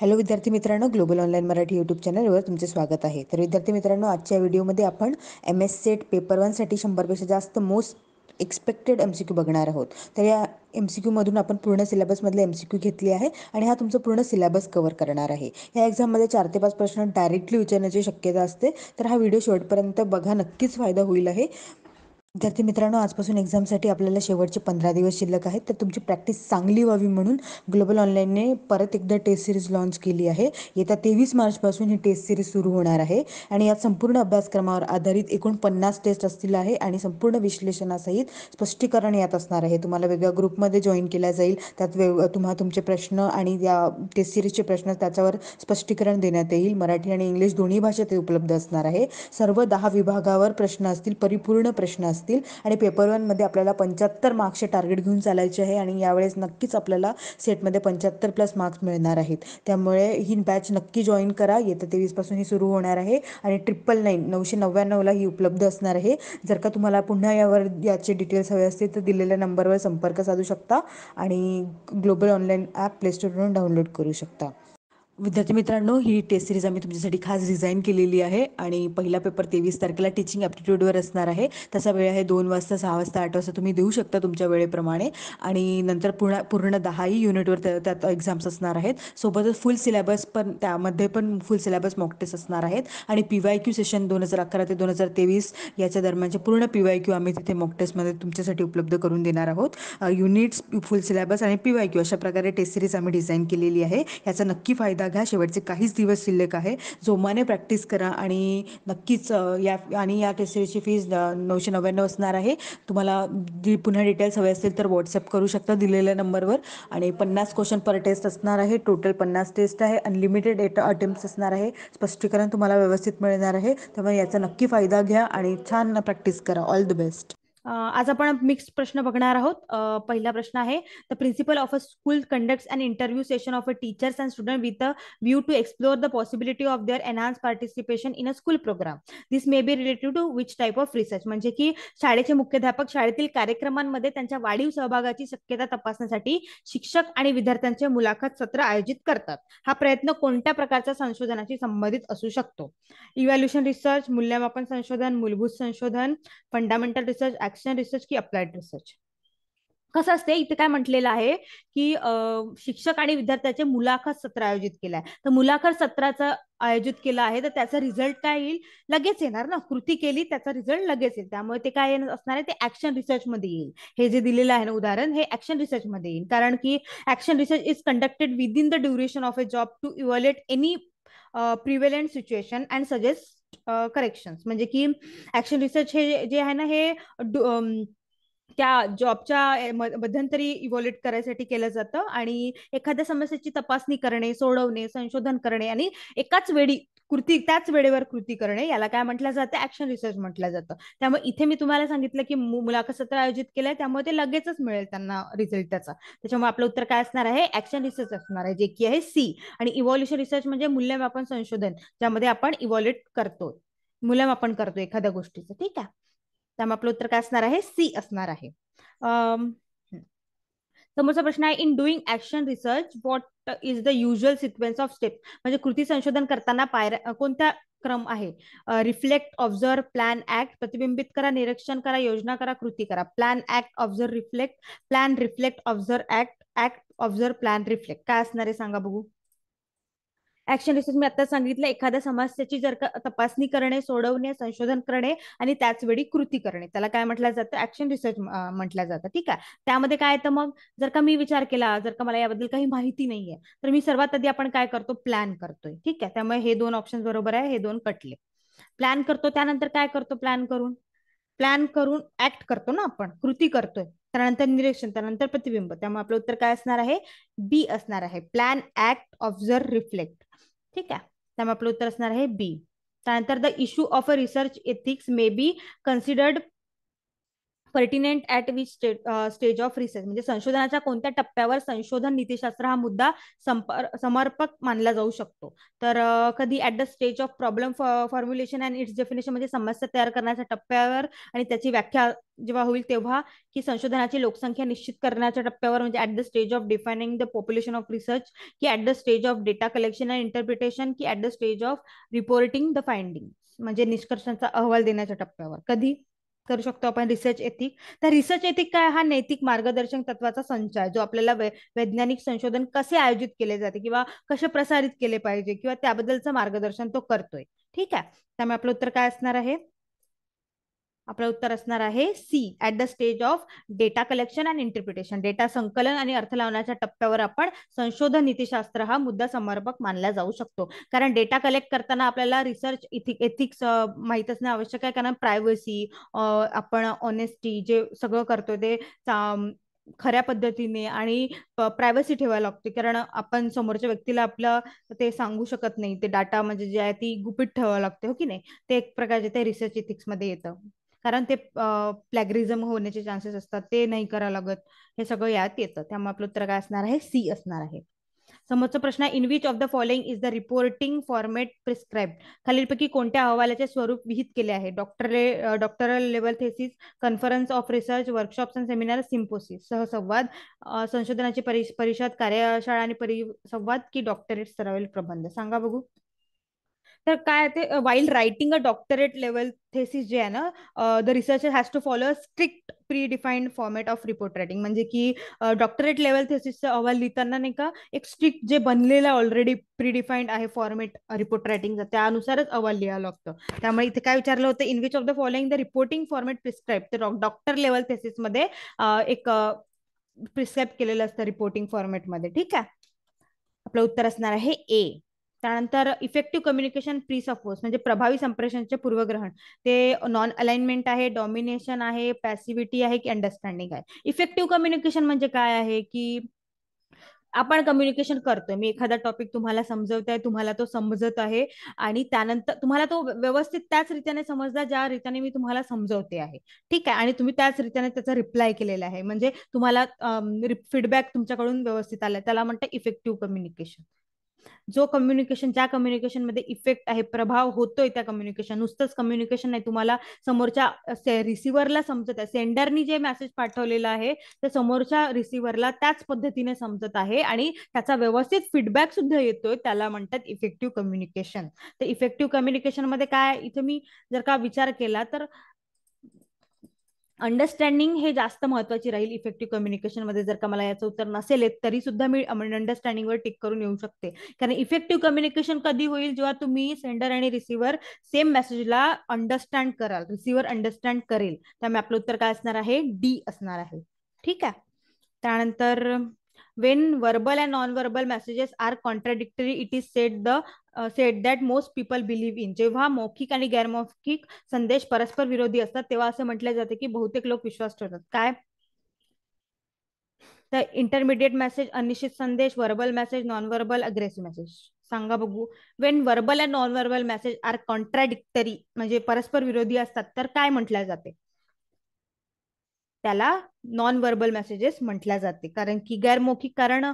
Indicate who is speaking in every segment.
Speaker 1: Hello विद्यार्थी मित्रांनो global online Marathi YouTube चॅनलवर तुमचे स्वागत आहे तर विद्यार्थी मित्रांनो आजच्या व्हिडिओमध्ये आपण एम एस सेट पेपर वनसाठी शंभरपेक्षा जास्त most expected M C Q बघणार आहोत तर या एम सी क्यूमधून आपण पूर्ण सिलेबसमधले एम सी क्यू घेतली आहे आणि हा तुमचा पूर्ण सिलेबस कवर करणार आहे या एक्झाममध्ये चार ते पाच प्रश्न डायरेक्टली विचारण्याची शक्यता असते तर हा व्हिडिओ शेवटपर्यंत बघा नक्कीच फायदा होईल आहे विद्यार्थी मित्रांनो आजपासून एक्झामसाठी आपल्याला शेवटचे पंधरा दिवस शिल्लक आहेत तर तुमची प्रॅक्टिस चांगली व्हावी म्हणून ग्लोबल ऑनलाईनने परत एकदा टेस्ट सिरीज लॉन्च केली आहे येत्या तेवीस मार्चपासून ही टेस्ट सिरीज सुरू होणार आहे आणि यात संपूर्ण अभ्यासक्रमावर आधारित एकूण पन्नास टेस्ट असतील आहे आणि संपूर्ण विश्लेषणासहित स्पष्टीकरण यात असणार आहे तुम्हाला वेगळ्या ग्रुपमध्ये जॉईन केला जाईल त्यात वेग तुम्हाला तुमचे प्रश्न आणि या टेस्ट सिरीजचे प्रश्न त्याच्यावर स्पष्टीकरण देण्यात येईल मराठी आणि इंग्लिश दोन्ही भाषेत ते उपलब्ध असणार आहे सर्व दहा विभागावर प्रश्न असतील परिपूर्ण प्रश्न असतील लागतील आणि पेपर वनमध्ये आपल्याला पंच्याहत्तर मार्क्सचे टार्गेट घेऊन चालायचे आहे आणि यावेळेस नक्कीच आपल्याला सेटमध्ये पंच्याहत्तर प्लस मार्क्स मिळणार आहेत त्यामुळे ही बॅच नक्की जॉईन करा येत्या तेवीसपासून ही सुरू होणार आहे आणि ट्रिपल नाईन नऊशे नव्याण्णवला ही उपलब्ध असणार आहे जर का तुम्हाला पुन्हा यावर याचे डिटेल्स हवे असतील तर दिलेल्या नंबरवर संपर्क साधू शकता आणि ग्लोबल ऑनलाईन ॲप प्लेस्टोरवरून डाउनलोड करू शकता विद्यार्थी मित्रांनो ही टेस्ट सिरीज आम्ही तुमच्यासाठी खास डिझाईन केलेली आहे आणि पहिला पेपर तेवीस तारखेला टीचिंग ॲप्टिट्यूडवर असणार आहे तसा वेळ आहे दोन वाजता सहा वाजता आठ वाजता तुम्ही देऊ शकता तुमच्या वेळेप्रमाणे आणि नंतर पूर्ण पूर्ण दहाही युनिटवर त्यात एक्झाम्स असणार आहेत सोबतच फुल सिलेबस पण त्यामध्ये पण फुल सिलेबस मॉक टेस्ट असणार आहेत आणि पी वाय क्यू सेशन दोन हजार अकरा ते दोन हजार तेवीस याच्या दरम्यानचे पूर्ण पी वाय क्यू आम्ही तिथे मॉक तुमच्यासाठी उपलब्ध करून देणार आहोत युनिट्स फुल सिलेबस आणि पी वाय क्यू अशा प्रकारे टेस्ट सिरीज आम्ही डिझाईन केलेली आहे याचा नक्की फायदा घ्या शेवटचे काहीच दिवस शिल्लक आहे जोमाने प्रॅक्टिस करा आणि नक्कीच या आणि या टेस्टरीची फीज नऊशे नव्याण्णव असणार आहे तुम्हाला जी पुन्हा डिटेल्स हवे असतील तर व्हॉट्सअप करू शकता दिलेल्या नंबरवर आणि पन्नास क्वेश्चन पर टेस्ट असणार आहे टोटल पन्नास टेस्ट आहे अनलिमिटेड एट अटेम्प्ट असणार आहे स्पष्टीकरण तुम्हाला व्यवस्थित मिळणार आहे त्यामुळे याचा नक्की फायदा घ्या आणि छान प्रॅक्टिस करा ऑल द बेस्ट आज आपण मिक्स प्रश्न बघणार आहोत पहिला प्रश्न आहे the principal of a school conduct and interview session of a teachers and student with a view to explore the possibility of their enhance participation in a school programme this may be related to which type of research म्हणजे की शाळेचे मुख्याध्यापक शाळेतील कार्यक्रमांमध्ये त्यांच्या वाढीव सहभागाची शक्यता तपासण्यासाठी शिक्षक आणि विद्यार्थ्यांचे मुलाखत सत्र आयोजित करतात हा प्रयत्न कोणत्या प्रकारच्या संशोधनाशी संबंधित असू शकतो इव्हॅल्युशन रिसर्च मूल्यमापन संशोधन मूलभूत संशोधन फंडामेंटल रिसर्च ऍक्शन रिसर्च की अप्लाइड रिसर्च कसं असते इथे काय म्हटलेलं आहे की शिक्षक आणि विद्यार्थ्याचे मुलाखत सत्र आयोजित केलं आहे तर मुलाखत सत्राचं आयोजित केलं आहे तर त्याचा रिझल्ट काय येईल लगेच येणार ना कृती केली त्याचा रिझल्ट लगेच येईल त्यामुळे ते काय असणार आहे ते ऍक्शन रिसर्च मध्ये येईल हे जे दिलेलं आहे ना उदाहरण हे ऍक्शन रिसर्च मध्ये येईल कारण की action research is conducted within the duration of a job to evaluate any prevalent situation and suggest corrections म्हणजे की ऍक्शन रिसर्च हे जे आहे ना हे त्या जॉबच्या मध्यंतरी इव्हॉल्युट करायसाठी केलं जातं आणि एखाद्या समस्येची तपासणी करणे सोडवणे संशोधन करणे आणि एकाच वेळी कृती त्याच वेळेवर कृती करणे याला काय म्हटलं जातं ऍक्शन रिसर्च म्हटलं जातं त्यामुळे इथे मी तुम्हाला सांगितलं की मुलाखत सत्र आयोजित केलंय त्यामुळे ते लगेचच मिळेल त्यांना रिझल्ट त्याचा त्याच्यामुळे आपलं उत्तर काय असणार आहे ऍक्शन रिसर्च असणार आहे जे की आहे सी आणि इव्हॉल्युशन रिसर्च म्हणजे मूल्यमापन संशोधन ज्यामध्ये आपण इव्हॉल्युट करतो मूल्यमापन करतो एखाद्या गोष्टीचं ठीक आहे त्यामुळे आपलं उत्तर काय असणार आहे सी असणार आहे समोरचा प्रश्न आहे in doing action research what is the usual sequence of step म्हणजे कृती संशोधन करताना पायऱ्या कोणत्या क्रम आहे रिफ्लेक्ट ऑब्झर्व प्लॅन ऍक्ट प्रतिबिंबित करा निरीक्षण करा योजना करा कृती करा plan act observe reflect plan reflect observe act act observe plan reflect काय असणार आहे सांगा बघू ऍक्शन रिसर्च मी आता सांगितलं एखाद्या समस्याची जर का तपासणी करणे सोडवणे संशोधन करणे आणि त्याच वेळी कृती करणे त्याला काय म्हटलं जातं ऍक्शन रिसर्च म्हटलं जातं ठीक आहे त्यामध्ये काय तर मग जर का मी विचार केला जर का मला याबद्दल काही माहिती नाहीये तर मी सर्वात आधी आपण काय करतो प्लॅन करतोय ठीक आहे त्यामुळे हे दोन ऑप्शन बरोबर आहे हे दोन कटले प्लॅन करतो त्यानंतर काय करतो प्लॅन करून प्लॅन करून ऍक्ट करतो ना आपण कृती करतोय त्यानंतर निरीक्षण त्यानंतर प्रतिबिंब त्यामुळे आपलं उत्तर काय असणार आहे बी असणार आहे प्लॅन ऍक्ट ऑब्झर्व रिफ्लेक्ट ठीक आहे त्यामुळे आपलं उत्तर असणार आहे बी त्यानंतर the issue of a research ethics may be considered pertinent at which stage of research म्हणजे संशोधनाच्या कोणत्या टप्प्यावर संशोधन नीतीशास्त्र हा मुद्दा समर्पक मानला जाऊ शकतो तर कधी at the stage of problem formulation and its definition म्हणजे समस्या तयार करण्याच्या टप्प्यावर आणि त्याची व्याख्या जेव्हा होईल तेव्हा की संशोधनाची लोकसंख्या निश्चित करण्याच्या टप्प्यावर म्हणजे at the stage of defining the population of research की at the stage of data collection and interpretation की at the stage of reporting the finding म्हणजे निष्कर्षांचा अहवाल देण्याच्या टप्प्यावर कधी करू शकतो आपण रिसर्च एथिक तर रिसर्च एथिक काय हा नैतिक मार्गदर्शक तत्वाचा संच आहे जो आपल्याला वैज्ञानिक संशोधन कसे आयोजित केले जाते किंवा कसे प्रसारित केले पाहिजे किंवा त्याबद्दलचं मार्गदर्शन तो करतोय ठीक आहे त्यामुळे आपलं उत्तर काय असणार आहे आपलं उत्तर असणार आहे C at the stage of data collection and interpretation data संकलन आणि अर्थ लावण्याच्या टप्प्यावर आपण संशोधन नीतीशास्त्र हा मुद्दा समर्पक मानला जाऊ शकतो कारण डेटा कलेक्ट करताना आपल्याला रिसर्च इथिक एथिक्स माहीत असणं आवश्यक आहे कारण प्रायव्हसी आपण ऑनेस्टी जे सगळं करतो ते खऱ्या पद्धतीने आणि प्रायव्हसी ठेवायला लागते कारण आपण समोरच्या व्यक्तीला आपलं ते सांगू शकत नाही ते डाटा म्हणजे जे आहे ती गुपित ठेवावं लागते हो की नाही ते एक प्रकारचे ते रिसर्च मध्ये येतं कारण ते प्लॅगरिझम होण्याचे चान्सेस असतात ते नाही करावं लागत हे सगळं यात येतं त्यामुळे आपलं उत्तर काय असणार आहे सी असणार आहे समोरचा प्रश्न in which of the following is the reporting format prescribe खालीलपैकी कोणत्या अहवालाचे स्वरूप विहित केले आहे डॉक्टरले doctoral level thesis conference of research workshops and seminar symposia सहसंवाद संशोधनाची परिषद कार्यशाळा आणि परिसंवाद की डॉक्टरेट स्तरावरील प्रबंध सांगा बघू तर काय ते while writing a doctorate level thesis जे आहे ना the researcher has to follow a strict predefined format of report writing म्हणजे की डॉक्टरेट लेवल थेसिसचा अहवाल लिहिताना नाही का एक स्ट्रिक्ट जे बनलेला ऑलरेडी प्री डिफाईंड आहे फॉर्मेट रिपोर्ट रायटिंगचा त्यानुसारच अहवाल लिहावं लागतो त्यामुळे इथे काय विचारलं होतं in which of the following the reporting format prescribe तर डॉक्टर लेवल थेसिसमध्ये एक प्रिस्क्राईब केलेलं असतं रिपोर्टिंग फॉर्मेटमध्ये ठीक आहे आपलं उत्तर असणार आहे ए त्यानंतर इफेक्टिव्ह कम्युनिकेशन प्री सपोज म्हणजे प्रभावी संप्रेषणाचे पूर्वग्रहण ते नॉन अलाइनमेंट आहे डॉमिनेशन आहे पॅसिव्हिटी आहे की अंडरस्टँडिंग आहे इफेक्टिव्ह कम्युनिकेशन म्हणजे काय आहे की आपण कम्युनिकेशन करतोय मी एखादा टॉपिक तुम्हाला समजवत आहे तुम्हाला तो समजत आहे आणि त्यानंतर तुम्हाला तो व्यवस्थित त्याच रीतीने समजला ज्या रीतीने मी तुम्हाला समजवते आहे ठीक आहे आणि तुम्ही त्याच रीतीने त्याचा रिप्लाय केलेला आहे म्हणजे तुम्हाला फीडबॅक तुमच्याकडून व्यवस्थित आलाय त्याला म्हणतात इफेक्टिव्ह कम्युनिकेशन जो कम्युनिकेशन ज्या कम्युनिकेशन मध्ये इफेक्ट आहे प्रभाव होतोय त्या कम्युनिकेशन नुसतंच कम्युनिकेशन नाही तुम्हाला समोरच्या रिसिव्हरला समजत आहे सेंडरनी जे मेसेज पाठवलेला आहे ते समोरच्या रिसिव्हरला त्याच पद्धतीने समजत आहे आणि त्याचा व्यवस्थित फीडबॅक सुद्धा येतोय त्याला म्हणतात इफेक्टिव्ह कम्युनिकेशन तर इफेक्टिव्ह कम्युनिकेशन मध्ये काय इथे मी जर का विचार केला तर अंडरस्टँडिंग हे जास्त महत्वाची राहील इफेक्टिव्ह कम्युनिकेशन मध्ये जर का मला याचं उत्तर नसेल तरी सुद्धा मी अंडरस्टँडिंगवर म्हणजे टिक करून येऊ शकते कारण इफेक्टिव्ह कम्युनिकेशन कधी होईल जेव्हा तुम्ही सेंडर आणि रिसिव्हर सेम मेसेजला अंडरस्टँड कराल रिसिव्हर अंडरस्टँड करेल त्यामुळे आपलं उत्तर काय असणार आहे डी असणार आहे ठीक आहे त्यानंतर when verbal and non-verbal messages are contradictory, it is said the uh, said that most people believe in जेव्हा मौखिक आणि गैरमौखिक संदेश परस्पर विरोधी असतात तेव्हा असं म्हटलं जाते की बहुतेक लोक विश्वास ठेवतात काय तर इंटरमिडिएट मेसेज अनिश्चित संदेश verbal message non verbal aggressive message सांगा बघू when verbal and non verbal message are contradictory म्हणजे परस्पर विरोधी असतात तर काय म्हटलं जाते त्याला नॉन व्हर्बल मेसेजेस म्हटल्या जाते कारण की गैरमौखिक कारण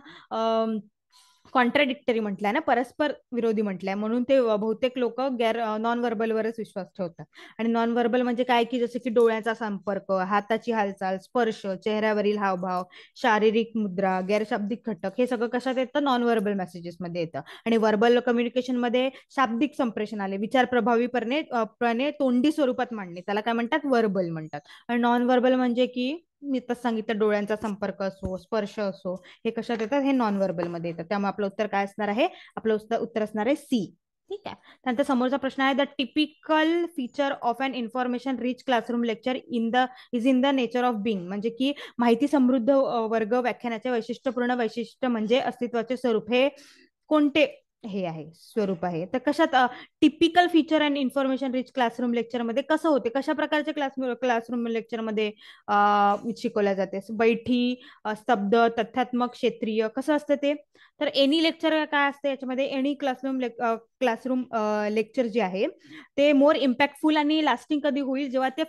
Speaker 1: कॉन्ट्राडिक्टरी म्हटलंय ना परस्पर विरोधी म्हटलंय म्हणून ते बहुतेक लोक गैर नॉन व्हर्बलवरच विश्वास ठेवतात आणि नॉन व्हर्बल म्हणजे काय की जसं की डोळ्याचा संपर्क हाताची हालचाल स्पर्श चेहऱ्यावरील हावभाव शारीरिक मुद्रा गैरशाब्दिक घटक हे सगळं कशात येतं नॉन व्हर्बल मेसेजेसमध्ये येतं आणि व्हर्बल कम्युनिकेशन मध्ये शाब्दिक संप्रेषण आले विचार प्रभावीपणे तोंडी स्वरूपात मांडणे त्याला काय म्हणतात व्हर्बल म्हणतात आणि नॉन व्हर्बल म्हणजे की मी तर सांगितलं डोळ्यांचा संपर्क असो स्पर्श असो हे कशात येतात हे नॉन व्हर्बल मध्ये येतात त्यामुळे आपलं उत्तर काय असणार आहे आपलं उत्तर उत्तर असणार आहे सी ठीक आहे त्यानंतर समोरचा प्रश्न आहे the typical feature of an information rich classroom lecture in the is in the nature of being म्हणजे की माहिती समृद्ध वर्ग व्याख्यानाचे वैशिष्ट्यपूर्ण वैशिष्ट्य म्हणजे अस्तित्वाचे स्वरूप हे कोणते हे आहे स्वरूप आहे तर कशात typical feature and information rich classroom लेक्चरमध्ये कसं होते कशा प्रकारचे क्लास क्लासरूम लेक्चर मध्ये शिकवल्या जाते बैठी स्तब्ध तथ्यात्मक क्षेत्रीय कसं असतं ते तर एनी लेक्चर काय असते याच्यामध्ये एनी क्लासरूम क्लासरूम लेक्चर जे आहे ते मोर इम्पॅक्टफुल आणि लास्टिंग कधी होईल जेव्हा ते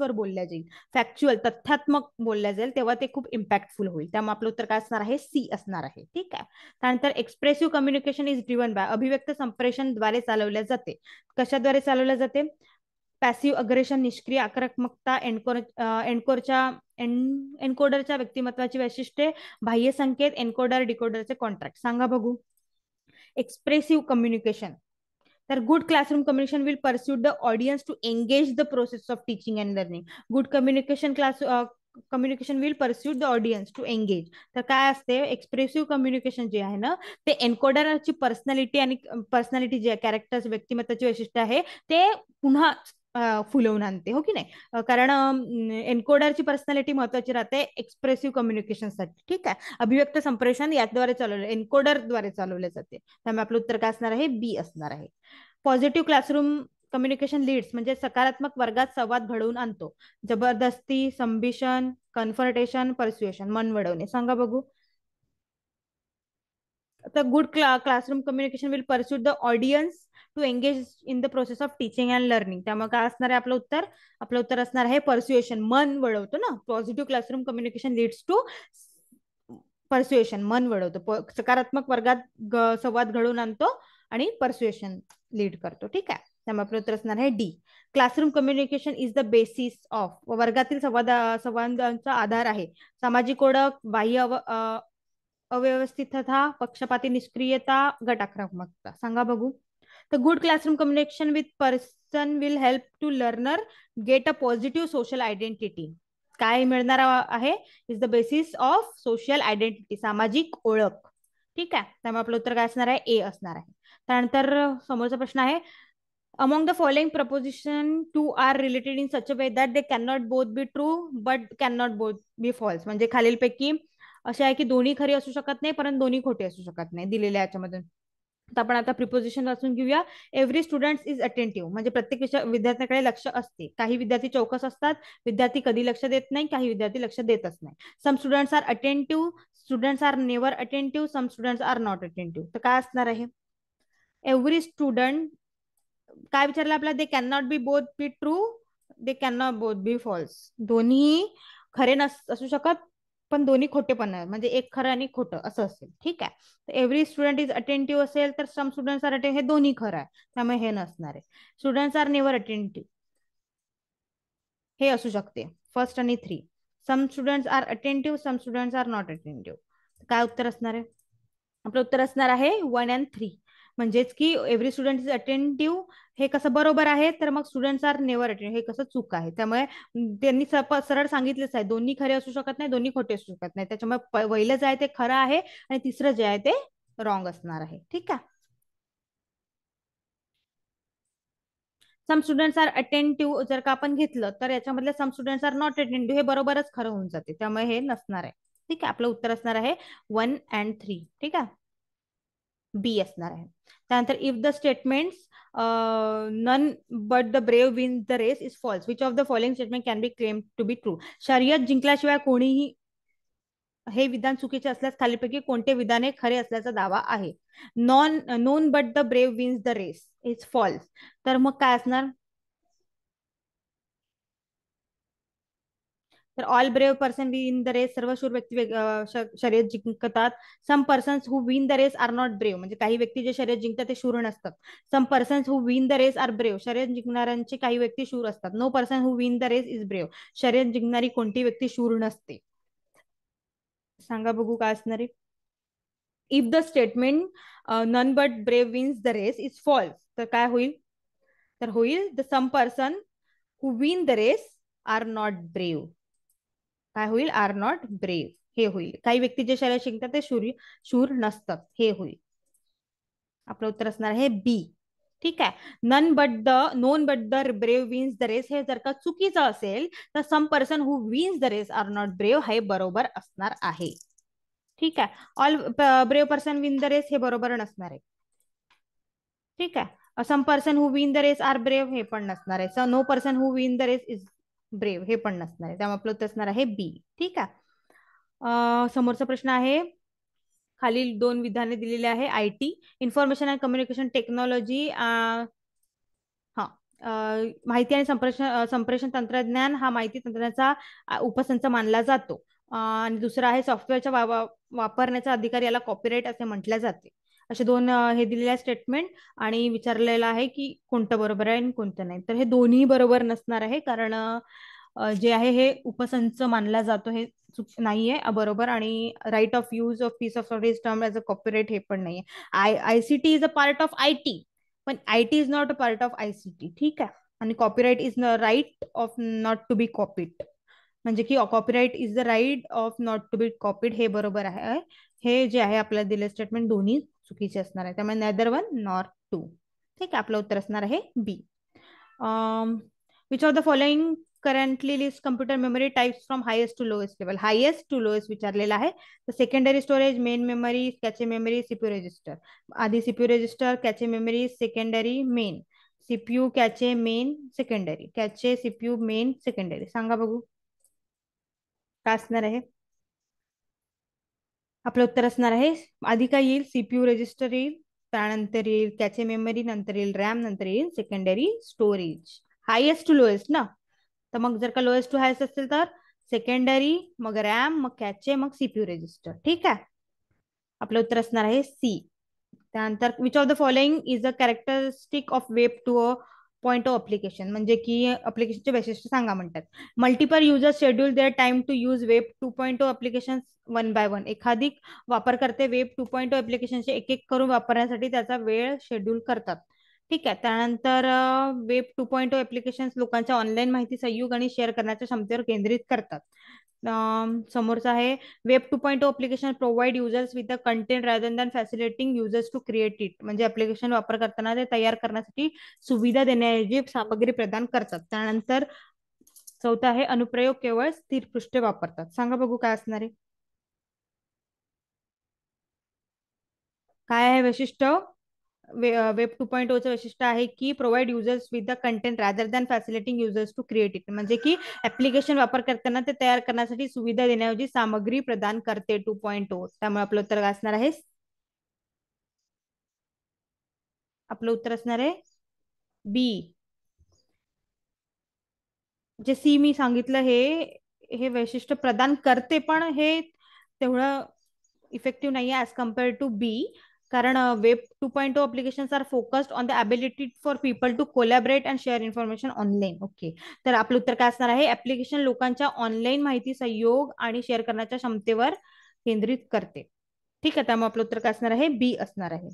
Speaker 1: वर बोलल्या जाईल फॅक्च्युअल तथ्यात्मक बोलल्या जाईल तेव्हा ते खूप इम्पॅक्टफुल होईल त्यामुळे आपलं उत्तर काय असणार आहे सी असणार आहे ठीक आहे त्यानंतर expressive communication is driven by अभिव्यक्त द्वारे चालवल्या जाते कशाद्वारे चालवलं जाते पॅसिव्ह अग्रेशन निष्क्रिय आक्रमकता एनकोर एनकोरच्या एनकोडरच्या व्यक्तिमत्वाची वैशिष्ट्ये बाह्य संकेत एनकोडर डिकोडरचे कॉन्ट्रॅक्ट सांगा बघू एक्सप्रेसिव्ह कम्युनिकेशन तर good classroom communication will persuade the audience to engage the process of teaching and learning good communication class communication will pursue the audience to engage तर काय असते एक्सप्रेसिव्ह कम्युनिकेशन जे आहे ना ते एन्कोडरची पर्सनॅलिटी आणि पर्सनॅलिटी जे कॅरेक्टर्स व्यक्तिमत्वाची वैशिष्ट्य आहे ते पुन्हा फुलवून आणते हो की नाही कारण एन्कोडरची पर्सनॅलिटी महत्वाची राहते एक्सप्रेसिव्ह कम्युनिकेशनसाठी ठीक आहे अभिव्यक्त संप्रेषण याद्वारे चालवले एन्कोडरद्वारे चालवले जाते त्यामुळे आपलं उत्तर काय असणार आहे बी असणार आहे पॉझिटिव्ह क्लासरूम कम्युनिकेशन लीड्स म्हणजे सकारात्मक वर्गात संवाद घडवून आणतो जबरदस्ती संभिशन कन्फर्टेशन परस्युएशन मन वळवणे सांगा बघू गुड क्ला classroom communication will pursuit the audience to engage in the process of teaching and learning त्यामुळे काय असणार आहे आपलं उत्तर आपलं उत्तर असणार आहे परस्युएशन मन वळवतो ना positive classroom communication leads to persuasion मन वळवतो सकारात्मक वर्गात संवाद घडवून आणतो आणि परस्युएशन लीड करतो ठीक आहे त्यामुळे उत्तर असणार आहे D classroom communication is the basis of वर्गातील संवाद संवादांचा आधार आहे सामाजिक ओळख बाह्य अव्यवस्थितता पक्षपाती निष्क्रियता गट सांगा बघू तर good classroom communication with person will help to learner get a positive social identity काय मिळणार आहे is the basis of social identity सामाजिक ओळख ठीक आहे त्यामुळे आपलं उत्तर काय असणार आहे ए असणार आहे त्यानंतर समोरचा प्रश्न आहे among the following proposition two are related in such a way that they cannot both be true but cannot both be false म्हणजे खालीलपैकी असे आहे की दोन्ही खरी असू शकत नाही परंतु दोन्ही खोटे असू शकत नाही दिलेल्या याच्यामधून तर आपण आता प्रिपोजिशन वाचून घेऊया एव्हरी स्टुडंट इज अटेंटिव्ह म्हणजे प्रत्येक विद्यार्थ्याकडे लक्ष असते काही विद्यार्थी चौकस असतात विद्यार्थी कधी लक्ष देत नाही काही विद्यार्थी लक्ष देतच नाही some students are attentive students are never attentive some students are not attentive तर काय असणार आहे एव्हरी स्टुडंट काय विचारलं आपला they can not be both be true they can not both be false दोन्ही खरे नस असू शकत पण दोन्ही खोटे पण म्हणजे एक खरं आणि खोटं असं असेल ठीक आहे एव्हरी स्टुडंट इज अटेंटिव्ह असेल तर सम स्टुडंट आर हे दोन्ही खरं आहे त्यामुळे हे नसणार आहे स्टुडंट्स आर नेवर अटेंटिव्ह हे असू शकते फर्स्ट आणि three some student are attentive some students are not attentive काय उत्तर असणार आहे आपलं उत्तर असणार आहे वन अँड थ्री म्हणजेच की एव्हरी स्टुडंट इज अटेंटिव्ह हे कसं बरोबर आहे तर मग स्टुडंट्स आर नेवर अटेंड हे कसं चूक आहे त्यामुळे त्यांनी सरळ सांगितलेच आहे दोन्ही खरे असू शकत नाही दोन्ही खोटे असू शकत नाही त्याच्यामुळे पहिलं जे आहे ते खरं आहे आणि तिसरं जे आहे ते रॉंग असणार आहे ठीक आहे सम स्टुडंट्स आर अटेंटिव्ह जर का आपण घेतलं तर याच्यामधले some students are not attentive हे बरोबरच खरं होऊन जाते त्यामुळे हे नसणार आहे ठीक आहे आपलं उत्तर असणार आहे वन अँड थ्री ठीक आहे बी असणार आहे त्यानंतर if the statement none but the brave win the race is false which of the following statement can be claim to be true शर्यत जिंकल्याशिवाय कोणीही हे विधान चुकीचे असल्यास खालीपैकी कोणते विधान हे खरे असल्याचा दावा आहे none none but the brave wins the race is false तर मग काय असणार तर all brave person be in the race सर्व शूर व्यक्ती शर्यत जिंकतात some persons who win the race are not brave म्हणजे काही व्यक्ती जे शर्यत जिंकतात ते शूर नसतात some persons who win the race are brave शर्यत जिंकणाऱ्यांचे काही व्यक्ती शूर असतात no person who win the race is brave शर्यत जिंकणारी कोणती व्यक्ती शूर नसते सांगा बघू काय असणारे if the statement none but brave wins the race is false तर काय होईल तर होईल the some person who win the race are not brave काय होईल आर नॉट ब्रेव्ह हे होईल काही व्यक्ती जे शरीर शिकतात ते शूर शूर नसतात हे होईल आपलं उत्तर असणार आहे बी ठीक आहे none but the none but the brave wins the race हे जर का चुकीचं असेल तर some person who wins the race are not brave हे बरोबर असणार आहे ठीक आहे all brave person win the race हे बरोबर नसणार आहे ठीक आहे some person who win the race are brave हे पण नसणार आहे no person who win the race is brave हे पण नसणार आहे त्यामुळे आपलं उत्तर असणार आहे बी ठीक आहे समोरचा प्रश्न आहे खालील दोन विधाने दिलेले आहे I T information and communication technology माहिती आणि संप्रेषण संप्रेषण तंत्रज्ञान हा माहिती तंत्रज्ञानाचा उपसंच मानला जातो आणि दुसरा आहे सॉफ्टवेअरच्या वापरण्याचा अधिकार याला कॉपीराईट असे म्हटले जाते असे दोन हे दिलेले स्टेटमेंट आणि विचारलेलं आहे की कोणतं बरोबर आहे आणि कोणतं नाही तर हे दोन्ही बरोबर नसणार आहे कारण जे आहे हे उपसंच मानला जातो हे नाहीये बरोबर आणि right of use of piece of service term age a copyright हे पण नाहीये I I is a part of I T पण I T is not a part of ICT ठीक आहे आणि copyright is right of not to be copied म्हणजे की copyright is the right of not to be copied हे बरोबर आहे हे जे आहे आपल्याला दिले स्टेटमेंट दोन्ही चुकीचे असणार आहे त्यामुळे नेदर वन नॉर टू ठीक आहे आपलं उत्तर असणार आहे B which of the following currently list computer memory types from highest to lowest level highest to lowest विचारलेला आहे तर secondary storage main memory cache memory CPU register आधी CPU register cache memory secondary main CPU cache main secondary cache CPU main secondary सांगा बघू काय असणार आहे आपलं उत्तर असणार आहे आधी काय येईल सीपीयू रजिस्टर येईल त्यानंतर येईल त्याचे मेमरी नंतर येईल रॅम नंतर येईल secondary storage highest to lowest ना तर मग जर का लोएस्ट टू हायेस्ट असेल तर सेकंडरी मग रॅम मग कॅचे मग सीपीयू रजिस्टर ठीक आहे आपलं उत्तर असणार आहे सी त्यानंतर which of the following is a characteristic of web two a point of application म्हणजे की अप्लिकेशनचे वैशिष्ट्य सांगा म्हणतात multiple user schedule their time to use web two point of application one by one एखादी वापरकर्ते वेब टू पॉईंट ऑफ अप्लिकेशनचे एक एक करून वापरण्यासाठी त्याचा वेळ शेड्यूल करतात ठीक आहे त्यानंतर web two point of application लोकांच्या ऑनलाईन माहिती सहयोग आणि शेअर करण्याच्या क्षमतेवर केंद्रित करतात समोरचा आहे web two point application provide users with the content rather than facilitating users to create it म्हणजे अप्लिकेशन वापर करताना ते तयार करण्यासाठी सुविधा देण्याऐवजी सामग्री प्रदान करतात त्यानंतर चौथा आहे अनुप्रयोग केवळ स्थिर पृष्ठ वापरतात सांगा बघू काय असणार आहे काय आहे वैशिष्ट्य वेब टू पॉईंट ओचं वैशिष्ट्य आहे की provide users with the content rather than facilitating users to create it म्हणजे की ऍप्लिकेशन वापर करताना ते तयार करण्यासाठी सुविधा देण्याऐवजी सामग्री प्रदान करते टू पॉईंट ओ त्यामुळे आपलं उत्तर असणार आहे आपलं उत्तर असणार आहे बी जे सी मी सांगितलं हे हे वैशिष्ट्य प्रदान करते पण हे तेवढं इफेक्टिव्ह नाही आहे ॲज कम्पेअर टू बी कारण web two point two application are focused on the ability for people to collaborate and share information online okay तर आपलं उत्तर काय असणार आहे ऍप्लिकेशन लोकांच्या ऑनलाईन माहिती सहयोग आणि शेअर करण्याच्या क्षमतेवर केंद्रित करते ठीक आहे त्यामुळे आपलं उत्तर काय असणार आहे बी असणार आहे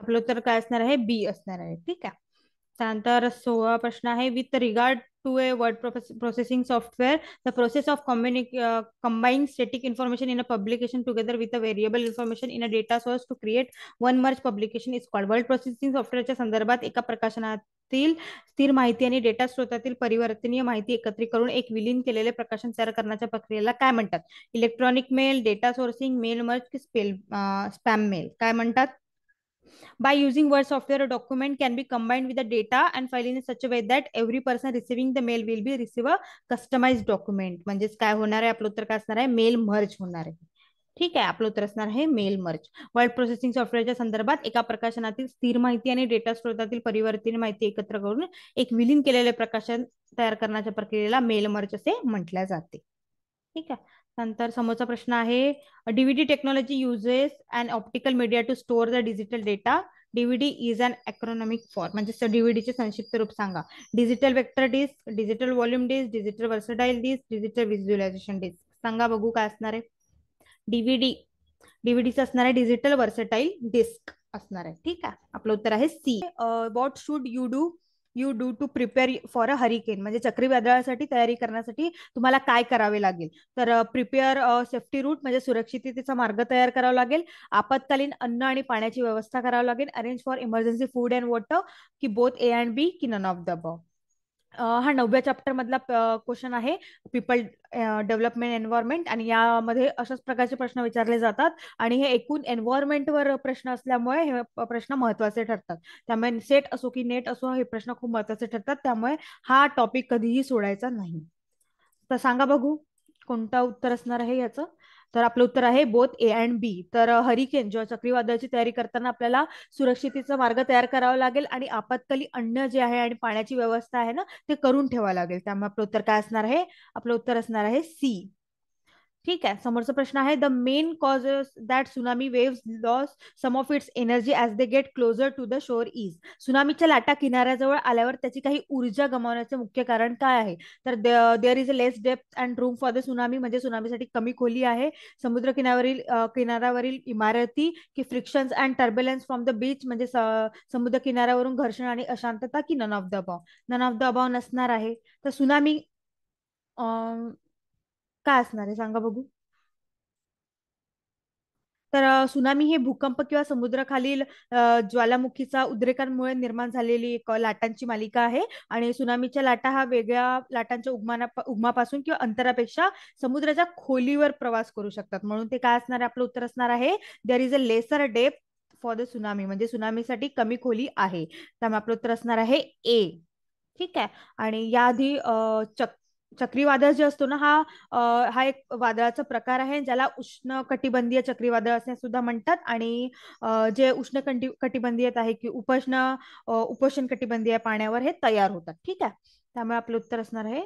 Speaker 1: आपलं उत्तर काय असणार आहे बी असणार आहे ठीक आहे त्यानंतर सोळा प्रश्न आहे with regard to a word processing software the process of communic combine static information in a publication together with a variable information in a data source to create one merge publication is called word processing सॉफ्टवेअरच्या संदर्भात एका प्रकाशनातील स्थिर माहिती आणि data स्रोतातील परिवर्तनीय माहिती एकत्रित करून एक विलीन केलेले प्रकाशन तयार करण्याच्या प्रक्रियेला काय म्हणतात electronic mail data sourcing mail merge की स्पेल स्पॅम मेल काय म्हणतात By using Word software, a document can be combined with the data and such in such a way that every person receiving the mail will be receive a customized document. काय होणार आहे आपलं उत्तर काय असणार आहे मेल मर्ज होणार आहे ठीक आहे आपलं उत्तर असणार आहे मेल मर्ज वर्ड प्रोसेसिंग सॉफ्टवेअरच्या संदर्भात एका प्रकाशनातील स्थिर माहिती आणि डेटा स्रोतातील परिवर्तन माहिती एकत्र करून एक विलीन केलेले प्रकाशन तयार करण्याच्या प्रक्रियेला मेल मर्ज असे म्हटल्या जाते ठीक आहे नंतर समोरचा प्रश्न आहे DVD technology uses and optical media to store the digital data DVD is an acronymic for म्हणजे डीव्हीडीचे संक्षिप्त रूप सांगा digital vector disc digital volume disc digital versatile disc digital visualization disc सांगा बघू काय असणार आहे डीव्हीडी डीव्हीडीचं असणार आहे डिजिटल वर्सटाईल डिस्क असणार आहे ठीक आहे आपलं उत्तर आहे C what should you do you do to prepare for a hurricane म्हणजे चक्रीवादळासाठी तयारी करण्यासाठी तुम्हाला काय करावे लागेल तर प्रिपेअर सेफ्टी रूट म्हणजे सुरक्षिततेचा मार्ग तयार करावा लागेल आपत्कालीन अन्न आणि पाण्याची व्यवस्था करावी लागेल arrange for emergency food and water की बोथ ए अँड बी की नन ऑफ द ब हा नवव्या चॅप्टर मधला क्वेश्चन आहे पीपल डेव्हलपमेंट एन्व्हायरमेंट आणि यामध्ये अशाच प्रकारचे प्रश्न विचारले जातात आणि हे एकूण वर प्रश्न असल्यामुळे हे प्रश्न महत्वाचे ठरतात त्यामुळे सेट असो की नेट असो हे प्रश्न खूप महत्वाचे ठरतात त्यामुळे हा टॉपिक कधीही सोडायचा नाही तर सांगा बघू कोणता उत्तर असणार आहे याचं तर आपलं उत्तर आहे बोथ ए अँड बी तर हरिकेन जेव्हा चक्रीवादळाची तयारी करताना आपल्याला सुरक्षितेचा मार्ग तयार करावा लागेल आणि आपत्काली अन्न जे आहे आणि पाण्याची व्यवस्था आहे ना ते करून ठेवावं लागेल त्यामुळे आपलं उत्तर काय असणार आहे आपलं उत्तर असणार आहे सी ठीक आहे समोरचा प्रश्न आहे the main causes that tsunami waves loss some of its energy as they get closer to the shore is सुनामीच्या लाटा किनाऱ्याजवळ आल्यावर त्याची काही ऊर्जा गमावण्याचे मुख्य कारण काय आहे तर there is a less depth and room for the tsunami म्हणजे सुनामीसाठी कमी खोली आहे समुद्र किनाऱ्यावरील किनाऱ्यावरील इमारती की frictions and turbulence from the beach म्हणजे समुद्र किनाऱ्यावरून घर्षण आणि अशांतता की नन ऑफ द अभाव नन ऑफ द अभाव नसणार आहे तर सुनामी काय असणार आहे सांगा बघू तर सुनामी हे भूकंप किंवा समुद्राखालील ज्वालामुखीचा उद्रेकांमुळे निर्माण झालेली एक लाटांची मालिका आहे आणि सुनामीच्या लाटा हा वेगळ्या लाटांच्या उगमाना उगमापासून किंवा अंतरापेक्षा समुद्राच्या खोलीवर प्रवास करू शकतात म्हणून ते काय असणार आहे आपलं उत्तर असणार आहे there is a lesser depth for the tsunami म्हणजे सुनामीसाठी कमी खोली आहे त्यामुळे आपलं उत्तर असणार आहे ए ठीक आहे आणि याआधी अ, चक चक्रीवादळ जे असतो ना हा हा एक वादळाचा प्रकार आहे ज्याला उष्ण कटिबंधीय चक्रीवादळ असे सुद्धा म्हणतात आणि जे उष्ण कटिबंधीय आहे की उपोष्ण उपोषण कटिबंधीय पाण्यावर हे तयार होतात ठीक आहे त्यामुळे आपलं उत्तर असणार आहे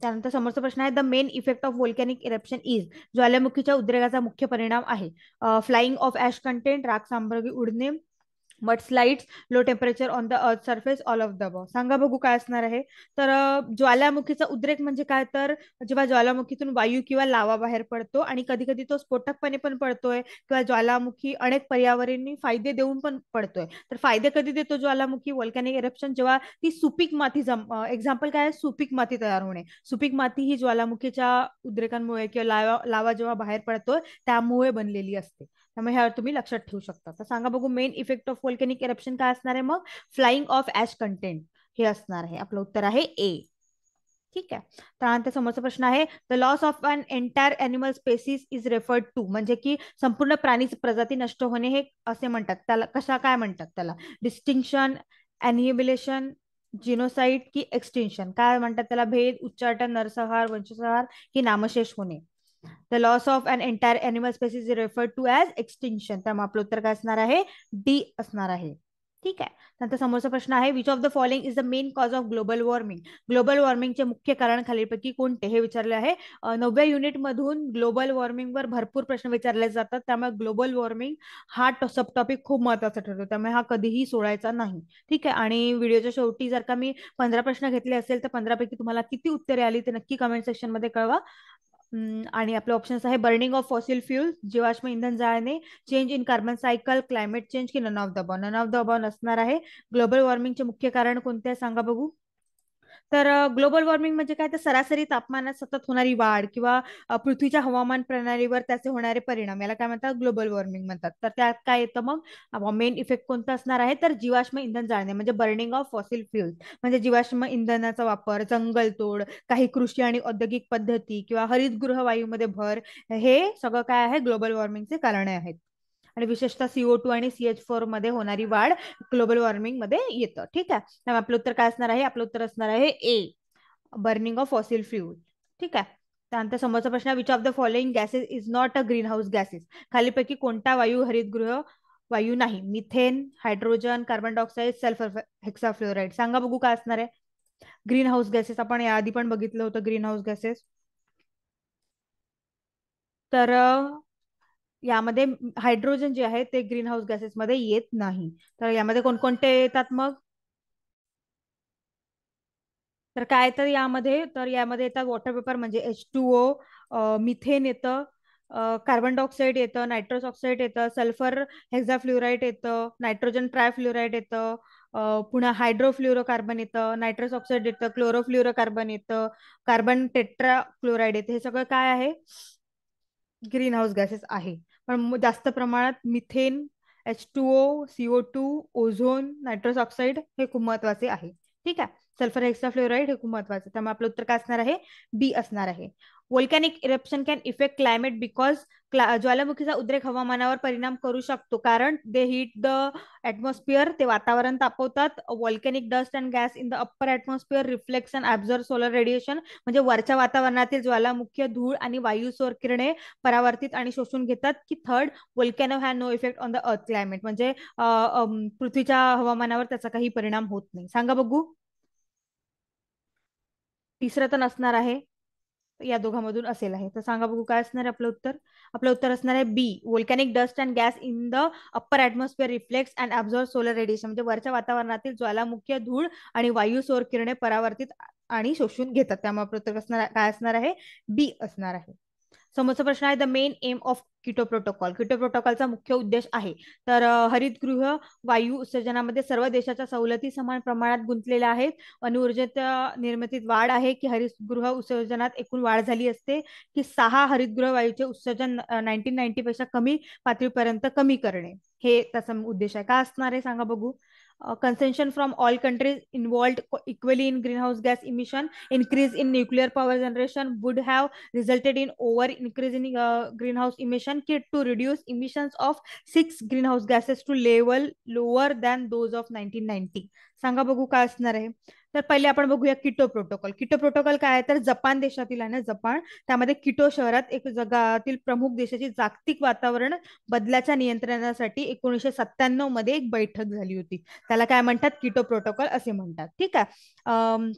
Speaker 1: त्यानंतर समोरचा प्रश्न आहे the main effect of volcanic eruption is ज्वालामुखीच्या उद्रेकाचा मुख्य परिणाम आहे फ्लाइंग ऑफ ऍश कंटेंट राग सांबर्गी उडणे slide low temperature on the earth surface all of the सांगा बघू काय असणार आहे तर ज्वालामुखीचा उद्रेक म्हणजे काय तर जेव्हा ज्वालामुखीतून वायू किंवा लावा बाहेर पडतो आणि कधी कधी तो स्फोटकपणे पण पडतोय किंवा ज्वालामुखी अनेक पर्यावरणी फायदे देऊन पण पडतोय तर फायदे कधी देतो ज्वालामुखी वॉल्कॅनिक इरप्शन जेव्हा ती सुपीक माती एक्झाम्पल काय आहे सुपीक माती तयार होणे सुपीक माती ही ज्वालामुखीच्या उद्रेकांमुळे किंवा लावा लावा जेव्हा बाहेर पडतोय त्यामुळे बनलेली असते त्यामुळे ह्यावर तुम्ही लक्षात ठेवू शकता तर सांगा बघू main effect of volcanic eruption काय असणार आहे मग फ्लाइंग ऑफ ऍश कंटेंट हे असणार आहे आपलं उत्तर आहे ए ठीक आहे त्यानंतर समोरचा प्रश्न आहे the loss of an entire animal species is referred to म्हणजे की संपूर्ण प्राणी प्रजाती नष्ट होणे हे असे म्हणतात त्याला कशा काय म्हणतात त्याला डिस्टिंक्शन अॅनिबिलेशन जिनोसाइड की एक्सटेन्शन काय म्हणतात त्याला भेद उच्चाटन नरसंहार वंशसंहार की नामशेष होणे the loss of an entire animal species is referred to as extinction त्यामुळे आपलं उत्तर काय असणार आहे डी असणार आहे ठीक आहे नंतर समोरचा प्रश्न आहे which of the following is the main cause of global warming global वॉर्मिंगचे मुख्य कारण खालीलपैकी कोणते हे विचारले आहे नवव्या युनिटमधून ग्लोबल वॉर्मिंगवर भरपूर प्रश्न विचारले जातात त्यामुळे ग्लोबल वॉर्मिंग हा सब टॉपिक खूप महत्वाचा ठरतो त्यामुळे हा कधीही सोडायचा नाही ठीक आहे आणि व्हिडिओच्या शेवटी जर का मी पंधरा प्रश्न घेतले असेल तर पंधरापैकी तुम्हाला किती उत्तरे आली ते नक्की कमेंट सेक्शनमध्ये कळवा आणि आपले ऑप्शन्स आहे बर्निंग ऑफ फॉसिल फ्युल जीवाश्म इंधन जाळणे change in carbon cycle climate change की none of the none of the नसणार आहे ग्लोबल वॉर्मिंगचे मुख्य कारण कोणते आहे सांगा बघू तर ग्लोबल वॉर्मिंग म्हणजे काय तर सरासरी तापमानात सतत होणारी वाढ किंवा पृथ्वीच्या हवामान प्रणालीवर त्याचे होणारे परिणाम याला काय म्हणतात ग्लोबल वॉर्मिंग म्हणतात तर त्यात काय येतं मग मेन इफेक्ट कोणता असणार आहे तर जीवाश्म इंधन जाळणे म्हणजे बर्निंग ऑफ फॉसिल फ्युल म्हणजे जीवाश्म इंधनाचा वापर जंगलतोड काही कृषी आणि औद्योगिक पद्धती किंवा हरितगृह वायूमध्ये भर हे सगळं काय आहे ग्लोबल वॉर्मिंगचे कारण आहेत आणि विशेषतः सीओ टू आणि सीएच फोर मध्ये होणारी वाढ ग्लोबल वॉर्मिंग मध्ये येतं ठीक आहे आपलं उत्तर काय असणार आहे आपलं उत्तर असणार आहे A burning of fossil fuel ठीक आहे त्यानंतर समोरचा प्रश्न which of the following gases is not a greenhouse gases खालीपैकी कोणता वायू हरितगृह वायू नाही methane hydrogen carbon dioxide sulphur hexafluoride सांगा बघू काय असणार आहे ग्रीन हाऊस गॅसेस आपण याआधी पण बघितलं होतं ग्रीन हाऊस गॅसेस तर यामध्ये हायड्रोजन जे आहे ते ग्रीन हाऊस गॅसेस मध्ये येत नाही तर यामध्ये कोणकोणते येतात मग तर काय तर यामध्ये तर यामध्ये येतात वॉटर पेपर म्हणजे एच टू ओ मिथेन येतं कार्बन डायऑक्साईड येतं नायट्रोस ऑक्साईड येतं सल्फर हेक्झाफ्ल्युराईड येतं नायट्रोजन ट्रायफ्ल्युराईड येतं पुन्हा हायड्रोफ्लुरोकार्बन कार्बन येतं नायट्रोस ऑक्साईड येतं फ्ल्युरो कार्बन येतं कार्बन टेट्रा क्लोराईड येतं हे सगळं काय आहे ग्रीन हाऊस गॅसेस आहे पण जास्त प्रमाणात methane H two O CO two ozone nitrous oxide हे खूप महत्वाचे आहे ठीक आहे सल्फर हेक्साफ्लोराईड हे खूप महत्वाचे त्यामुळे आपलं उत्तर काय असणार आहे बी असणार आहे volcanic eruption can effect climate because ज्वालामुखीचा उद्रेक हवामानावर परिणाम करू शकतो कारण दे हिट द ऍटमॉस्फिअर ते वातावरण तापवतात volcanic dust and gas in the upper atmosphere reflection absorb solar radiation म्हणजे वरच्या वातावरणातील ज्वालामुखी धूळ आणि वायू सौर किरणे परावर्तित आणि शोषून घेतात की third volcano has no effect on the earth climate म्हणजे पृथ्वीच्या हवामानावर त्याचा काही परिणाम होत नाही सांगा बघू तिसरं तर नसणार आहे या दोघांमधून असेल आहे तर सांगा बघू काय असणार आहे आपलं उत्तर आपलं उत्तर असणार आहे B volcanic dust and gas in the upper atmosphere reflex and absorb solar radiation म्हणजे वरच्या वातावरणातील ज्वालामुख्य धूळ आणि वायू सौर किरणे परावर्तित आणि शोषून घेतात त्यामुळे असणार काय असणार आहे बी असणार आहे समोरचा प्रश्न आहे the main aim of Kyoto protocol Kyoto प्रोटोकॉलचा मुख्य उद्देश आहे तर हरितगृह वायू उत्सर्जनामध्ये सर्व देशाच्या सवलती समान प्रमाणात गुंतलेल्या आहेत अनुऊर्जेत निर्मितीत वाढ आहे की हरितगृह उत्सर्जनात एकूण वाढ झाली असते की सहा हरितगृह वायूचे उत्सर्जन नाईन्टीन नाईन्टी पेक्षा कमी पातळीपर्यंत कमी करणे हे त्याचा उद्देश आहे का असणार आहे सांगा बघू uh, concession from all countries involved equally in greenhouse gas emission increase in nuclear power generation would have resulted in over increasing uh, greenhouse emission kit to reduce emissions of six greenhouse gases to level lower than those of 1990 सांगा बघू तर पहिले आपण बघूया keto protocol keto protocol काय आहे तर Japan देशातील आहे ना जपान त्यामध्ये किटो शहरात एक जगातील प्रमुख देशाची जागतिक वातावरण बदलाच्या नियंत्रणासाठी एकोणीशे सत्त्याण्णव मध्ये एक बैठक झाली होती त्याला काय म्हणतात किटो प्रोटोकॉल असे म्हणतात ठीक आहे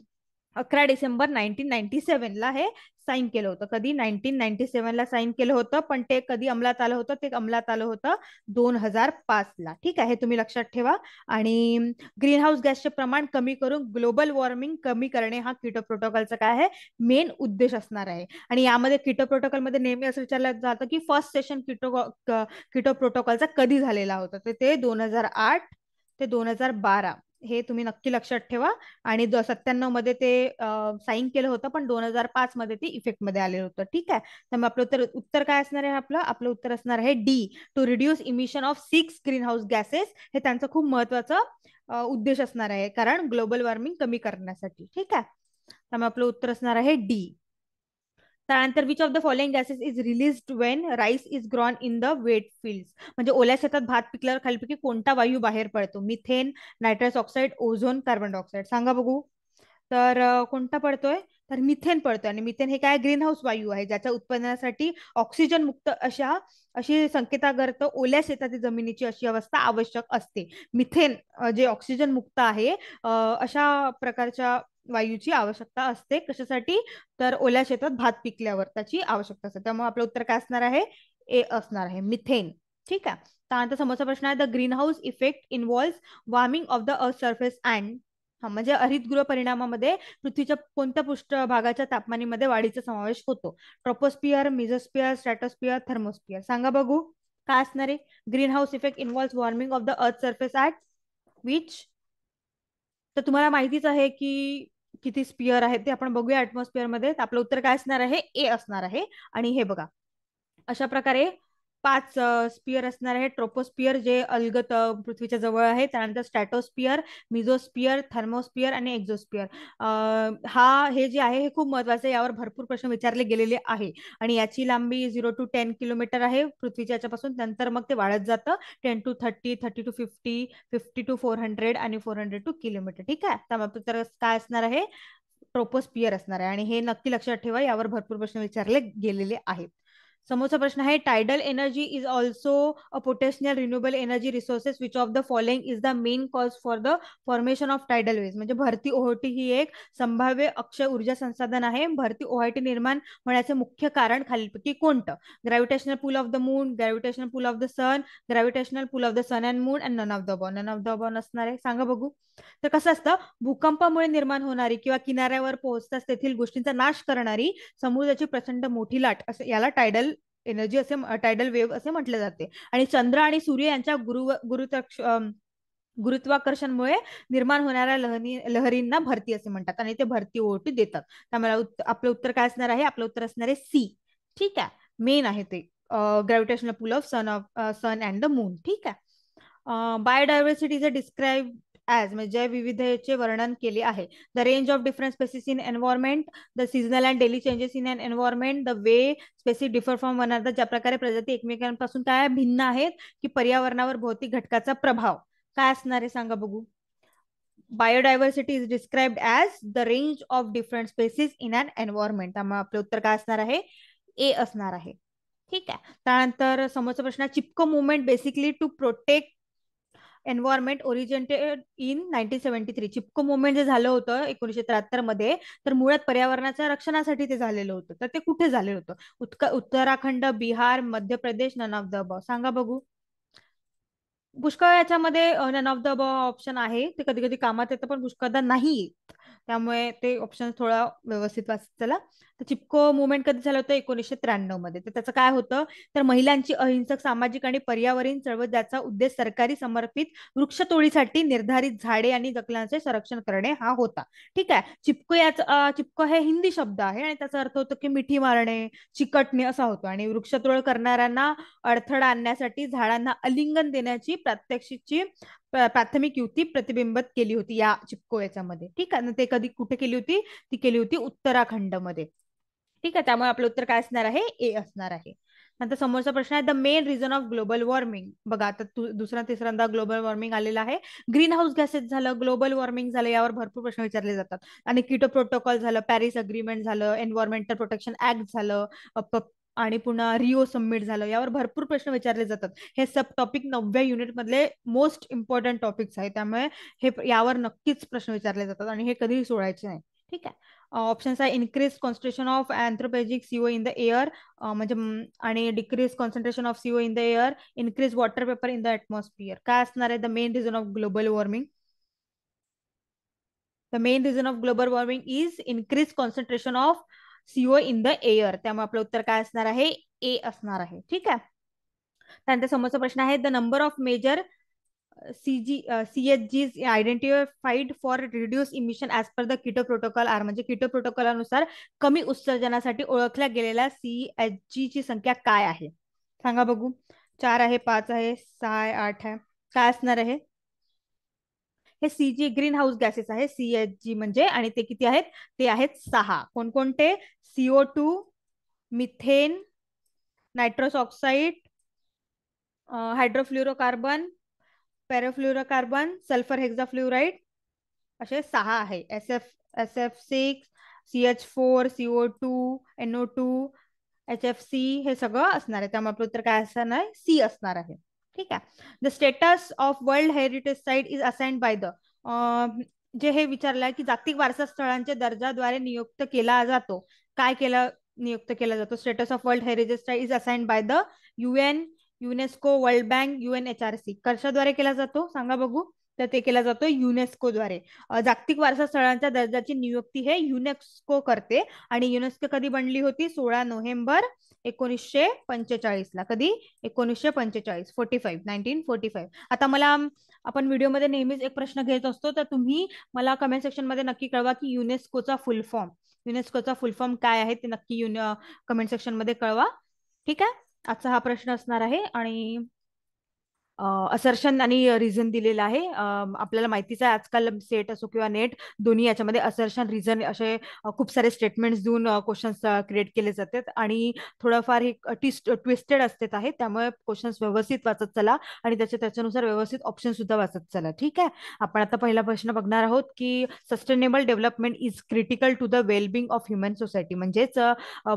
Speaker 1: अकरा डिसेंबर नाईन्टीन नाईन्टी ला हे साईन केलं होतं कधी नाईन्टीन नाईन्टी ला साईन केलं होतं पण ते कधी अंमलात आलं होतं ते अंमलात आलं होतं दोन हजार पाचला ठीक आहे तुम्ही लक्षात ठेवा आणि ग्रीन हाऊस गॅसचे प्रमाण कमी करून ग्लोबल वॉर्मिंग कमी करणे हा किटो प्रोटोकॉलचा काय आहे मेन उद्देश असणार आहे आणि यामध्ये किटो प्रोटोकॉलमध्ये नेहमी असं विचारलं जातं की फर्स्ट सेशन किटो किटो प्रोटोकॉलचा कधी झालेला होता तर ते दोन हजार आठ ते दोन हजार बारा हे तुम्ही नक्की लक्षात ठेवा आणि सत्त्याण्णव मध्ये ते साईन केलं होतं पण दोन हजार पाच मध्ये ते इफेक्ट मध्ये आलेलं होतं ठीक आहे तर मग आपलं उत्तर उत्तर काय असणार आहे आपलं आपलं उत्तर असणार आहे D to reduce emission of six greenhouse gases हे त्यांचं खूप महत्वाचं उद्देश असणार आहे कारण ग्लोबल वॉर्मिंग कमी करण्यासाठी ठीक आहे त्यामुळे आपलं उत्तर असणार आहे डी त्यानंतर which of the following gases is release when rice is grown in the wet field म्हणजे ओल्या शेतात भात पिकल्यावर खालीपैकी कोणता वायू बाहेर पडतो methane nitrous oxide ozone carbon dioxide सांगा बघू तर कोणता पडतोय तर मिथेन पडतोय आणि मिथेन हे काय ग्रीन हाऊस वायू आहे ज्याच्या उत्पादनासाठी ऑक्सिजन मुक्त अशा अशी संकेतागर्त ओल्या शेतातील जमिनीची अशी अवस्था आवश्यक असते मिथेन जे ऑक्सिजन मुक्त आहे अशा प्रकारच्या वायूची आवश्यकता असते कशासाठी तर ओल्या शेतात भात पिकल्यावर त्याची आवश्यकता असते त्यामुळे आपलं उत्तर काय असणार आहे ए असणार आहे मिथेन ठीक आहे त्यानंतर समोरचा प्रश्न आहे the greenhouse effect involve warming of the earth surface and हा म्हणजे हरितगृह परिणामामध्ये पृथ्वीच्या कोणत्या पृष्ठ पृष्ठभागाच्या तापमानामध्ये वाढीचा समावेश होतो ट्रोपोस्पियर मिझोस्पियर स्ट्रॅटोस्पियर थर्मोस्पियर सांगा बघू काय असणार आहे greenhouse effect involve warming of the earth surface at which तर तुम्हाला माहितीच आहे की किती स्पियर आहेत ते आपण बघूया ऍटमॉस्फिअर मध्ये आपलं उत्तर काय असणार आहे ए असणार आहे आणि हे बघा अशा प्रकारे पाच स्पियर असणार आहे ट्रोपोस्पियर जे अलगत पृथ्वीच्या जवळ आहे त्यानंतर स्टॅटोस्पियर मिझोस्पियर थर्मोस्पियर आणि एक्झोस्पियर हा हे जे आहे हे खूप महत्वाचं आहे यावर भरपूर प्रश्न विचारले गेलेले आहे आणि याची लांबी झिरो टू टेन किलोमीटर आहे पृथ्वीच्या याच्यापासून नंतर मग ते वाढत जातं ten to thirty thirty to fifty fifty to four hundred आणि फोर हंड्रेड टू किलोमीटर ठीक आहे तर काय असणार आहे ट्रोपोस्पियर असणार आहे आणि हे नक्की लक्षात ठेवा यावर भरपूर प्रश्न विचारले गेलेले आहेत समोरचा प्रश्न आहे tidal energy is also a potential renewable energy resources which of the following is the main cause for the formation of tidal waves म्हणजे भरती ओहोटी ही एक संभाव्य अक्षय ऊर्जा संसाधन आहे भरती ओहोटी निर्माण होण्याचे मुख्य कारण खालीलपैकी कोणतं gravitational pull of the moon gravitational pull of the sun gravitational pull of the sun and moon and none of the above none of the above असणार आहे सांगा बघू तर कसं असतं भूकंपामुळे निर्माण होणारी किंवा किनाऱ्यावर पोहोचताच तेथील गोष्टींचा नाश करणारी समुद्राची प्रचंड मोठी लाट असं याला टायडल एनर्जी असे टायडल वेव्ह असे म्हटले जाते आणि चंद्र आणि सूर्य यांच्या गुरु गुरुतक्ष गुरुत्वाकर्षणमुळे निर्माण होणाऱ्या लहरी लहरींना भरती असे म्हणतात आणि ते भरती ओळटी देतात त्यामुळे आपलं उत्तर काय असणार आहे आपलं उत्तर असणार आहे सी ठीक आहे मेन आहे ते gravitational pull of sun of sun and the moon ठीक आहे बायोडायव्हर्सिटी इज डिस्क्राईब ऍज म्हणजे विविधतेचे वर्णन केले आहे the range of different species in environment the seasonal and daily changes in and environment the way species differ from one other ज्या प्रकारे प्रजाती एकमेकांपासून काय भिन्न आहेत की पर्यावरणावर भौतिक घटकाचा प्रभाव काय असणार आहे सांगा बघू biodiversity is describe as the range of different species in and environment त्यामुळे आपलं उत्तर काय असणार आहे ए असणार आहे ठीक आहे त्यानंतर समोरचा प्रश्न Chipko movement basically to protect environment originated in nineteen seventy three Chipko movement जे झालं होतं एकोणीशे त्र्याहत्तर मध्ये तर मुळात पर्यावरणाच्या रक्षणासाठी ते झालेलं होतं तर ते कुठे झालेलं होतं उत्क Uttarakhand Bihar Madhya Pradesh none of the above सांगा बघू पुष्कळ याच्यामध्ये none of the above option आहे ते कधी कधी कामात येतं पण पुष्कळदा नाही त्यामुळे ते ऑप्शन थोडा व्यवस्थित वाचत चला चिपको मुवमेंट कधी झालं होतं एकोणीसशे त्र्याण्णव मध्ये तर त्याचं काय होतं तर महिलांची अहिंसक सामाजिक आणि पर्यावरण चळवळ ज्याचा उद्देश सरकारी समर्पित वृक्षतोडीसाठी निर्धारित झाडे आणि जंगलांचे संरक्षण करणे हा होता ठीक आहे चिपको याच चिपको हे हिंदी शब्द आहे आणि त्याचा अर्थ होतो की मिठी मारणे चिकटणे असा होतो आणि वृक्षतोड करणाऱ्यांना अडथळा आणण्यासाठी झाडांना अलिंगन देण्याची प्रात्यक्षिकची प्राथमिक युती प्रतिबिंबित केली होती या चिपको याच्यामध्ये ठीक आहे ना ते कधी कुठे केली होती ती केली होती उत्तराखंडमध्ये ठीक आहे त्यामुळे आपलं उत्तर काय असणार आहे ए असणार आहे नंतर समोरचा प्रश्न आहे the main reason of global warming बघा आता दुसरा तिसऱ्यांदा ग्लोबल वॉर्मिंग आलेलं आहे ग्रीन हाऊस गॅसेस झालं ग्लोबल वॉर्मिंग झालं यावर भरपूर प्रश्न विचारले जातात आणि किटो प्रोटोकॉल झालं पॅरिस अग्रीमेंट झालं एन्व्हायरमेंटल प्रोटेक्शन ऍक्ट झालं आणि पुन्हा रिओ सबमिट झालं यावर भरपूर प्रश्न विचारले जातात हे सब टॉपिक नवव्या युनिट मधले मोस्ट इम्पॉर्टंट टॉपिक्स आहे त्यामुळे हे यावर नक्कीच प्रश्न विचारले जातात आणि हे कधीही सोडायचे नाही ठीक आहे ऑप्शन्स आहे increase concentration of anthropogenic CO in the air म्हणजे आणि decrease concentration of CO in the air increase water vapour in the atmosphere काय असणार आहे the main reason of global warming the main reason of global warming is increase concentration of CO in the air त्यामुळे आपलं उत्तर काय असणार आहे A असणार आहे ठीक आहे त्यानंतर समोरचा प्रश्न आहे the number of major CG G identified for reduce emission as per the Kyoto protocol are म्हणजे किटो प्रोटोकॉलानुसार कमी उत्सर्जनासाठी ओळखल्या गेलेल्या सीएचजी ची संख्या काय आहे सांगा बघू चार आहे पाच आहे सहा आहे आठ आहे काय असणार आहे हे सीजी ग्रीन हाऊस गॅसेस आहे सीएचजी म्हणजे आणि ते किती आहेत ते आहेत सहा कोणकोणते CO two methane nitrous oxide hydrofluorocarbon perfluorocarbon sulphur hexafluoride असे सहा आहे S F S F six C H four CO two O two H F C हे सगळं असणार आहे त्यामुळे उत्तर काय असणार आहे सी असणार आहे ठीक आहे the status of world heritage site is assigned by the जे हे विचारलंय की जागतिक वारसा स्थळांच्या दर्जाद्वारे नियुक्त केला जातो काय केला नियुक्त केला जातो status of world heritage site is assigned by the UN UNESCO world bank C कशाद्वारे केला जातो सांगा बघू तर ते केला जातो युनेस्कोद्वारे जागतिक वारसा स्थळांच्या दर्जाची नियुक्ती हे युनेस्को करते आणि युनेस्को कधी बनली होती सोळा नोव्हेंबर एकोणीसशे पंचेचाळीस ला कधी एकोणीसशे पंचेचाळीस forty five nineteen forty five आता मला आपण व्हिडिओमध्ये नेहमीच एक प्रश्न घेत असतो तर तुम्ही मला कमेंट सेक्शनमध्ये नक्की कळवा की युनेस्कोचा फुल फॉर्म युनेस्कोचा फुल फॉर्म काय आहे ते नक्की युन कमेंट मध्ये कळवा ठीक आहे आजचा हा प्रश्न असणार आहे आणि असर्शन आणि रिझन दिलेलं आहे आपल्याला माहितीच आहे आजकाल सेट असो किंवा नेट दोन्ही याच्यामध्ये असर्शन रिझन असे खूप सारे स्टेटमेंट्स देऊन क्वेश्चन्स क्रिएट केले जातात आणि थोडंफार हे ट्विस्टेड असतात आहे त्यामुळे क्वेश्चन्स व्यवस्थित वाचत चला आणि त्याच्या त्याच्यानुसार व्यवस्थित ऑप्शन सुद्धा वाचत चला ठीक आहे आपण आता पहिला प्रश्न बघणार आहोत की sustainable development is critical to the wellbeing of human society म्हणजेच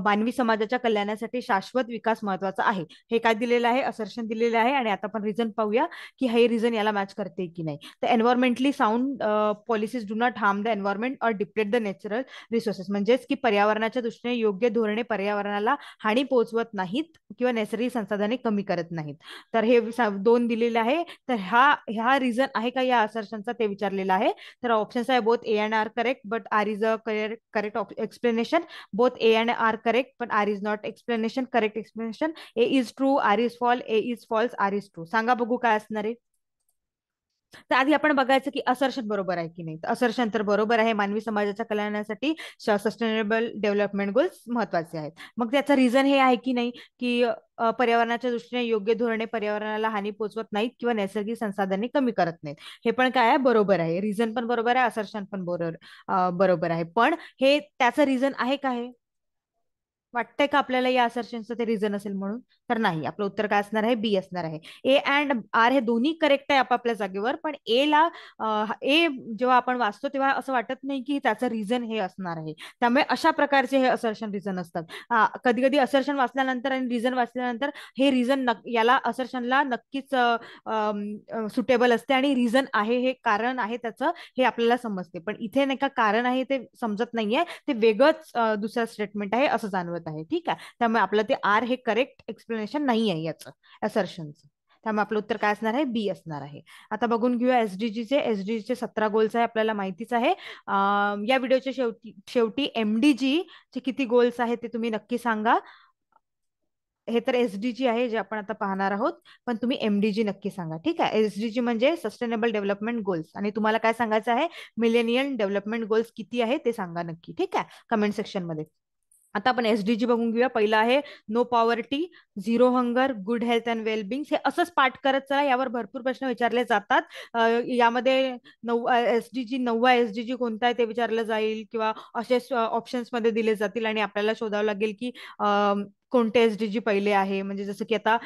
Speaker 1: मानवी समाजाच्या कल्याणासाठी शाश्वत विकास महत्वाचा आहे हे काय दिलेलं आहे असर्शन दिलेलं आहे आणि आता आपण रिझन पाहूया की हे रिझन याला मॅच करते की नाही तर environmentally sound policies do not harm the environment or deplete the natural resources म्हणजेच की पर्यावरणाच्या दृष्टीने योग्य धोरणे पर्यावरणाला हानी पोहोचवत नाहीत किंवा नैसर्गिक संसाधने कमी करत नाहीत तर हे दोन दिलेले आहे तर हा ह्या रिझन आहे का या असर्शनचा ते विचारलेलं आहे तर ऑप्शन्स आहे both A and R correct but R is a correct explanation both A and R correct पण R is not explanation correct explanation A is true R is false A is false R is true सांगा बघू काय असणार आहे तर आधी आपण बघायचं की असर्शन बरोबर आहे की नाही असर्शन तर बरोबर आहे मानवी समाजाच्या कल्याणासाठी सस्टेनेबल डेव्हलपमेंट गोल्स महत्वाचे आहेत मग त्याचं रिझन हे आहे की नाही की पर्यावरणाच्या दृष्टीने योग्य धोरणे पर्यावरणाला हानी पोहोचवत नाहीत किंवा नैसर्गिक संसाधने कमी करत नाहीत हे पण काय आहे बरोबर आहे रिझन पण बरोबर आहे असर्शन पण बरोबर आहे पण हे त्याचं रिझन आहे का काय वाटतंय का आपल्याला या असर्शनचं ते रिझन असेल म्हणून तर नाही आपलं उत्तर काय असणार आहे बी असणार आहे ए अँड आर हे दोन्ही करेक्ट आहे आपापल्या जागेवर पण ए ला ए जेव्हा आपण वाचतो तेव्हा असं वाटत नाही की त्याचं रिझन हे असणार आहे त्यामुळे अशा प्रकारचे हे असर्शन रिझन असतात कधी कधी असर्शन वाचल्यानंतर आणि रिझन वाचल्यानंतर हे रिझन याला असर्शनला नक्कीच सुटेबल असते आणि रिझन आहे हे कारण आहे त्याचं हे आपल्याला समजते पण इथे नाही का कारण आहे ते समजत नाहीये ते वेगळंच दुसरं स्टेटमेंट आहे असं जाणवत करत आहे ठीक आहे त्यामुळे आपलं ते आर हे करेक्ट एक्सप्लेनेशन नाही आहे याचं असर्शनचं त्यामुळे आपलं उत्तर काय असणार आहे बी असणार आहे आता बघून घेऊया एसडीजीचे चे सतरा गोल्स आहे आपल्याला माहितीच आहे या व्हिडिओच्या शेवटी शेवटी एमडीजी चे किती गोल्स आहेत ते तुम्ही नक्की सांगा हे तर एसडीजी आहे जे आपण आता पाहणार आहोत पण तुम्ही एमडीजी नक्की सांगा ठीक आहे एसडीजी म्हणजे सस्टेनेबल डेव्हलपमेंट गोल्स आणि तुम्हाला काय सांगायचं आहे मिलेनियल डेव्हलपमेंट गोल्स किती आहे ते सांगा नक्की ठीक आहे कमेंट सेक्शनमध्ये आता आपण एसडीजी बघून घेऊया पहिला आहे no poverty zero hunger good health and wellbeing हे असंच पाठ करत चला यावर भरपूर प्रश्न विचारले जातात यामध्ये नव एसडीजी नववा एसडीजी कोणता आहे ते विचारलं जाईल किंवा असे ऑप्शन्स मध्ये दिले जातील आणि आपल्याला शोधावं लागेल की कोणते एसडीजी पहिले आहे म्हणजे जसं की आता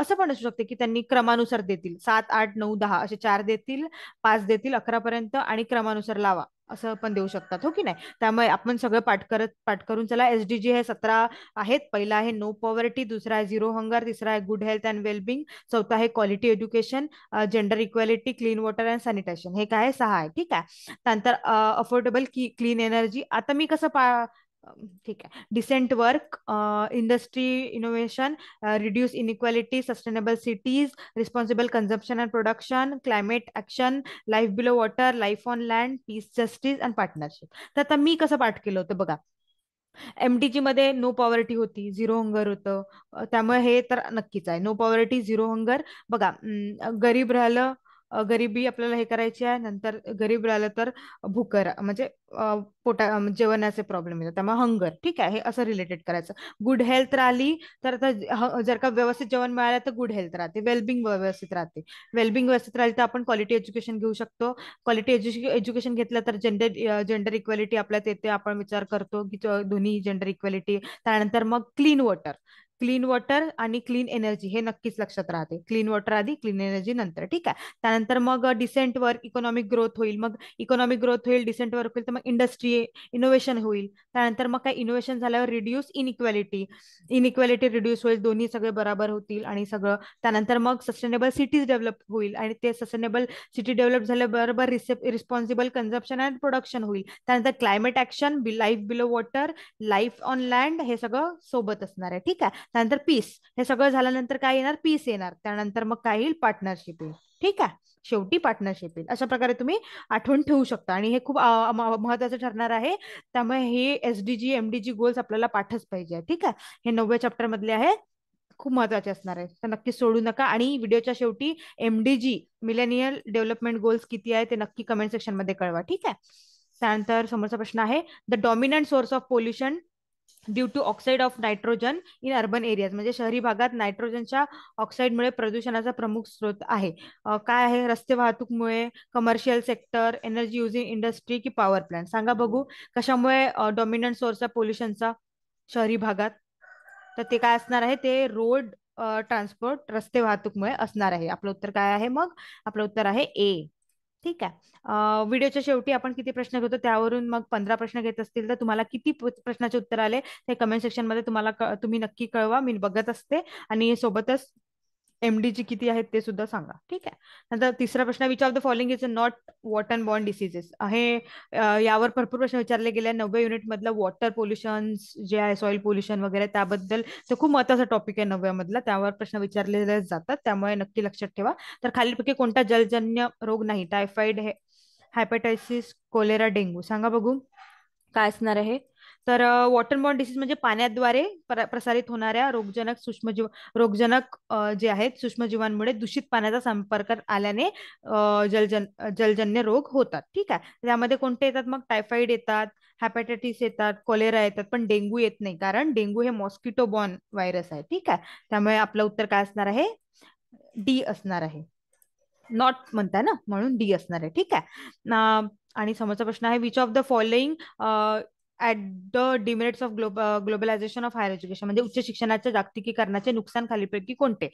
Speaker 1: असं पण असू शकते की त्यांनी क्रमानुसार देतील सात आठ नऊ दहा असे चार देतील पाच देतील अकरा पर्यंत आणि क्रमानुसार लावा असं पण देऊ शकतात हो की नाही त्यामुळे आपण सगळं पाठ करत पाठ करून चला एसडीजी हे सतरा आहेत पहिला आहे नो पॉवर्टी दुसरा आहे झिरो हंगर तिसरा आहे गुड हेल्थ अँड वेलबिंग चौथा आहे quality education gender equality clean water and sanitation हे काय सहा आहे ठीक आहे त्यानंतर अफोर्डेबल क्लीन एनर्जी आता मी कसं पा ठीक आहे decent work industry innovation reduce inequality sustainable cities responsible consumption and production climate action life below water life on land peace justice and partnership तर आता मी कसं पाठ केलं होतं बघा एमडीजी मध्ये नो पॉवर्टी होती झिरो हंगर होतं त्यामुळे हे तर नक्कीच आहे नो पॉवर्टी झिरो हंगर बघा गरीब राहिलं गरिबी आपल्याला हे करायची आहे नंतर गरीब राहिलं तर भूकर म्हणजे पोटा जेवणाचे प्रॉब्लेम येतात त्यामुळे हंगर ठीक आहे हे असं रिलेटेड करायचं गुड हेल्थ राहिली तर जर का व्यवस्थित जेवण मिळालं तर गुड हेल्थ राहते वेलबिंग व्यवस्थित राहते वेलबिंग व्यवस्थित राहिली तर आपण क्वालिटी एज्युकेशन घेऊ शकतो क्वालिटी एज्युकेशन घेतलं तर जेंडर जेंडर इक्वॅलिटी आपल्यात येते आपण विचार करतो की दोन्ही जेंडर इक्वेलिटी त्यानंतर मग क्लीन वॉटर क्लीन वॉटर आणि क्लीन एनर्जी हे नक्कीच लक्षात राहते क्लीन वॉटर आधी क्लीन एनर्जी नंतर ठीक आहे त्यानंतर मग डिसेंट वर्क इकॉनॉमिक ग्रोथ होईल मग इकॉनॉमिक ग्रोथ होईल डिसेंट वर्क होईल तर मग इंडस्ट्री इनोव्हेशन होईल त्यानंतर मग काय इनोव्हेशन झाल्यावर रिड्यूस इनइक्वॅलिटी इनइक्वॅलिटी रिड्यूस होईल दोन्ही सगळे बरोबर होतील आणि सगळं त्यानंतर मग सस्टेनेबल सिटीज डेव्हलप होईल आणि ते सस्टेनेबल सिटी डेव्हलप झाल्याबरोबर बरोबर रिस्पॉन्सिबल कन्झम्पशन अँड प्रोडक्शन होईल त्यानंतर climate action life below water life on land हे सगळं सोबत असणार आहे ठीक आहे त्यानंतर पीस हे सगळं झाल्यानंतर काय येणार पीस येणार त्यानंतर मग काय येईल पार्टनरशिप येईल ठीक आहे शेवटी पार्टनरशिप येईल अशा प्रकारे तुम्ही आठवण ठेवू शकता आणि हे खूप महत्वाचं ठरणार आहे त्यामुळे हे एसडीजी एमडीजी गोल्स आपल्याला पाठच पाहिजे ठीक आहे हे नवव्या चॅप्टर मधले आहे खूप महत्वाचे असणार आहे तर नक्की सोडू नका आणि व्हिडिओच्या शेवटी एमडीजी मिलेनियल डेव्हलपमेंट गोल्स किती आहे ते नक्की कमेंट सेक्शन मध्ये कळवा ठीक आहे त्यानंतर समोरचा प्रश्न आहे the dominant source of pollution due to oxide of nitrogen in urban areas म्हणजे शहरी भागात नायट्रोजनच्या ऑक्साईडमुळे प्रदूषणाचा प्रमुख स्रोत आहे काय आहे रस्ते वाहतूकमुळे commercial sector energy using industry की पॉवर प्लांट सांगा बघू कशामुळे डॉमिनंट सोर्स आहे पोल्युशनचा शहरी भागात तर ते काय असणार आहे ते रोड ट्रान्सपोर्ट रस्ते वाहतूकमुळे असणार आहे आपलं उत्तर काय आहे मग आपलं उत्तर आहे ए ठीक आहे व्हिडिओच्या शेवटी आपण किती प्रश्न घेतो त्यावरून मग पंधरा प्रश्न घेत असतील तर तुम्हाला किती प्रश्नाचे उत्तर आले ते कमेंट सेक्शनमध्ये तुम्हाला तुम्ही नक्की कळवा मी बघत असते आणि सोबतच एमडीची किती आहेत ते सुद्धा सांगा ठीक आहे नंतर तिसरा प्रश्न विचार the following is not water and borne diseases हे यावर भरपूर प्रश्न विचारले गेले नव्या युनिट मधलं वॉटर पोल्युशन जे आहे सॉइल पोल्युशन वगैरे त्याबद्दल तर खूप महत्वाचा टॉपिक आहे नव्या मधला त्यावर प्रश्न विचारले जातात त्यामुळे नक्की लक्षात ठेवा तर खालीलपैकी कोणता जलजन्य रोग नाही टायफॉइड हे हायपेटायसिस कोलेरा डेंग्यू सांगा बघू काय असणार आहे तर वॉटर बॉर्न डिसीज म्हणजे पाण्याद्वारे प्रसारित होणाऱ्या रोगजनक सूक्ष्मजीव रोगजनक जे आहेत सूक्ष्मजीवांमुळे दूषित पाण्याचा संपर्क आल्याने जलजन जलजन्य रोग होतात ठीक आहे त्यामध्ये कोणते येतात मग टायफॉइड येतात हॅपेटायटिस येतात कोलेरा येतात पण डेंग्यू येत नाही कारण डेंग्यू हे मॉस्किटो बॉर्न व्हायरस आहे ठीक आहे त्यामुळे आपलं उत्तर काय असणार आहे डी असणार आहे नॉट म्हणताय ना म्हणून डी असणार आहे ठीक आहे आणि समोरचा प्रश्न आहे which of the following at the demerits of globalisation of higher education म्हणजे उच्च शिक्षणाच्या जागतिकीकरणाचे नुकसान खालीपैकी कोणते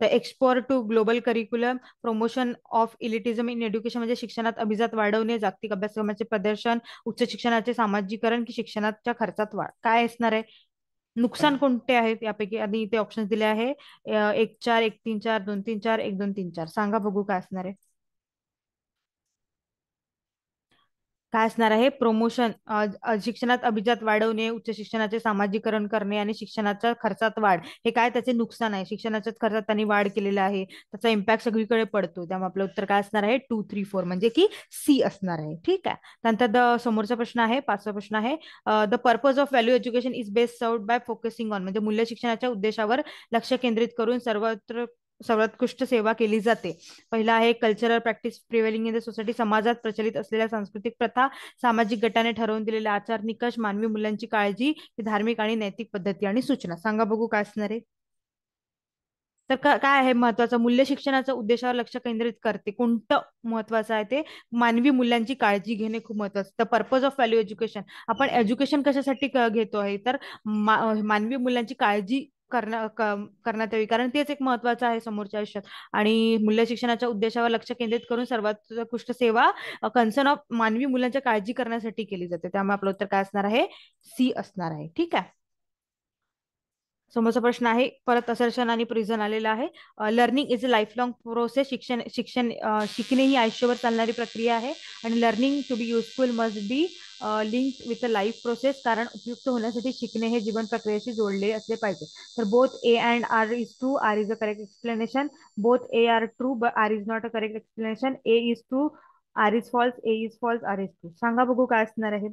Speaker 1: तर export to global curriculum promotion of elitism in education म्हणजे शिक्षणात अभिजात वाढवणे जागतिक अभ्यासक्रमाचे प्रदर्शन उच्च शिक्षणाचे सामाजिकरण की शिक्षणाच्या खर्चात वाढ काय असणार आहे नुकसान कोणते आहेत यापैकी आणि इथे ऑप्शन दिले आहे uh, एक चार एक तीन चार दोन तीन चार एक दोन तीन चार सांगा बघू काय असणार आहे काय असणार आहे प्रमोशन शिक्षणात अभिजात वाढवणे उच्च शिक्षणाचे सामाजिकरण करणे आणि शिक्षणाच्या खर्चात वाढ हे काय त्याचे नुकसान आहे शिक्षणाच्या खर्चात त्यांनी वाढ केलेला आहे त्याचा इम्पॅक्ट सगळीकडे पडतो त्यामुळे आपलं उत्तर काय असणार आहे टू थ्री फोर म्हणजे की सी असणार आहे ठीक आहे त्यानंतर द समोरचा प्रश्न आहे पाचवा प्रश्न आहे the purpose of value education is based out by focusing on म्हणजे मूल्य शिक्षणाच्या उद्देशावर लक्ष केंद्रित करून सर्वत्र सर्वोत्कृष्ट सेवा केली जाते पहिला आहे cultural practice prevailing in the society समाजात प्रचलित असलेल्या सांस्कृतिक प्रथा सामाजिक गटाने ठरवून दिलेले आचार निकष मानवी मूल्यांची काळजी धार्मिक आणि नैतिक पद्धती आणि सूचना सांगा बघू काय असणार आहे तर काय आहे महत्वाचं मूल्य शिक्षणाच्या उद्देशावर लक्ष केंद्रित करते कोणतं महत्वाचं आहे ते मानवी मूल्यांची काळजी घेणे खूप महत्वाचं तर पर्पज ऑफ व्हॅल्यू एज्युकेशन आपण एज्युकेशन कशासाठी घेतो आहे तर मानवी मूल्यांची काळजी करण्यात यावी कारण तेच एक महत्वाचं आहे समोरच्या आयुष्यात आणि मूल्य शिक्षणाच्या उद्देशावर लक्ष केंद्रित करून सर्वात उत्कृष्ट सेवा कन्सर्न ऑफ मानवी मुलांच्या काळजी करण्यासाठी केली जाते त्यामुळे आपलं उत्तर काय असणार आहे सी असणार आहे ठीक आहे समोरचा प्रश्न आहे परत असर्शन आणि प्रिझन आलेला आहे learning is a lifelong process शिक्षण शिक्षण शिकणे ही आयुष्यभर चालणारी प्रक्रिया आहे आणि learning to be useful must be link with a life process कारण उपयुक्त होण्यासाठी शिकणे हे जीवन प्रक्रियेशी जोडले असले पाहिजे तर both A and R is true R is a correct explanation both A R true but R is not a correct explanation A is true R is false A is false R is true सांगा बघू काय असणार आहे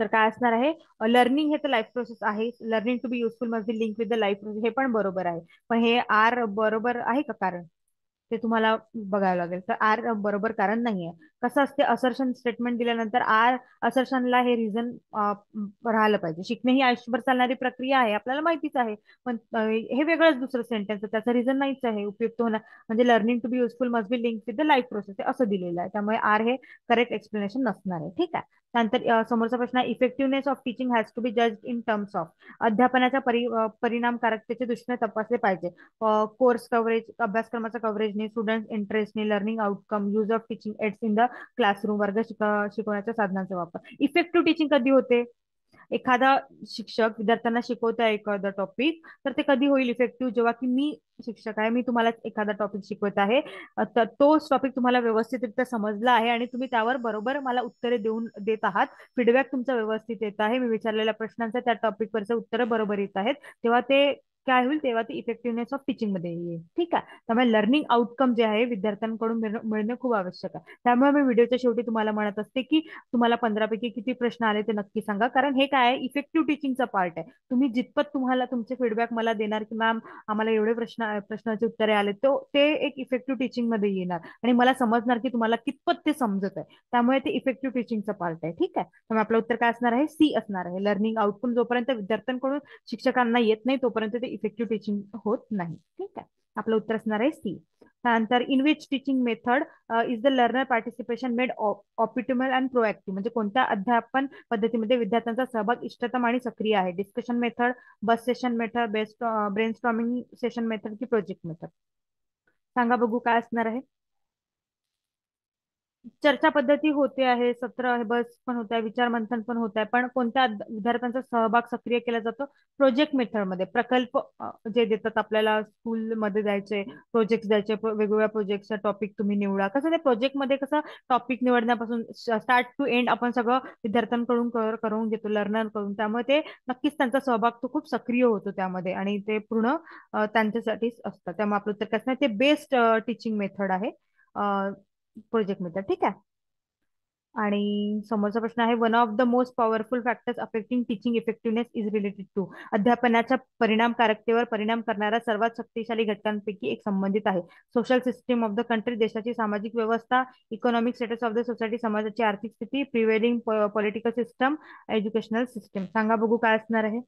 Speaker 1: तर काय असणार आहे learning हे तर लाईफ प्रोसेस आहे learning to be useful must be link with the life process हे पण बरोबर आहे पण हे आर बरोबर आहे का कारण ते तुम्हाला बघावं लागेल तर आर बरोबर कारण नाहीये कसं असते असर्शन स्टेटमेंट दिल्यानंतर आर असर्शनला हे रिझन राहिलं पाहिजे शिकणे ही आयुष्यभर चालणारी प्रक्रिया आहे आपल्याला माहितीच आहे पण हे वेगळंच दुसरं सेंटेन्स आहे त्याचं रिझन नाहीच आहे उपयुक्त होणार म्हणजे learning to be useful must be link with the life process असं दिलेलं आहे त्यामुळे आर हे करेक्ट एक्सप्लेनेशन नसणार आहे ठीक आहे त्यानंतर समोरचा प्रश्न आहे effectiveness of teaching has to be जज इन टर्म्स ऑफ अध्यापनाच्या परिणामकारकतेचे दृष्टीने तपासले पाहिजे कोर्स कव्हरेज अभ्यासक्रमाचा कव्हरेज नॉलेजने स्टुडंट इंटरेस्टने learning outcome use of teaching aids in the classroom वर्ग शिकवण्याच्या साधनांचा वापर इफेक्टिव्ह टीचिंग कधी होते एखादा शिक्षक विद्यार्थ्यांना शिकवत आहे एखादा टॉपिक तर ते कधी होईल इफेक्टिव्ह जेव्हा की मी शिक्षक आहे मी तुम्हाला एखादा टॉपिक शिकवत आहे तर तो टॉपिक तुम्हाला व्यवस्थितरित्या समजला आहे आणि तुम्ही त्यावर बरोबर मला उत्तरे देऊन देत आहात फीडबॅक तुमचा व्यवस्थित येत आहे मी विचारलेल्या प्रश्नांचा त्या टॉपिकवरचे उत्तरं बरोबर येत आहेत तेव्हा ते काय होईल तेव्हा ती इफेक्टिव्हनेस ऑफ टीचिंग मध्ये येईल ठीक आहे त्यामुळे लर्निंग आउटकम जे आहे विद्यार्थ्यांकडून मिळणं खूप आवश्यक आहे त्यामुळे मी व्हिडिओच्या शेवटी तुम्हाला म्हणत असते की तुम्हाला पंधरापैकी किती प्रश्न आले ते नक्की सांगा कारण हे काय आहे इफेक्टिव्ह टीचिंगचा पार्ट आहे तुम्ही जितपत तुम्हाला तुमचे फीडबॅक मला देणार की मॅम आम्हाला एवढे प्रश्न प्रश्नाचे उत्तरे आले तो ते एक इफेक्टिव्ह टीचिंग मध्ये येणार आणि मला समजणार की तुम्हाला कितपत ते समजत आहे त्यामुळे ते इफेक्टिव्ह टीचिंगचा पार्ट आहे ठीक आहे त्यामुळे आपलं उत्तर काय असणार आहे सी असणार आहे लर्निंग आउटकम जोपर्यंत विद्यार्थ्यांकडून शिक्षकांना येत नाही तोपर्यंत ते इफेक्टिव्ह टीचिंग होत नाही ठीक आहे आपलं उत्तर असणार आहे सी त्यानंतर in which teaching method is the learner participation made optimal and proactive म्हणजे कोणत्या अध्यापन पद्धतीमध्ये विद्यार्थ्यांचा सहभाग इष्टतम आणि सक्रिय आहे discussion method buzz session method best brainstorming session method की प्रोजेक्ट मेथड सांगा बघू काय असणार आहे चर्चा पद्धती होते आहे सत्र बस पण होत आहे विचार मंथन पण होत आहे पण कोणत्या विद्यार्थ्यांचा सहभाग सक्रिय केला जातो प्रोजेक्ट मेथड मध्ये प्रकल्प जे देतात आपल्याला स्कूल मध्ये द्यायचे प्रोजेक्ट द्यायचे वेगवेगळ्या प्रोजेक्टचा टॉपिक तुम्ही निवडा कसं ते मध्ये कसं टॉपिक निवडण्यापासून स्टार्ट टू एंड आपण सगळं विद्यार्थ्यांकडून करून घेतो लर्नर करून त्यामुळे ते नक्कीच त्यांचा सहभाग तो खूप सक्रिय होतो त्यामध्ये आणि ते पूर्ण त्यांच्यासाठीच असतं त्यामुळे आपलं तर कसं ते बेस्ट टीचिंग मेथड आहे प्रोजेक्ट मिळतात ठीक आहे आणि समोरचा प्रश्न आहे one of the most powerful factors affecting teaching effectiveness is related to अध्यापनाच्या परिणामकारकतेवर परिणाम करणाऱ्या सर्वात शक्तिशाली घटकांपैकी एक संबंधित आहे social system of the country देशाची सामाजिक व्यवस्था economic status of the society समाजाची आर्थिक स्थिती prevailing political system educational system सांगा बघू काय असणार आहे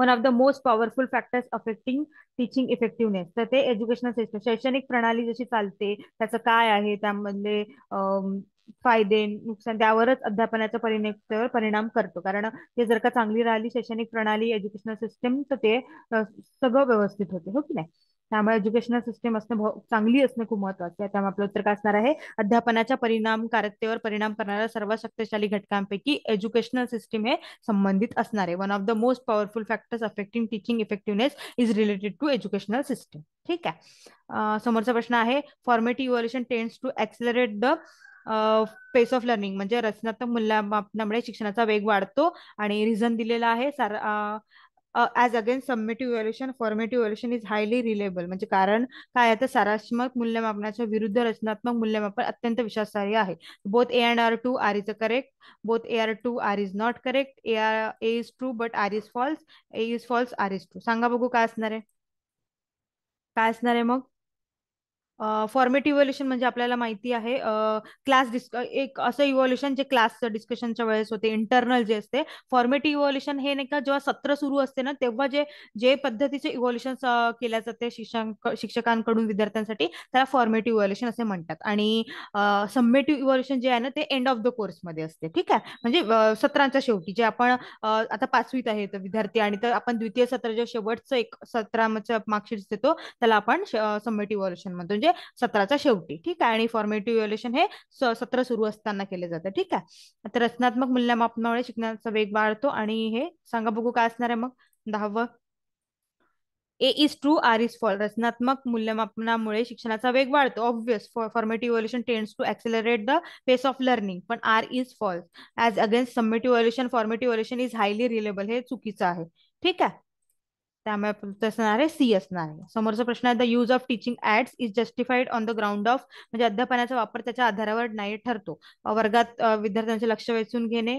Speaker 1: one of the most powerful factors affecting teaching effectiveness तर ते एज्युकेशनल सिस्टम शैक्षणिक प्रणाली जशी चालते त्याचं काय आहे त्यामधले फायदे नुकसान त्यावरच अध्यापनाचा परिणाम परिणाम करतो कारण ते जर का चांगली राहिली शैक्षणिक प्रणाली एज्युकेशनल सिस्टम तर ते सगळं व्यवस्थित होते हो की नाही त्यामुळे एज्युकेशनल सिस्टीम असणं चांगली असणे खूप महत्वाचं आहे त्यामुळे आपलं उत्तर काय असणार आहे अध्यापनाच्या परिणामकारकतेवर परिणाम करणाऱ्या सर्वात शक्तिशाली घटकांपैकी एज्युकेशनल सिस्टीम हे संबंधित असणार आहे one of the most powerful factors affecting teaching effectiveness is related to educational system ठीक आहे समोरचा प्रश्न आहे formative evaluation tends to accelerate the pace of learning म्हणजे रचनात्मक मूल्यमापनामुळे शिक्षणाचा वेग वाढतो आणि रिझन दिलेला आहे सार as against summative evaluation formative evaluation is highly reliable म्हणजे कारण काय आता सारात्मक मूल्यमापनाच्या विरुद्ध रचनात्मक मूल्यमापन अत्यंत विश्वासार्ह आहे both A and R to R is a correct both A R to R is not correct A R A is true but R is false A is false R is true सांगा बघू काय असणार आहे काय असणार आहे मग formative evolution म्हणजे आपल्याला माहिती आहे क्लास डिस्क एक असं इव्हॉल्युशन जे क्लास डिस्कशनच्या वेळेस होते इंटरनल जे असते फॉर्मेटिव्ह इव्हॉल्युशन हे नाही का जेव्हा सत्र सुरू असते ना तेव्हा जे जे पद्धतीचे इव्हॉल्युशन केल्या जाते शिक्षक शिक्षकांकडून विद्यार्थ्यांसाठी त्याला फॉर्मेटिव्ह इव्हॉल्युशन असे म्हणतात आणि सबमेटिव्ह इव्हॉल्युशन जे आहे ना ते एंड ऑफ द कोर्स मध्ये असते ठीक आहे म्हणजे सत्रांच्या शेवटी जे आपण आता पाचवीत आहे विद्यार्थी आणि तर आपण द्वितीय सत्र जे शेवटचं एक सत्रामध्ये मार्कशीट देतो त्याला आपण सबमेटिव्ह इव्हॉल्युशन म्हणतो म्हणजे म्हणजे सत्राच्या शेवटी ठीक आहे आणि फॉर्मेटिव्ह इव्हॅल्युएशन हे सत्र सुरू असताना केले जाते ठीक आहे तर रचनात्मक मूल्यमापनामुळे शिकण्याचा वेग वाढतो आणि हे सांगा बघू काय असणार आहे मग दहावं A is true R is false रचनात्मक मूल्यमापनामुळे शिक्षणाचा वेग वाढतो obvious formative evaluation tends to accelerate the pace of learning पण R is false as against summative evaluation formative evaluation is highly reliable हे चुकीचं आहे ठीक आहे त्यामुळे असणार आहे सी असणार आहे समोरचा प्रश्न आहे the use of teaching aids is justified on the ground of म्हणजे अध्यापनाचा वापर त्याच्या आधारावर नाही ठरतो वर्गात विद्यार्थ्यांचे लक्ष वेचून घेणे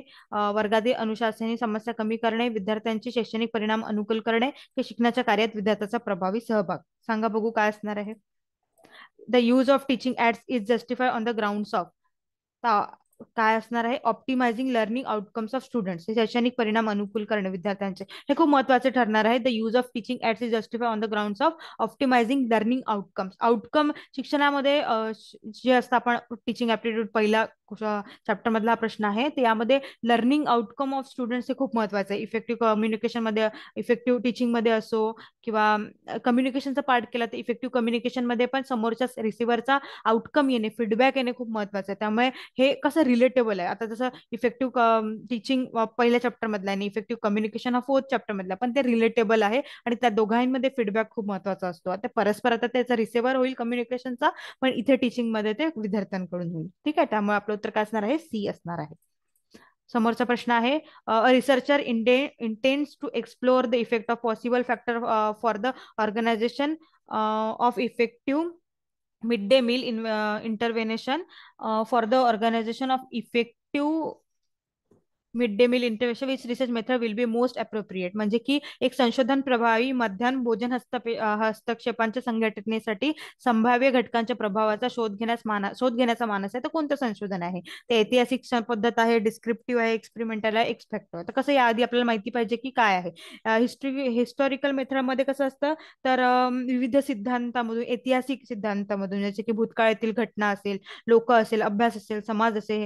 Speaker 1: वर्गातील अनुशासनी समस्या कमी करणे विद्यार्थ्यांचे शैक्षणिक परिणाम अनुकूल करणे हे शिकण्याच्या कार्यात विद्यार्थ्याचा प्रभावी सहभाग सांगा बघू काय असणार आहे the use of teaching aids is justified on the ground of काय असणार आहे optimising learning outcomes of students हे शैक्षणिक परिणाम अनुकूल करणे विद्यार्थ्यांचे हे खूप महत्वाचे ठरणार आहे the use of teaching aid is justify on the ground of optimising learning outcomes outcome शिक्षणामध्ये जे असतं आपण टीचिंग ऍप्टिट्यूड पहिला चॅप्टर मधला प्रश्न आहे तर यामध्ये लर्निंग आउटकम ऑफ स्टुडंट्स हे खूप महत्वाचं आहे इफेक्टिव्ह कम्युनिकेशन मध्ये इफेक्टिव्ह टीचिंग मध्ये असो किंवा कम्युनिकेशनचा पार्ट केला तर इफेक्टिव्ह कम्युनिकेशन मध्ये पण समोरच्या रिसिव्हरचा आउटकम येणे फीडबॅक येणे खूप महत्वाचं आहे त्यामुळे हे कसं रिलेटेबल आहे आता जसं इफेक्टिव्ह टीचिंग पहिल्या चॅप्टर मधला आणि इफेक्टिव्ह कम्युनिकेशन हा फोर्थ चॅप्टर मधला पण ते रिलेटेबल आहे आणि त्या दोघांमध्ये फीडबॅक खूप महत्वाचा असतो आता परस्पर आता त्याचा रिसिव्हर होईल कम्युनिकेशनचा पण इथे टीचिंग मध्ये ते विद्यार्थ्यांकडून होईल ठीक आहे त्यामुळे आपलं उत्तर काय असणार आहे सी असणार आहे समोरचा प्रश्न आहे रिसर्चर इंडे intends to explore the effect of possible factor for the organisation of effective mid day meal intervention for the organisation of effective mid day meal intervention which research method will be most appropriate म्हणजे की एक संशोधन प्रभावी मध्यान भोजन हस्तपे हस्तक्षेपांच्या संघटनेसाठी संभाव्य घटकांच्या प्रभावाचा शोध घेण्यास माना शोध घेण्याचा मानस आहे तर कोणतं संशोधन आहे ते ऐतिहासिक पद्धत आहे डिस्क्रिप्टिव्ह आहे एक्सपेरिमेंटल आहे आहे तर कसं याआधी आपल्याला माहिती पाहिजे की काय आहे हिस्ट्री हिस्टॉरिकल मेथडमध्ये कसं असतं तर विविध सिद्धांतामधून ऐतिहासिक सिद्धांतामधून जसे की भूतकाळातील घटना असेल लोक असेल अभ्यास असेल समाज असेल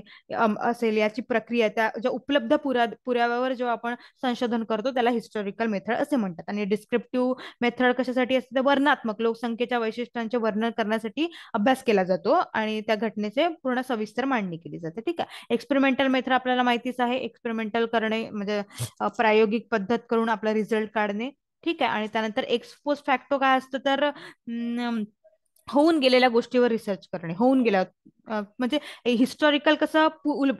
Speaker 1: असेल याची प्रक्रिया त्या ज्या उपलब्ध पुरा पुराव्यावर जेव्हा आपण संशोधन करतो त्याला हिस्टॉरिकल मेथड असे म्हणतात आणि डिस्क्रिप्टिव्ह मेथड कशासाठी असते वर्णात्मक लोकसंख्येच्या वैशिष्ट्यांचे वर्णन करण्यासाठी अभ्यास केला जातो आणि त्या घटनेचे पूर्ण सविस्तर मांडणी केली जाते ठीक आहे एक्सपेरिमेंटल मेथड आपल्याला माहितीच आहे एक्सपेरिमेंटल करणे म्हणजे प्रायोगिक पद्धत करून आपला रिझल्ट काढणे ठीक आहे आणि त्यानंतर एक्सपोज फॅक्टो काय असतो तर होऊन गेलेल्या गोष्टीवर रिसर्च करणे होऊन गेल्या म्हणजे हिस्टॉरिकल कसं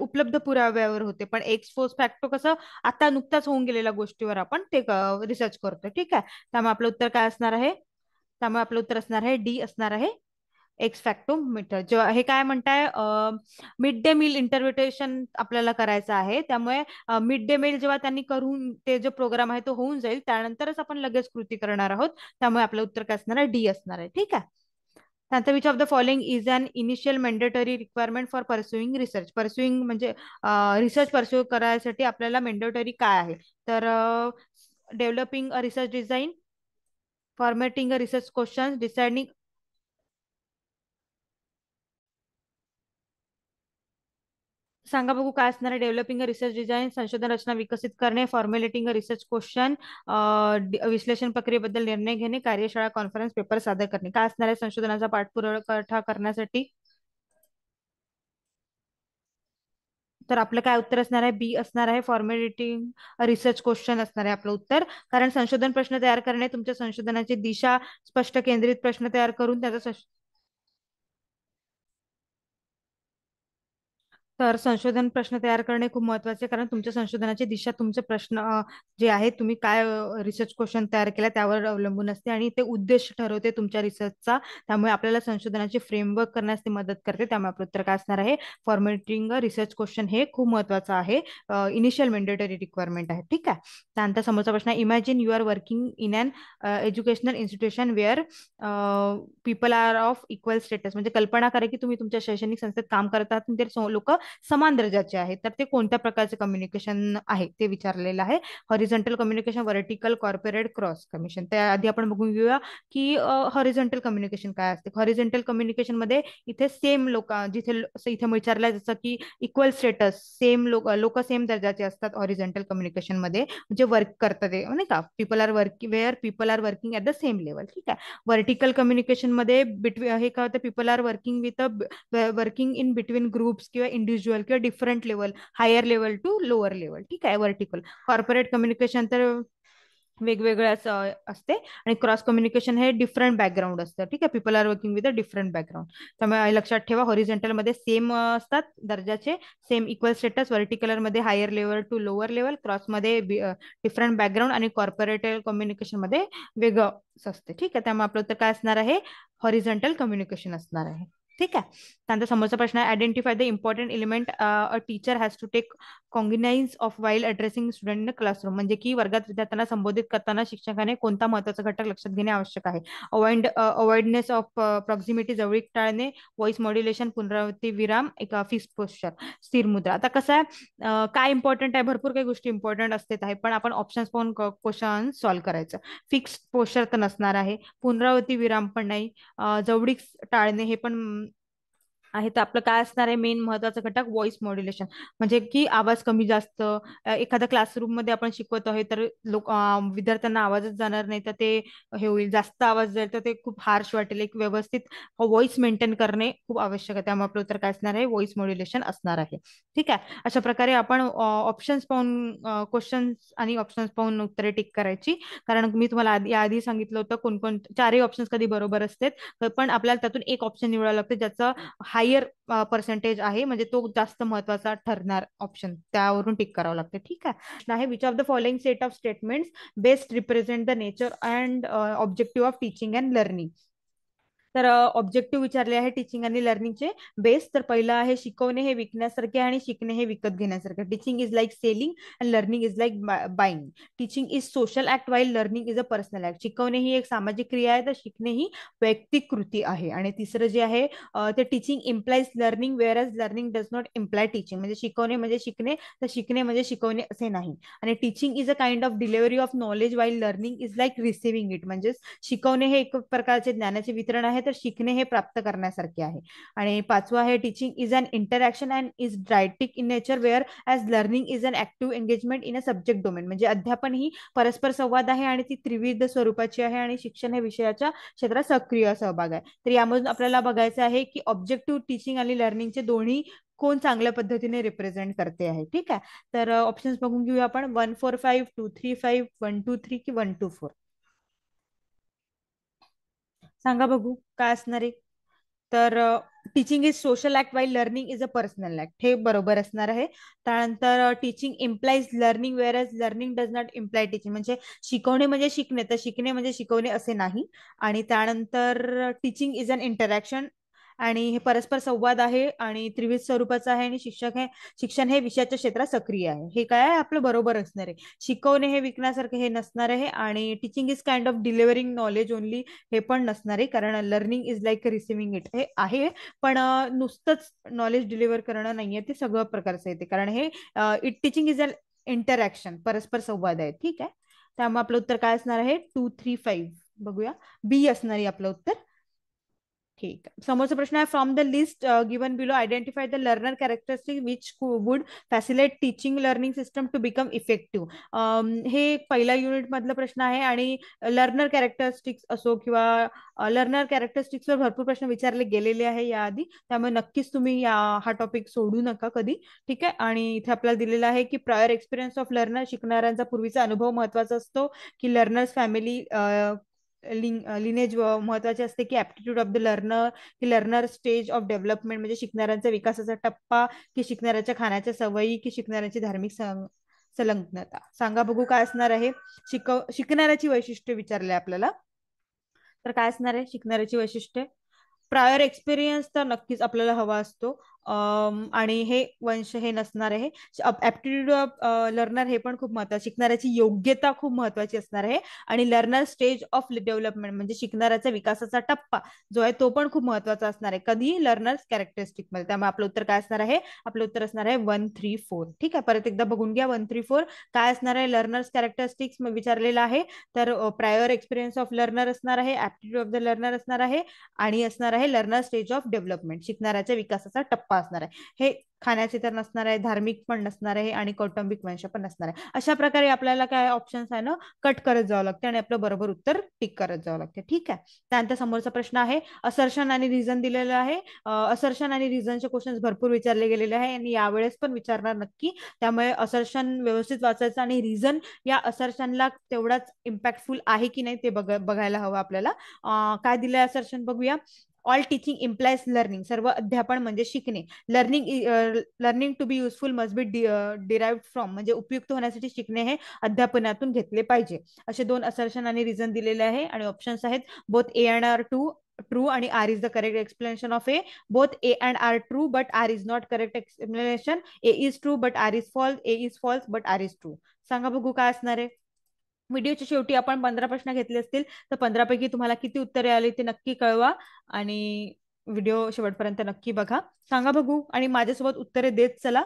Speaker 1: उपलब्ध पुराव्यावर होते पण एक्स एक्सपोज फॅक्टो कसं आता नुकताच होऊन गेलेल्या गोष्टीवर आपण ते रिसर्च करतो ठीक आहे त्यामुळे आपलं उत्तर काय असणार आहे त्यामुळे आपलं उत्तर असणार आहे डी असणार आहे एक्स फॅक्टो मीटर जो हे काय म्हणताय मिड डे मील इंटरप्रिटेशन आपल्याला करायचं आहे त्यामुळे मिड डे मील जेव्हा त्यांनी करून ते जो प्रोग्राम आहे तो होऊन जाईल त्यानंतरच आपण लगेच कृती करणार आहोत त्यामुळे आपलं उत्तर काय असणार आहे डी असणार आहे ठीक आहे त्यांचा which of the following is an initial mandatory requirement for pursuing research pursuing म्हणजे रिसर्च परस्यू करायसाठी आपल्याला मेंडेटरी काय आहे तर developing a research design formatting a research question deciding सांगा बघू काय असणार आहे डेव्हलपिंग अ रिसर्च डिझाईन संशोधन रचना विकसित करणे फॉर्म्युलेटिंग अ रिसर्च क्वेश्चन विश्लेषण प्रक्रियेबद्दल निर्णय घेणे कार्यशाळा कॉन्फरन्स पेपर सादर करणे काय असणार आहे संशोधनाचा पाठपुरवठा करण्यासाठी तर आपलं काय उत्तर असणार आहे बी असणार आहे फॉर्म्युलेटिंग रिसर्च क्वेश्चन असणार आहे आपलं उत्तर कारण संशोधन प्रश्न तयार करणे तुमच्या संशोधनाची दिशा स्पष्ट केंद्रित प्रश्न तयार करून त्याचा तर संशोधन प्रश्न तयार करणे खूप महत्वाचे कारण तुमच्या संशोधनाची दिशा तुमचे प्रश्न जे आहे तुम्ही काय रिसर्च क्वेश्चन तयार केला त्यावर अवलंबून असते आणि ते उद्देश ठरवते तुमच्या रिसर्चचा त्यामुळे आपल्याला संशोधनाचे फ्रेमवर्क करण्यास ते मदत करते त्यामुळे आपलं उत्तर काय असणार आहे फॉर्मेटिंग रिसर्च क्वेश्चन हे खूप महत्वाचं आहे इनिशियल मेंडेटरी रिक्वायरमेंट आहे ठीक आहे त्यानंतर समोरचा प्रश्न imagine you are working in an educational institution where people are of equal status म्हणजे कल्पना करा की तुम्ही तुमच्या शैक्षणिक संस्थेत काम करतात ते लोक समान दर्जाचे आहेत तर ते कोणत्या प्रकारचे कम्युनिकेशन आहे ते विचारलेलं आहे horizontal communication vertical corporate cross commission आधी आपण बघून घेऊया की हॉरिझॉन्टल कम्युनिकेशन काय असते हॉरिझॉन्टल कम्युनिकेशन मध्ये इथे सेम लोक जिथे इथे विचारलं जसं की इक्वल स्टेटस सेम लोक लोक सेम दर्जाचे असतात हॉरिझॉन्टल कम्युनिकेशन मध्ये जे वर्क करतात नाही का people are working where people are working at the same level ठीक आहे व्हर्टिकल कम्युनिकेशन मध्ये बिटवीन हे काय होतं people are working with working in between groups किंवा इंडिव्हिज्युअल किंवा different level higher level to lower level ठीक आहे व्हर्टिकल कॉर्पोरेट कम्युनिकेशन तर वेगवेगळ्याच असते आणि क्रॉस कम्युनिकेशन हे डिफरंट बॅकग्राऊंड असतं ठीक आहे people are working with a different background त्यामुळे लक्षात ठेवा हॉरिझेंटलमध्ये सेम असतात दर्जाचे सेम इक्वल स्टेटस वर्टिकलरमध्ये higher level to lower level क्रॉसमध्ये डिफरंट बॅकग्राऊंड आणि कॉर्पोरेट कम्युनिकेशनमध्ये वेगळं असते ठीक आहे त्यामुळे आपलं तर काय असणार आहे हॉरिझेंटल कम्युनिकेशन असणार आहे ठीक आहे त्यानंतर समोरचा प्रश्न आहे identify the important element a teacher has to take cognize of while addressing student in classroom म्हणजे की वर्गात विद्यार्थ्यांना संबोधित करताना शिक्षकाने कोणता महत्वाचा घटक लक्षात घेणे आवश्यक आहे अवॉइड अवॉइडनेस ऑफ प्रॉक्झिमिटी जवळीक टाळणे व्हॉइस मॉड्युलेशन पुनरावृत्ती विराम एका फिक्स पोस्चर स्थिर मुद्रा आता कसं आहे काय इम्पॉर्टंट आहे भरपूर काही गोष्टी इम्पॉर्टंट असते आहे पण आपण ऑप्शन्स पाहून क्वेश्चन सॉल्व्ह करायचं फिक्स पोस्चर तर नसणार आहे पुनरावृत्ती विराम पण नाही जवळीक टाळणे हे पण आहे तर आपलं काय असणार आहे मेन महत्वाचा घटक व्हॉइस मॉड्युलेशन म्हणजे की आवाज कमी जास्त एखाद्या क्लासरूम मध्ये आपण शिकवत आहे तर लोक विद्यार्थ्यांना आवाजच जाणार नाही तर ते हे होईल जास्त आवाज जाईल तर ते खूप हार्श वाटेल एक व्यवस्थित व्हॉइस मेंटेन करणे खूप आवश्यक आहे त्यामुळे आपलं उत्तर काय असणार आहे व्हॉइस मॉड्युलेशन असणार आहे ठीक आहे अशा प्रकारे आपण ऑप्शन्स पाहून क्वेश्चन्स आणि ऑप्शन्स पाहून उत्तरे टिक करायची कारण मी तुम्हाला याआधी सांगितलं होतं कोणकोण चारही ऑप्शन्स कधी बरोबर असतात पण आपल्याला त्यातून एक ऑप्शन निवडावं लागतं ज्याचं हाय हायर पर्सेंटेज आहे म्हणजे तो जास्त महत्वाचा ठरणार ऑप्शन त्यावरून टिक करावं लागतं ठीक आहे नाही which of the following set of statements best represent the nature and objective of teaching and learning तर ऑब्जेक्टिव्ह विचारले आहे टीचिंग आणि लर्निंगचे बेस तर पहिलं आहे शिकवणे हे विकण्यासारखे आणि शिकणे हे विकत घेण्यासारखे teaching is like selling and learning is like buying teaching is social act while learning is a personal act शिकवणे ही एक सामाजिक क्रिया आहे तर शिकणे ही वैयक्तिक कृती आहे आणि तिसरं जे आहे ते teaching implies learning whereas learning does not imply teaching म्हणजे शिकवणे म्हणजे शिकणे तर शिकणे म्हणजे शिकवणे असे नाही आणि teaching is a kind of delivery of knowledge while learning is like receiving it म्हणजेच शिकवणे हे एक प्रकारचे ज्ञानाचे वितरण आहे तर शिकणे हे प्राप्त करण्यासारखे आहे आणि पाचवं आहे teaching is an interaction and is triadic in nature whereas learning is an active engagement in a subject domain म्हणजे अध्यापन ही परस्पर संवाद आहे आणि ती त्रिविध स्वरूपाची आहे आणि शिक्षण हे विषयाच्या क्षेत्रात सक्रिय सहभाग आहे तर यामधून आपल्याला बघायचं आहे की ऑब्जेक्टिव्ह टीचिंग आणि लर्निंगचे दोन्ही कोण चांगल्या पद्धतीने रिप्रेझेंट करते आहे ठीक आहे तर ऑप्शन्स बघून घेऊया आपण one four five two three five one two three की वन टू फोर सांगा बघू काय असणार आहे तर teaching is social act while learning is a personal act हे बरोबर असणार आहे त्यानंतर teaching implies learning whereas learning does not imply teaching म्हणजे शिकवणे म्हणजे शिकणे तर शिकणे म्हणजे शिकवणे असे नाही आणि त्यानंतर टीचिंग इज अन इंटरॅक्शन आणि हे परस्पर संवाद आहे आणि त्रिविध स्वरूपाचं आहे आणि शिक्षक हे शिक्षण हे विषयाच्या क्षेत्रात सक्रिय आहे हे काय आहे आपलं बरोबर असणार आहे शिकवणे हे विकण्यासारखं हे नसणार आहे आणि teaching is kind of delivering knowledge only हे पण नसणार आहे कारण learning is like receiving it हे आहे पण नुसतंच नॉलेज डिलिव्हर करणं नाहीये ते सगळं प्रकारचं येते कारण हे it teaching is a interaction परस्पर संवाद आहे ठीक आहे त्यामुळे आपलं उत्तर काय असणार आहे टू थ्री फाईव्ह बघूया बी असणार आहे आपलं उत्तर ठीक आहे समोरचा प्रश्न आहे from the list given below identify the learner characteristic which would facilitate teaching learning system to become effective हे एक पहिला युनिट मधला प्रश्न आहे आणि लर्नर कॅरेक्टरिस्टिक्स असो किंवा लर्नर uh, वर भरपूर प्रश्न विचारले गेलेले आहे याआधी त्यामुळे नक्कीच तुम्ही हा टॉपिक सोडू नका कधी ठीक आहे आणि इथे आपल्याला दिलेला आहे की प्रायर एक्सपिरियन्स ऑफ लर्नर शिकणाऱ्यांचा पूर्वीचा अनुभव महत्वाचा असतो की लर्नर्स फॅमिली लिनेज महत्वाचे असते की ऍप्टिट्यूड ऑफ द लर्नर की लर्नर स्टेज ऑफ डेव्हलपमेंट म्हणजे शिकणाऱ्यांचा विकासाचा टप्पा की शिकणाऱ्याच्या खाण्याच्या सवयी की शिकणाऱ्याची धार्मिक संलग्नता सांगा बघू काय असणार आहे शिकव शिकणाऱ्याची वैशिष्ट्य विचारले आपल्याला तर काय असणार आहे शिकणाऱ्याची वैशिष्ट्ये प्रायर एक्सपिरियन्स तर नक्कीच आपल्याला हवा असतो आणि हे वंश हे नसणार आहे ऍप्टिट्यूड ऑफ लर्नर हे पण खूप महत्वाचे शिकणाऱ्याची योग्यता खूप महत्वाची असणार आहे आणि लर्नर स्टेज ऑफ डेव्हलपमेंट म्हणजे शिकणाऱ्याचा विकासाचा टप्पा जो आहे तो पण खूप महत्वाचा असणार आहे कधी लर्नर्स कॅरेक्टरिस्टिक मध्ये त्यामुळे आपलं उत्तर काय असणार आहे आपलं उत्तर असणार आहे वन थ्री फोर ठीक आहे परत एकदा बघून घ्या वन थ्री फोर काय असणार आहे लर्नर्स कॅरेक्टरिस्टिक्स विचारलेलं आहे तर प्रायोर एक्सपिरियन्स ऑफ लर्नर असणार आहे ऍप्टिट्यूड ऑफ द लर्नर असणार आहे आणि असणार आहे लर्नर स्टेज ऑफ डेव्हलपमेंट शिकणाऱ्याच्या विकासाचा टप्पा असणार आहे हे खाण्याचे तर नसणार आहे धार्मिक पण नसणार आहे आणि कौटुंबिक वंश पण नसणार आहे अशा प्रकारे आपल्याला काय ऑप्शन्स आहे ना कट करत जावं लागते आणि आपलं बरोबर उत्तर टिक करत जावं लागते ठीक आहे त्यानंतर समोरचा प्रश्न आहे असर्शन आणि रिझन दिलेलं आहे असर्शन आणि रिझनचे क्वेश्चन्स भरपूर विचारले गेलेले आहे आणि यावेळेस पण विचारणार नक्की त्यामुळे असर्शन व्यवस्थित वाचायचं आणि रिझन या असर्शनला तेवढाच इम्पॅक्टफुल आहे की नाही ते बघ बघायला हवं आपल्याला काय दिलंय असर्शन बघूया ऑल टीचिंग इम्प्लायज लर्निंग सर्व अध्यापन म्हणजे शिकणे learning learning to be useful must be derive from म्हणजे उपयुक्त होण्यासाठी शिकणे हे अध्यापनातून घेतले पाहिजे असे दोन असर्शन आणि रिझन दिलेले आहे आणि ऑप्शन्स आहेत both A and R to true आणि R is the correct explanation of A both A and R true but R is not correct explanation A is true but R is false A is false but R is true सांगा बघू काय असणार आहे व्हिडिओच्या शेवटी आपण पंधरा प्रश्न घेतले असतील तर पंधरापैकी तुम्हाला किती उत्तरे आली ते नक्की कळवा आणि व्हिडिओ शेवटपर्यंत नक्की बघा सांगा बघू आणि माझ्यासोबत उत्तरे देत चला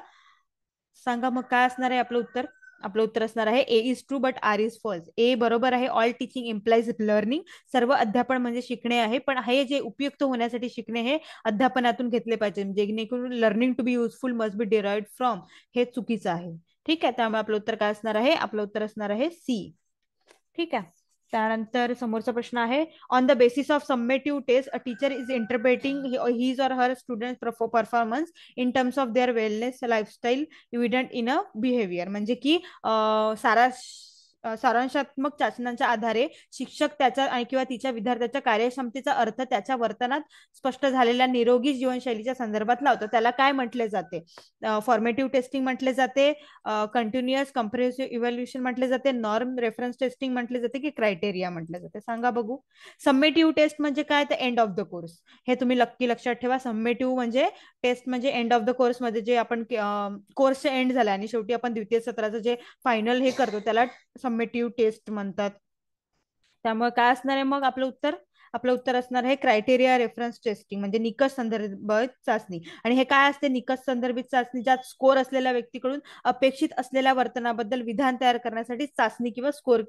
Speaker 1: सांगा मग काय असणार आहे आपलं उत्तर आपलं उत्तर असणार आहे A is true but R is false A बरोबर आहे ऑल टीचिंग इम्प्लाइज लर्निंग सर्व अध्यापन म्हणजे शिकणे आहे पण हे जे उपयुक्त होण्यासाठी शिकणे हे अध्यापनातून घेतले पाहिजे म्हणजे जेणेकरून learning to be useful must be derived from हे चुकीचं आहे ठीक आहे त्यामुळे आपलं उत्तर काय असणार आहे आपलं उत्तर असणार आहे सी ठीक आहे त्यानंतर समोरचा प्रश्न आहे on the basis of summative test a teacher is interpreting his or her student performance in terms of their wellness lifestyle evident in a behaviour म्हणजे की सारा सारांशात्मक चाचण्यांच्या आधारे शिक्षक त्याच्या किंवा तिच्या विद्यार्थ्याच्या कार्यक्षमतेचा अर्थ त्याच्या वर्तनात स्पष्ट झालेल्या निरोगी जीवनशैलीच्या संदर्भात लावतो त्याला काय म्हटले जाते फॉर्मेटिव्ह टेस्टिंग म्हटले जाते कंटिन्युअस कम्प्रेसिव्ह इव्हॅल्युएशन म्हटले जाते नॉर्म रेफरन्स टेस्टिंग म्हटले जाते की क्रायटेरिया म्हटले जाते सांगा बघू समेटिव्ह टेस्ट म्हणजे काय तर एंड ऑफ द कोर्स हे तुम्ही नक्की लक्षात ठेवा समेटिव्ह म्हणजे टेस्ट म्हणजे एंड ऑफ द कोर्स मध्ये जे आपण कोर्स एंड झाला आणि शेवटी आपण द्वितीय सत्राचं जे फायनल हे करतो त्याला समेटिव्ह टेस्ट म्हणतात त्यामुळे काय असणार आहे मग आपलं उत्तर आपलं उत्तर असणार आहे क्रायटेरिया रेफरन्स टेस्टिंग म्हणजे निकष संदर्भित चाचणी आणि हे काय असते निकष संदर्भित चाचणी ज्यात स्कोर असलेल्या व्यक्तीकडून अपेक्षित असलेल्या वर्तनाबद्दल विधान तयार करण्यासाठी चाचणी किंवा स्कोर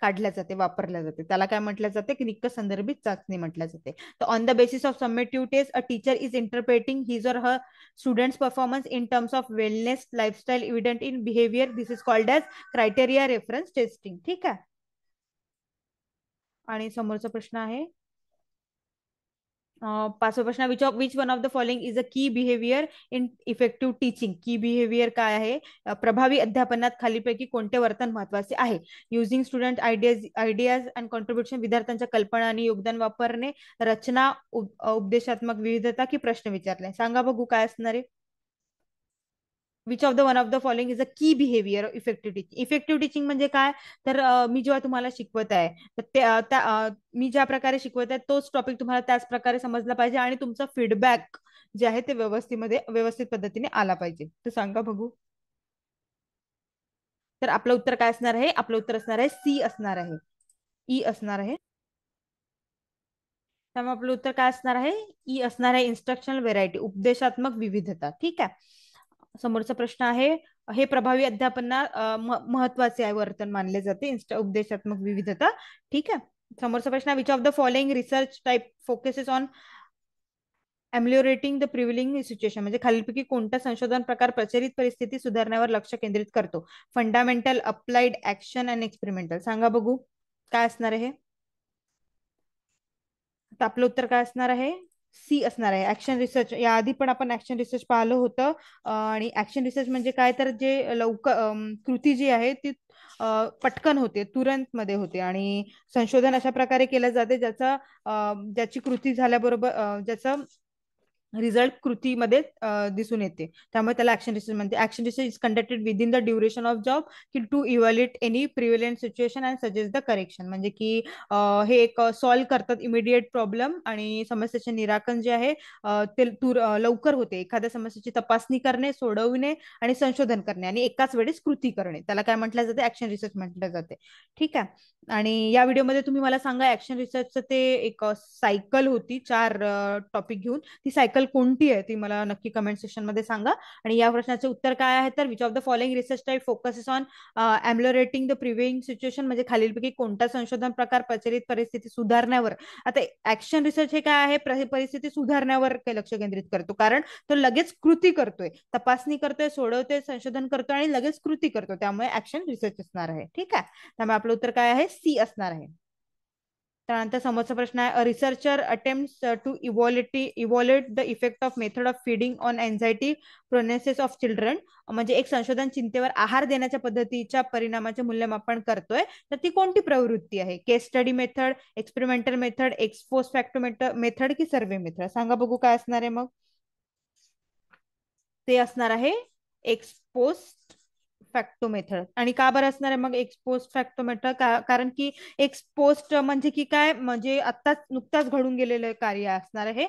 Speaker 1: काढल्या जाते वापरल्या जाते त्याला काय म्हटलं जाते क्रिक संदर्भित चाचणी म्हटल्या जाते तर on the basis of summative test a teacher is interpreting his or her students performance in terms of wellness lifestyle evident in behaviour this is called as criteria reference testing ठीक आहे आणि समोरचा प्रश्न आहे पाचवा प्रश्न which of which one of the following is a key behaviour in effective teaching key behaviour काय आहे प्रभावी अध्यापनात खालीपैकी कोणते वर्तन महत्वाचे आहे using student ideas ideas and contribution विद्यार्थ्यांच्या कल्पना आणि योगदान वापरणे रचना उपदेशात्मक विविधता की प्रश्न विचारले सांगा बघू काय असणार आहे which of the one of the following is a key behaviour effective teaching effective teaching म्हणजे काय तर मी जेव्हा तुम्हाला शिकवत आहे तर मी ज्या प्रकारे शिकवत आहे तोच टॉपिक तुम्हाला त्याच प्रकारे समजला पाहिजे आणि तुमचा फीडबॅक जे आहे ते व्यवस्थेमध्ये व्यवस्थित पद्धतीने आला पाहिजे तर सांगा बघू तर आपलं उत्तर काय असणार आहे आपलं उत्तर असणार आहे सी असणार आहे ई e असणार आहे त्यामुळे आपलं उत्तर काय असणार आहे ई e असणार आहे इन्स्ट्रक्शनल व्हेरायटी उपदेशात्मक विविधता ठीक आहे समोरचा प्रश्न आहे हे प्रभावी अध्यापना महत्वाचे आहे वर्तन मानले जाते इन्स्टा उपदेशात्मक विविधता ठीक आहे समोरचा प्रश्न which of the following research type focuses on the prevailing situation म्हणजे खालीलपैकी कोणता संशोधन प्रकार प्रचलित परिस्थिती सुधारण्यावर लक्ष केंद्रित करतो fundamental applied action and experimental सांगा बघू काय असणार आहे आपलं उत्तर काय असणार आहे सी असणार आहे ऍक्शन रिसर्च याआधी पण आपण ऍक्शन रिसर्च पाहिलं होतं आणि ऍक्शन रिसर्च म्हणजे काय तर जे लवकर कृती जी आहे ती पटकन होते तुरंत मध्ये होते आणि संशोधन अशा प्रकारे केलं जाते ज्याचा ज्याची कृती झाल्याबरोबर ज्याचं रिझल्ट कृतीमध्ये दिसून येते त्यामुळे त्याला ऍक्शन रिसर्च म्हणते action research is conducted within the duration of job की to evaluate any prevalent situation and suggest the correction म्हणजे की हे एक सॉल्व्ह करतात इमिडिएट प्रॉब्लेम आणि समस्येचे निराकरण जे आहे ते लवकर होते एखाद्या समस्येची तपासणी करणे सोडवणे आणि संशोधन करणे आणि एकाच वेळेस कृती करणे त्याला काय म्हटलं जाते ऍक्शन रिसर्च म्हटलं जाते ठीक आहे आणि या व्हिडिओमध्ये तुम्ही मला सांगा ऍक्शन रिसर्चचं ते एक सायकल होती चार टॉपिक घेऊन ती सायकल कोणती आहे ती मला नक्की कमेंट सेक्शन मध्ये सांगा आणि या प्रश्नाचे उत्तर काय आहे तर which of the following research type focus on ameliorating the prevailing situation म्हणजे खालीलपैकी कोणता संशोधन प्रकार प्रचलित परिस्थिती सुधारण्यावर आता ऍक्शन रिसर्च हे काय आहे परिस्थिती सुधारण्यावर काही लक्ष केंद्रित करतो कारण तो लगेच कृती करतोय तपासणी करतोय सोडवतोय संशोधन करतोय आणि लगेच कृती करतो त्यामुळे ऍक्शन रिसर्च असणार आहे ठीक आहे त्यामुळे आपलं उत्तर काय आहे सी असणार आहे त्यानंतर समोरचा प्रश्न आहे researcher attempt to evaluate the effect of method of feeding on anxiety proneness of children म्हणजे एक संशोधन चिंतेवर आहार देण्याच्या पद्धतीच्या परिणामाचे मूल्यमापन करतोय तर ती कोणती प्रवृत्ती आहे case study method experimental method ex post facto method की सर्वे मेथड सांगा बघू काय असणार आहे मग ते असणार आहे एक्सपोस्ट फॅक्टो मेथड आणि का बरं असणार आहे मग एक्सपोस्ट फॅक्टो मेथड कारण की एक्सपोस्ट म्हणजे की काय म्हणजे आत्ताच नुकताच घडून गेलेलं कार्य असणार आहे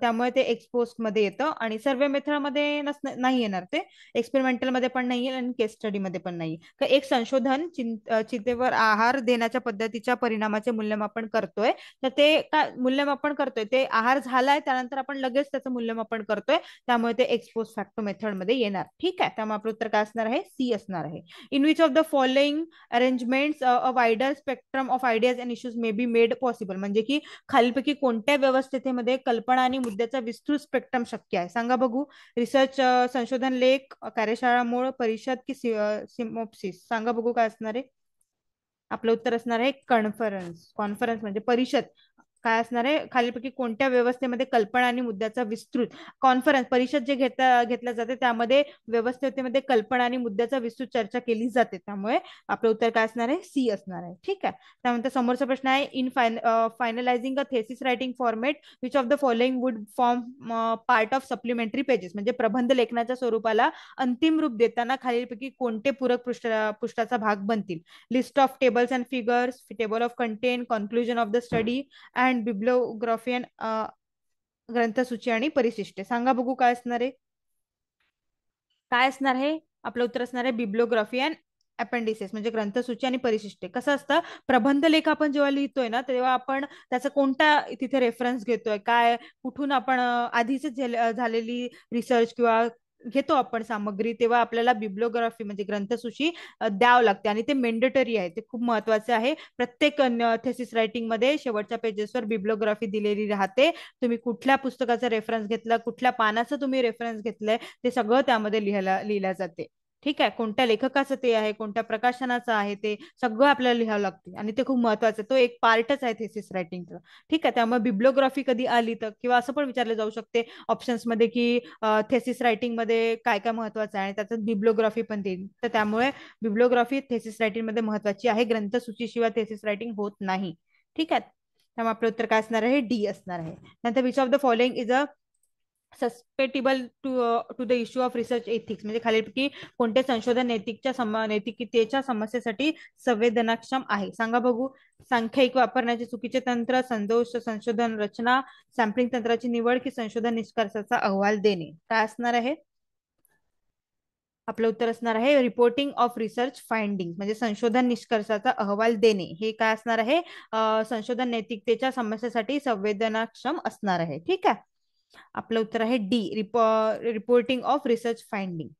Speaker 1: त्यामुळे ते एक्सपोस्ट मध्ये येतं आणि सर्वे मध्ये नाही येणार ते एक्सपेरिमेंटल मध्ये पण नाही आणि केस मध्ये पण नाही एक संशोधन चिंतेवर आहार देण्याच्या पद्धतीच्या परिणामाचे मूल्यमापन करतोय तर ते काय मूल्यमापन करतोय ते आहार झालाय त्यानंतर आपण लगेच त्याचं मूल्यमापन करतोय त्यामुळे ते एक्सपोस्ट फॅक्टो मेथड मध्ये येणार ठीक आहे त्यामुळे आपलं उत्तर काय असणार आहे सी असणार आहे in which of the following arrangements a wider spectrum of ideas and issues may be made possible म्हणजे की खालीपैकी कोणत्या व्यवस्थेमध्ये कल्पना आणि मुद्द्याचा विस्तृत स्पेक्ट्रम शक्य आहे सांगा बघू रिसर्च uh, संशोधन लेख कार्यशाळा मूळ परिषद की सिमोप्सिस uh, सांगा बघू काय असणार आहे आपलं उत्तर असणार आहे कॉन्फरन्स कॉन्फरन्स म्हणजे परिषद काय असणार आहे खालीलपैकी कोणत्या व्यवस्थेमध्ये कल्पना आणि मुद्द्याचा विस्तृत कॉन्फरन्स परिषद जे घेता घेतल्या जाते त्यामध्ये व्यवस्थेमध्ये कल्पना आणि मुद्द्याचा विस्तृत चर्चा केली जाते त्यामुळे आपलं उत्तर काय असणार आहे सी असणार आहे ठीक आहे त्यानंतर समोरचा प्रश्न आहे in finalising a thesis writing format which of the following would form part of supplementary pages म्हणजे प्रबंध लेखनाच्या स्वरूपाला अंतिम रूप देताना खालीलपैकी कोणते पूरक पृष्ठ पृष्ठाचा भाग बनतील list of tables and figures table of content conclusion of the study and and bibliography uh, ग्रंथसूची आणि परिशिष्टे सांगा बघू काय असणार आहे काय असणार आहे आपलं उत्तर असणार आहे बिब्लोग्राफी अँड अपेंडिसेस म्हणजे ग्रंथसूची आणि परिशिष्टे कसं असतं प्रबंध लेख आपण जेव्हा लिहितोय ना तेव्हा आपण त्याचा कोणता तिथे रेफरन्स घेतोय काय कुठून आपण आधीच झालेली रिसर्च किंवा घेतो आपण सामग्री तेव्हा आपल्याला बिब्लोग्राफी म्हणजे ग्रंथसूची द्यावं लागते आणि ते मेंडेटरी आहे ते खूप महत्वाचे आहे प्रत्येक थेसिस रायटिंग मध्ये शेवटच्या पेजेसवर बिब्लोग्राफी दिलेली राहते तुम्ही कुठल्या पुस्तकाचा रेफरन्स घेतला कुठल्या पानाचा तुम्ही रेफरन्स घेतलाय ते सगळं त्यामध्ये लिहायला लिहिल्या जाते ठीक आहे कोणत्या लेखकाचं ते आहे कोणत्या प्रकाशनाचं आहे ते सगळं आपल्याला लिहावं लागते आणि ते खूप महत्वाचं तो एक पार्टच आहे थेसिस रायटिंगचं ठीक आहे त्यामुळे बिब्लोग्राफी कधी आली तर किंवा असं पण विचारलं जाऊ शकते ऑप्शन्स मध्ये की थेसिस रायटिंग मध्ये काय काय महत्वाचं आहे आणि त्याचं बिब्लोग्राफी पण देईल तर त्यामुळे बिब्लोग्राफी थेसिस रायटिंग मध्ये महत्वाची आहे ग्रंथसूचीशिवाय थेसिस रायटिंग होत नाही ठीक आहे त्यामुळे आपलं उत्तर काय असणार आहे डी असणार आहे नंतर which of the following is a susceptible to to the issue of research ethics म्हणजे खालीलपैकी कोणते संशोधन नैतिकच्या नैतिकतेच्या समस्येसाठी संवेदनाक्षम आहे सांगा बघू सांख्यिक वापरण्याचे चुकीचे तंत्र संदोष संशोधन रचना सॅम्पलिंग तंत्राची निवड की संशोधन निष्कर्षाचा अहवाल देणे काय असणार आहे आपलं उत्तर असणार आहे रिपोर्टिंग ऑफ रिसर्च फाइंडिंग म्हणजे संशोधन निष्कर्षाचा अहवाल देणे हे काय असणार आहे संशोधन नैतिकतेच्या समस्येसाठी संवेदनाक्षम असणार आहे ठीक आहे आपलं उत्तर आहे D reporting of research finding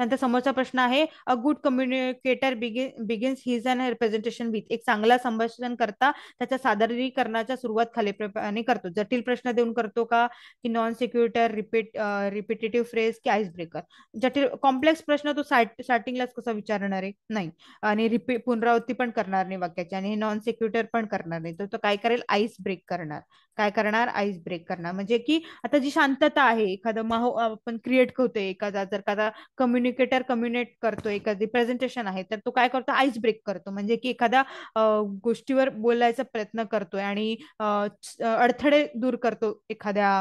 Speaker 1: नंतर समोरचा प्रश्न आहे a good communicator begins his and representation with एक चांगला संभाषण करता त्याच्या सादरीकरणाच्या सुरुवात खालीप्रमाणे करतो जटिल प्रश्न देऊन करतो का की non sequitur repeat repetitive phrase की आईस ब्रेकर जटिल कॉम्प्लेक्स प्रश्न तो स्टार्टिंगलाच कसा विचारणार आहे नाही आणि रिपीट पुनरावृत्ती पण करणार नाही वाक्याची आणि नॉन सिक्युरिटर पण करणार नाही तर तो काय करेल आईस ब्रेक करणार काय करणार आईस ब्रेक करणार म्हणजे की आता जी शांतता आहे एखादं माहो आपण क्रिएट करतोय एखादा जर का कम्युनिक कम्युनिकेटर कम्युनिकेट करतो एखादी प्रेझेंटेशन आहे तर तो काय करतो आईस ब्रेक करतो म्हणजे की एखाद्या गोष्टीवर बोलायचा प्रयत्न करतोय आणि अडथळे दूर करतो एखाद्या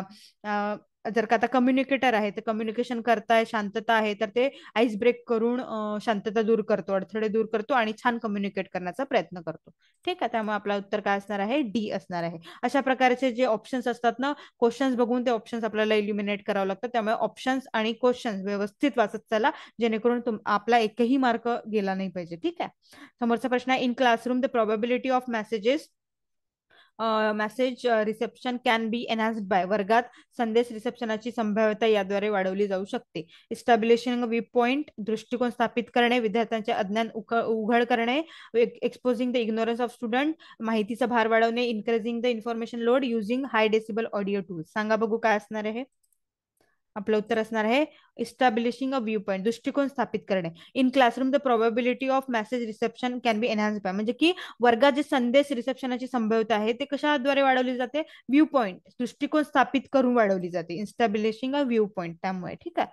Speaker 1: जर का आता कम्युनिकेटर आहे तर कम्युनिकेशन करताय शांतता आहे तर ते आईस ब्रेक करून शांतता दूर करतो अडथळे दूर करतो आणि छान कम्युनिकेट करण्याचा प्रयत्न करतो ठीक आहे त्यामुळे आपला उत्तर काय असणार आहे डी असणार आहे अशा प्रकारचे जे ऑप्शन्स असतात ना क्वेश्चन्स बघून ते ऑप्शन्स आपल्याला इलिमिनेट करावं लागतं त्यामुळे ऑप्शन्स आणि क्वेश्चन्स व्यवस्थित वाचत चला जेणेकरून आपला एकही मार्क गेला नाही पाहिजे ठीक आहे समोरचा प्रश्न आहे in classroom the probability of messages message reception can be enhanced by वर्गात संदेश रिसेप्शनाची संभाव्यता याद्वारे वाढवली जाऊ शकते इस्टॅब्लिशिंग वी पॉइंट दृष्टिकोन स्थापित करणे विद्यार्थ्यांचे अज्ञान उघड करणे exposing the ignorance of student माहितीचा भार वाढवणे encouraging the information load using high decibel audio tool सांगा बघू काय असणार आहे आपलं उत्तर असणार आहे इस्टॅब्लिशिंग अ व्ह्यू पॉईंट दृष्टिकोन स्थापित करणे in classroom the probability of message reception can be enhance by म्हणजे की वर्गात जे संदेश रिसेप्शनाची संभाव्यता आहे ते कशाद्वारे वाढवली जाते व्ह्यू पॉईंट दृष्टिकोन स्थापित करून वाढवली जाते इस्टॅब्लिशिंग अ व्ह्यू पॉईंट त्यामुळे ठीक आहे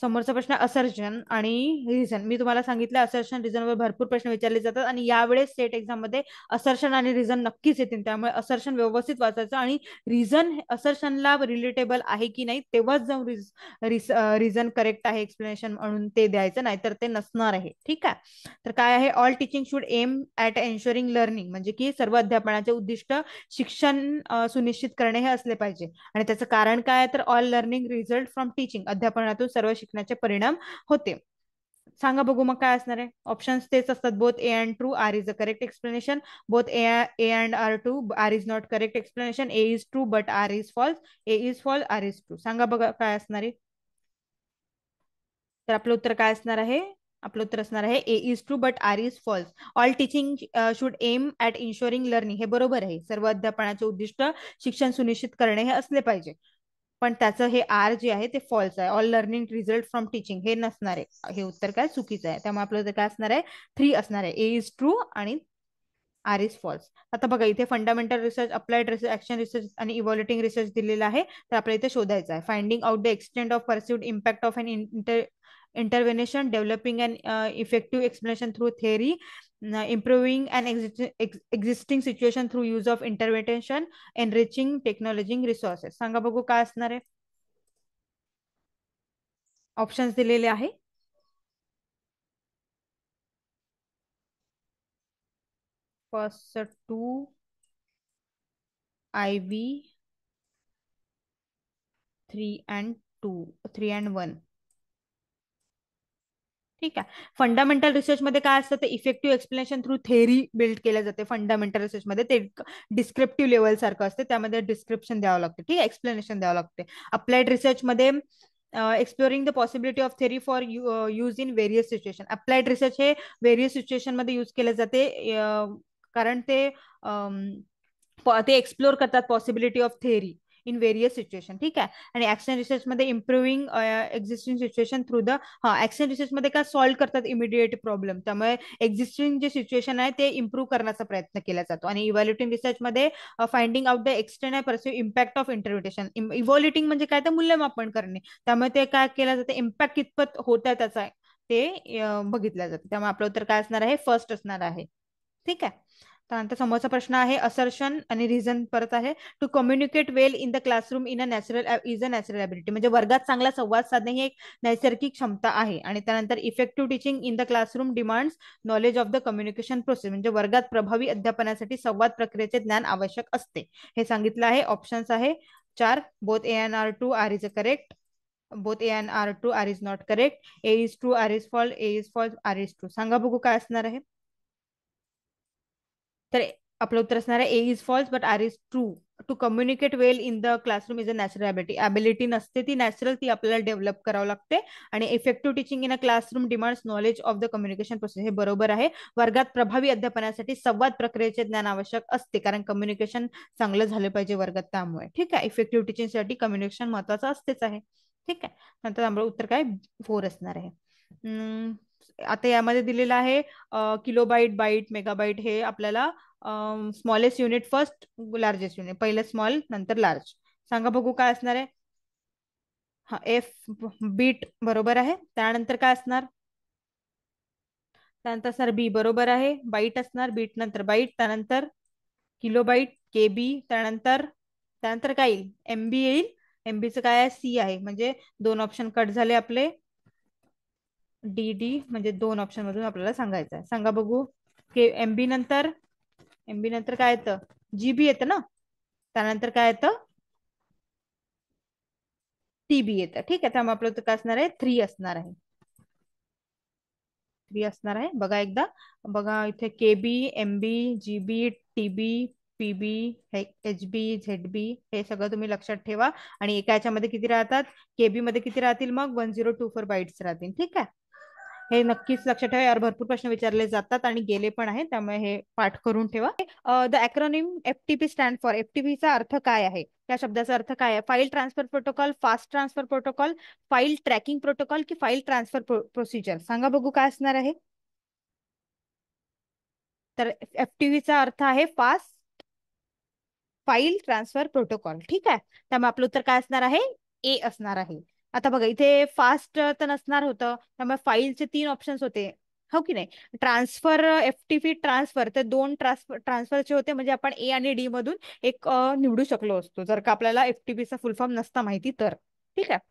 Speaker 1: समोरचा प्रश्न असर्जन आणि रिझन मी तुम्हाला सांगितलं असर्शन रिझनवर भरपूर प्रश्न विचारले जातात आणि यावेळेस सेट एक्झाम मध्ये असर्शन आणि रिझन नक्कीच येतील त्यामुळे असर्शन व्यवस्थित वाचायचं आणि रिझन असर्शनला रिलेटेबल आहे की नाही तेव्हाच जाऊन रिझन करेक्ट आहे एक्सप्लेनेशन म्हणून ते द्यायचं नाहीतर ते नसणार आहे ठीक आहे तर काय आहे all teaching should aim at ensuring learning म्हणजे की सर्व अध्यापनाचे उद्दिष्ट शिक्षण सुनिश्चित करणे हे असले पाहिजे आणि त्याचं कारण काय तर all learning result from teaching अध्यापनातून सर्व शिकण्याचे परिणाम होते सांगा बघू मग काय असणार आहे ऑप्शन्स तेच असतात both A and true R is a correct explanation both A A and R to R is not correct explanation A is true but R is false A is false R is true सांगा बघा काय असणार आहे तर आपलं उत्तर काय असणार आहे आपलं उत्तर असणार आहे A is true but R is false all teaching should aim at ensuring learning हे बरोबर आहे सर्व अध्यापनाचे उद्दिष्ट शिक्षण सुनिश्चित करणे हे असले पाहिजे पण त्याचं हे आर जे आहे ते फॉल्स आहे all learning result from teaching हे नसणार आहे हे उत्तर काय चुकीचं आहे त्यामुळे आपलं काय असणार आहे थ्री असणार आहे ए इज ट्रू आणि आर इज फॉल्स आता बघा इथे fundamental research applied research action research आणि इव्हॉल्युटिंग रिसर्च दिलेला आहे तर आपल्याला इथे शोधायचं आहे finding out the extent of pursued impact of an inter intervention developing and effective explanation through theory improving and existing situation through use of intervention enriching technology resources सांगा बघू काय असणार आहे ऑप्शन्स दिलेले आहे two I V three and two three and one ठीक आहे fundamental research मध्ये काय असतं ते effective explanation through theory build केलं जाते फंडामेंटल रिसर्च मध्ये ते डिस्क्रिप्टिव्ह लेवल सारखं असते त्यामध्ये डिस्क्रिप्शन द्यावं लागते ठीक आहे एक्सप्लेनेशन द्यावं लागते अप्लाइड मध्ये exploring the possibility of theory for use in various situation applied research हे सिच्युएशन मध्ये युज केले जाते कारण ते ते एक्सप्लोर करतात possibility of theory in various situation ठीक आहे आणि ऍक्शन रिसर्च मध्ये improving existing situation through the हा ऍक्शन रिसर्च मध्ये काय सॉल्व्ह करतात इमिडिएट प्रॉब्लेम त्यामुळे एक्झिस्टिंग जे सिच्युएशन आहे ते इम्प्रूव्ह करण्याचा प्रयत्न केला जातो आणि इव्हॉल्युटिंग रिसर्च मध्ये finding out the extern I impact of इंटरव्हिटेशन इव्हॉल्युटिंग म्हणजे काय तर मूल्यमापन करणे त्यामुळे ते काय केलं जातं इम्पॅक्ट कितपत होत आहे त्याचा ते बघितलं जातं त्यामुळे आपलं उत्तर काय असणार आहे फर्स्ट असणार आहे ठीक आहे त्यानंतर समोरचा प्रश्न आहे असर्शन आणि रिझन परत आहे to communicate well in the classroom in a natural is a natural ability म्हणजे वर्गात चांगला संवाद साधणे ही एक नैसर्गिक क्षमता आहे आणि त्यानंतर effective teaching in the classroom demands knowledge of the communication process म्हणजे वर्गात प्रभावी अध्यापनासाठी संवाद प्रक्रियेचे ज्ञान आवश्यक असते हे सांगितलं आहे ऑप्शन्स आहे चार both A and R to R is a correct both A and R to R is not correct A is true R is false A is false R is true सांगा बघू काय असणार आहे तर आपलं उत्तर असणार आहे A is false but R is true to communicate well in the classroom is a natural ability ability नसते ती नॅचरल ती आपल्याला डेव्हलप करावं लागते आणि effective teaching in a classroom demands knowledge of the communication process हे बरोबर आहे वर्गात प्रभावी अध्यापनासाठी संवाद प्रक्रियेचे ज्ञान आवश्यक असते कारण कम्युनिकेशन चांगलं झालं पाहिजे वर्गात त्यामुळे ठीक आहे इफेक्टिव्ह टीचिंगसाठी कम्युनिकेशन महत्वाचं असतेच आहे ठीक आहे नंतर आम्हाला उत्तर काय फोर असणार आहे आता यामध्ये दिलेलं आहे किलो बाईट मेगाबाईट हे आपल्याला smallest unit first largest unit पहिले स्मॉल नंतर लार्ज सांगा बघू काय असणार आहे हा एफ बीट बरोबर आहे त्यानंतर काय असणार त्यानंतर असणार बी बरोबर आहे बाईट असणार बीट नंतर बाईट त्यानंतर किलोबाईट के बी त्यानंतर त्यानंतर काय येईल एमबी येईल एमबीचं काय आहे सी आहे म्हणजे दोन ऑप्शन कट झाले आपले डी डी म्हणजे दोन ऑप्शन मधून आपल्याला सांगायचं आहे सांगा बघू के एम बी नंतर एम बी नंतर काय येतं जी बी येतं ना त्यानंतर काय येतं टी बी येतं ठीक आहे त्यामुळे आपलं काय असणार आहे थ्री असणार आहे थ्री असणार आहे बघा एकदा बघा इथे K B M B G B T B P B H B Z B हे सगळं तुम्ही लक्षात ठेवा आणि एका याच्यामध्ये किती राहतात केबी मध्ये किती राहतील मग one zero two four bytes राहतील ठीक आहे हे नक्कीच लक्षात ठेवा यावर भरपूर प्रश्न विचारले जातात आणि गेले पण आहेत त्यामुळे हे पाठ करून ठेवा the acronym FTP stand for एफटीपीचा अर्थ काय आहे या शब्दाचा अर्थ काय आहे file transfer protocol fast transfer protocol file tracking protocol की फाईल ट्रान्सफर प्रोसिजर सांगा बघू काय असणार आहे तर एफटीव्हीचा अर्थ आहे फास्ट फाईल ट्रान्सफर प्रोटोकॉल ठीक आहे त्यामुळे आपलं उत्तर काय असणार आहे ए असणार आहे आता बघा इथे फास्ट तर नसणार होतं त्यामुळे फाईलचे तीन ऑप्शन्स होते हो की नाही ट्रान्सफर एफटीपी ट्रान्सफर ते दोन ट्रान्सफर ट्रान्सफरचे होते म्हणजे आपण ए आणि डी मधून एक निवडू शकलो असतो जर का आपल्याला एफटीपीचा फुल फॉर्म नसता माहिती तर ठीक आहे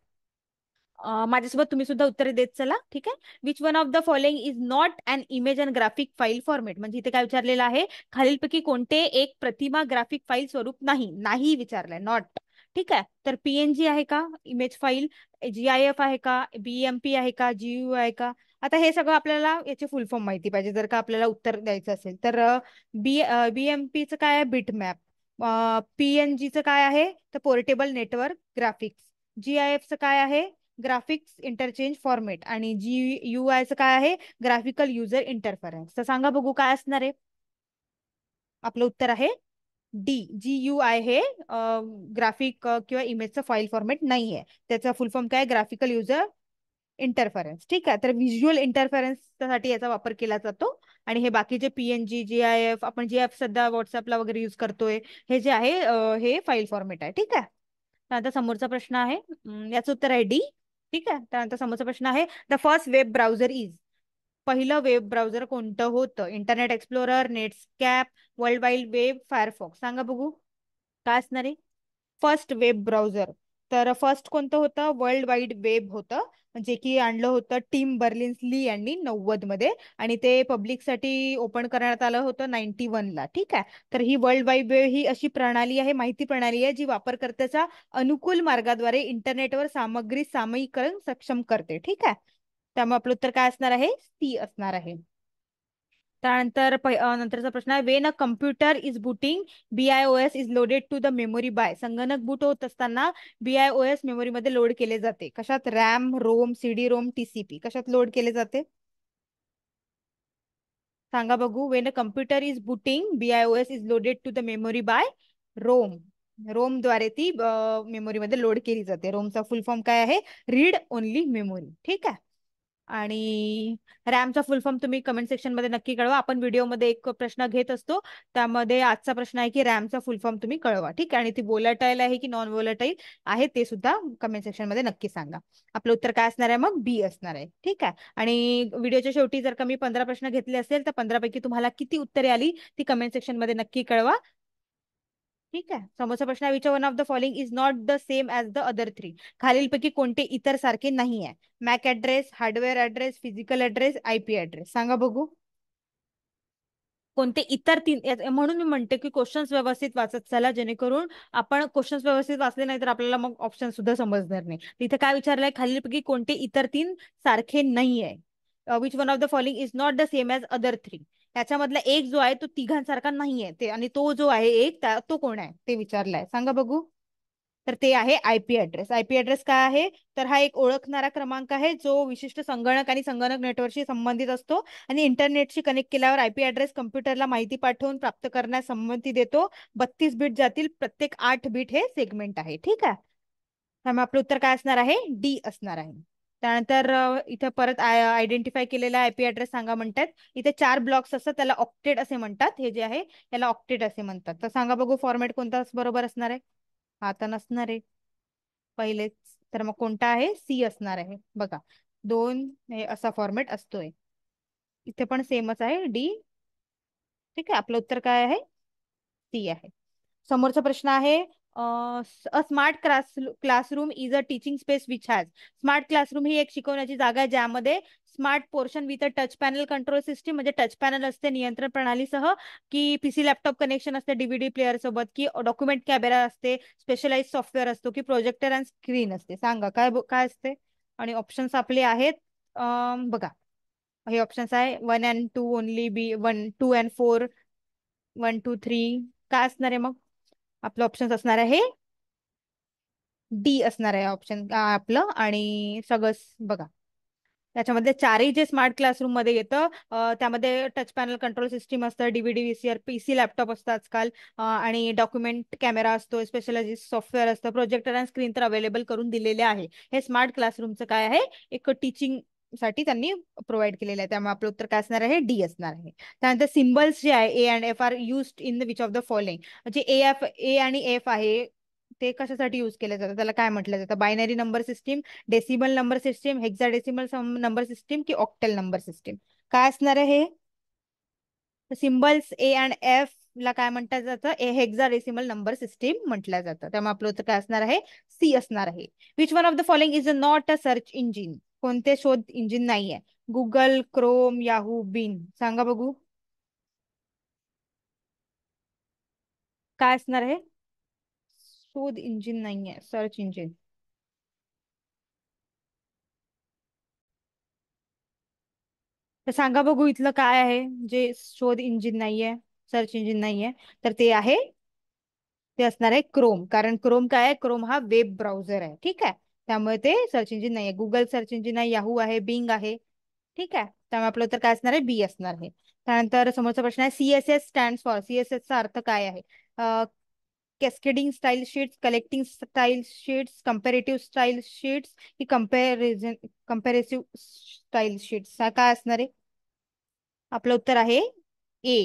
Speaker 1: माझ्यासोबत तुम्ही सुद्धा उत्तरे देत चला ठीक आहे which one of the following is not an image and graphic file format म्हणजे इथे काय विचारलेलं आहे खालीलपैकी कोणते एक प्रतिमा ग्राफिक फाईल स्वरूप नाही नाही विचारलंय नॉट ठीक आहे तर पीएनजी आहे का इमेज फाईल जीआयएफ आहे का बीएमपी e आहे का जीयू आहे का आता हे सगळं आपल्याला याचे फुल फॉर्म माहिती पाहिजे जर का आपल्याला उत्तर द्यायचं असेल तर बी बीएमपीचं e काय आहे बिटमॅप पीएनजीचं काय आहे तर पोर्टेबल नेटवर्क ग्राफिक्स जीआयएफचं काय आहे ग्राफिक्स इंटरचेंज फॉर्मेट आणि जी यू आयचं काय आहे ग्राफिकल युजर इंटरफरन्स तर सांगा बघू काय असणार आहे आपलं उत्तर आहे डी जी यू आय हे ग्राफिक किंवा इमेजचं फाईल फॉर्मेट नाही आहे त्याचा फुल फॉर्म काय ग्राफिकल युजर इंटरफरन्स ठीक आहे तर व्हिज्युअल साठी याचा वापर केला जातो आणि हे बाकीचे पीएनजी जी आय एफ आपण जे एफ सध्या व्हॉट्सअपला वगैरे यूज करतोय हे जे आहे हे फाईल फॉर्मेट आहे ठीक आहे त्यानंतर समोरचा प्रश्न आहे याचं उत्तर आहे डी ठीक आहे त्यानंतर समोरचा प्रश्न आहे the first web browser is पहिलं वेब ब्राउझर कोणतं होतं Internet Explorer Netscape World wide Web Firefox सांगा बघू काय असणार फर्स्ट वेब ब्राउझर तर फर्स्ट कोणतं होतं वर्ल्ड वाईड वेब होतं जे की आणलं होतं टीम बर्लिन्स ली यांनी नव्वद मध्ये आणि ते पब्लिकसाठी ओपन करण्यात आलं होतं नाईन्टी वनला ठीक आहे तर ही वर्ल्ड वाईड वेब ही अशी प्रणाली आहे माहिती प्रणाली आहे जी वापरकर्त्याच्या अनुकूल मार्गाद्वारे इंटरनेटवर सामग्री सामयिकरण सक्षम करते ठीक आहे त्यामुळे आपलं उत्तर काय असणार आहे सी असणार आहे त्यानंतर नंतरचा प्रश्न आहे when a computer is booting BIOS is loaded to the memory by संगणक बूट होत असताना एस मेमोरीमध्ये लोड केले जाते कशात RAM ROM CD ROM TCP कशात लोड केले जाते सांगा बघू when a computer is booting OS is loaded to the memory by ROM ROM द्वारे ती मेमोरीमध्ये लोड केली जाते रोमचा फुल फॉर्म काय आहे रीड ओनली मेमोरी ठीक आहे आणि रॅमचा फुल फॉर्म तुम्ही कमेंट मध्ये नक्की कळवा आपण व्हिडिओमध्ये एक प्रश्न घेत असतो त्यामध्ये आजचा प्रश्न आहे की रॅमचा फुल फॉर्म तुम्ही कळवा ठीक आहे आणि ती वोलाटाईल आहे की नॉन वोलाटाईल आहे ते सुद्धा कमेंट सेक्शन मध्ये नक्की सांगा आपलं उत्तर काय असणार आहे मग बी असणार आहे ठीक आहे आणि व्हिडिओच्या शेवटी जर का मी पंधरा प्रश्न घेतले असेल तर पंधरापैकी तुम्हाला किती उत्तरे आली ती कमेंट सेक्शनमध्ये नक्की कळवा ठीक आहे समोरचा प्रश्न आहे which one of the following is not the same as the other three खालीलपैकी कोणते इतर सारखे नाही आहे MAC address hardware address physical address IP address सांगा बघू कोणते इतर तीन म्हणून मी म्हणते की क्वेश्चन्स व्यवस्थित वाचत चला जेणेकरून आपण क्वेश्चन्स व्यवस्थित वाचले नाही तर आपल्याला मग ऑप्शन सुद्धा समजणार नाही तिथे काय विचारलंय खालीलपैकी कोणते इतर तीन सारखे नाही आहे which one of the following is not the same as other three त्याच्यामधला एक जो आहे तो तिघांसारखा नाही आहे ते आणि तो जो आहे एक तो कोण आहे ते विचारलाय सांगा बघू तर ते आहे आयपी ऍड्रेस आयपी ऍड्रेस काय आहे तर हा एक ओळखणारा क्रमांक आहे जो विशिष्ट संगणक आणि संगणक नेटवर्कशी संबंधित असतो आणि इंटरनेटशी कनेक्ट केल्यावर आयपी ऍड्रेस कम्प्युटरला माहिती पाठवून प्राप्त करण्यास संमती देतो बत्तीस बीट जातील प्रत्येक आठ बीट हे सेगमेंट आहे ठीक आहे आपलं उत्तर काय असणार आहे डी असणार आहे त्यानंतर इथे परत आयडेंटिफाय केलेला आयपी ऍड्रेस सांगा म्हणतात इथे चार ब्लॉक्स असतात त्याला ऑक्टेट असे म्हणतात हे जे आहे त्याला ऑक्टेट असे म्हणतात तर सांगा बघू फॉर्मॅट कोणता बरोबर असणार आहे हा तर नसणार आहे पहिलेच तर मग कोणता आहे सी असणार आहे बघा दोन हे असा फॉर्मॅट असतोय इथे पण सेमच आहे डी ठीक आहे आपलं उत्तर काय आहे सी आहे समोरचा प्रश्न आहे अ smart class classroom is a teaching space which has smart classroom ही एक शिकवण्याची जागा आहे ज्यामध्ये smart portion with a touch panel control system म्हणजे टच पॅनल असते नियंत्रण प्रणालीसह की पीसी लॅपटॉप कनेक्शन असते डीव्हीडी प्लेअर सोबत की डॉक्युमेंट कॅमेरा असते स्पेशलाइज सॉफ्टवेअर असतो की प्रोजेक्टर अँड स्क्रीन असते सांगा काय काय असते आणि ऑप्शन्स आपले आहेत बघा हे ऑप्शन्स आहे one and two only B one two and four one two three काय असणार आहे मग आपलं ऑप्शन असणार आहे डी असणार आहे ऑप्शन आपलं आणि सगस बघा त्याच्यामध्ये चारही जे स्मार्ट क्लासरूम मध्ये येतं त्यामध्ये टच पॅनल कंट्रोल सिस्टीम असतं डीव्हीडी व्हीसीआर पीसी लॅपटॉप असतं आजकाल आणि डॉक्युमेंट कॅमेरा असतो स्पेशलाइज सॉफ्टवेअर असतं प्रोजेक्टर आणि स्क्रीन तर अवेलेबल करून दिलेले आहे हे स्मार्ट क्लासरूमचं काय आहे एक टीचिंग साठी त्यांनी प्रोव्हाइड केलेलं आहे त्यामुळे आपलं उत्तर काय असणार आहे डी असणार आहे त्यानंतर सिम्बल्स जे आहे A and F are used in the which of the following म्हणजे ए एफ ए आणि एफ आहे ते कशासाठी युज केलं जातात त्याला काय म्हटलं जातं binary number system decimal number system hexa number system की ऑक्टेल नंबर सिस्टीम काय असणार आहे सिम्बल्स ए अँड एफ ला काय म्हटलं जातं A hexadecimal number system म्हटलं जातं त्यामुळे आपलं उत्तर काय असणार आहे सी असणार आहे which one of the following is a not a search engine कोणते शोध इंजिन नाहीये गुगल क्रोम याहू बिन सांगा बघू काय असणार आहे शोध इंजिन नाहीये सर्च इंजिन तर सांगा बघू इथलं काय आहे जे शोध इंजिन नाहीये सर्च इंजिन नाहीये तर ते आहे ते असणार आहे क्रोम कारण क्रोम काय आहे क्रोम हा वेब ब्राउझर आहे ठीक आहे त्यामुळे ते सर्च इंजिन नाही आहे गुगल सर्च इंजिन आहे याहू आहे बिंग आहे ठीक आहे त्यामुळे आपलं उत्तर काय असणार आहे बी असणार आहे त्यानंतर समोरचा प्रश्न आहे सीएसएस स्टँड फॉर सीएसएस चा अर्थ काय आहे cascading style sheets collecting style sheets comparative style sheets ही कम्पेरिझन कम्पेरेसिव्ह स्टाईल शीट्स काय असणार आहे आपलं उत्तर आहे ए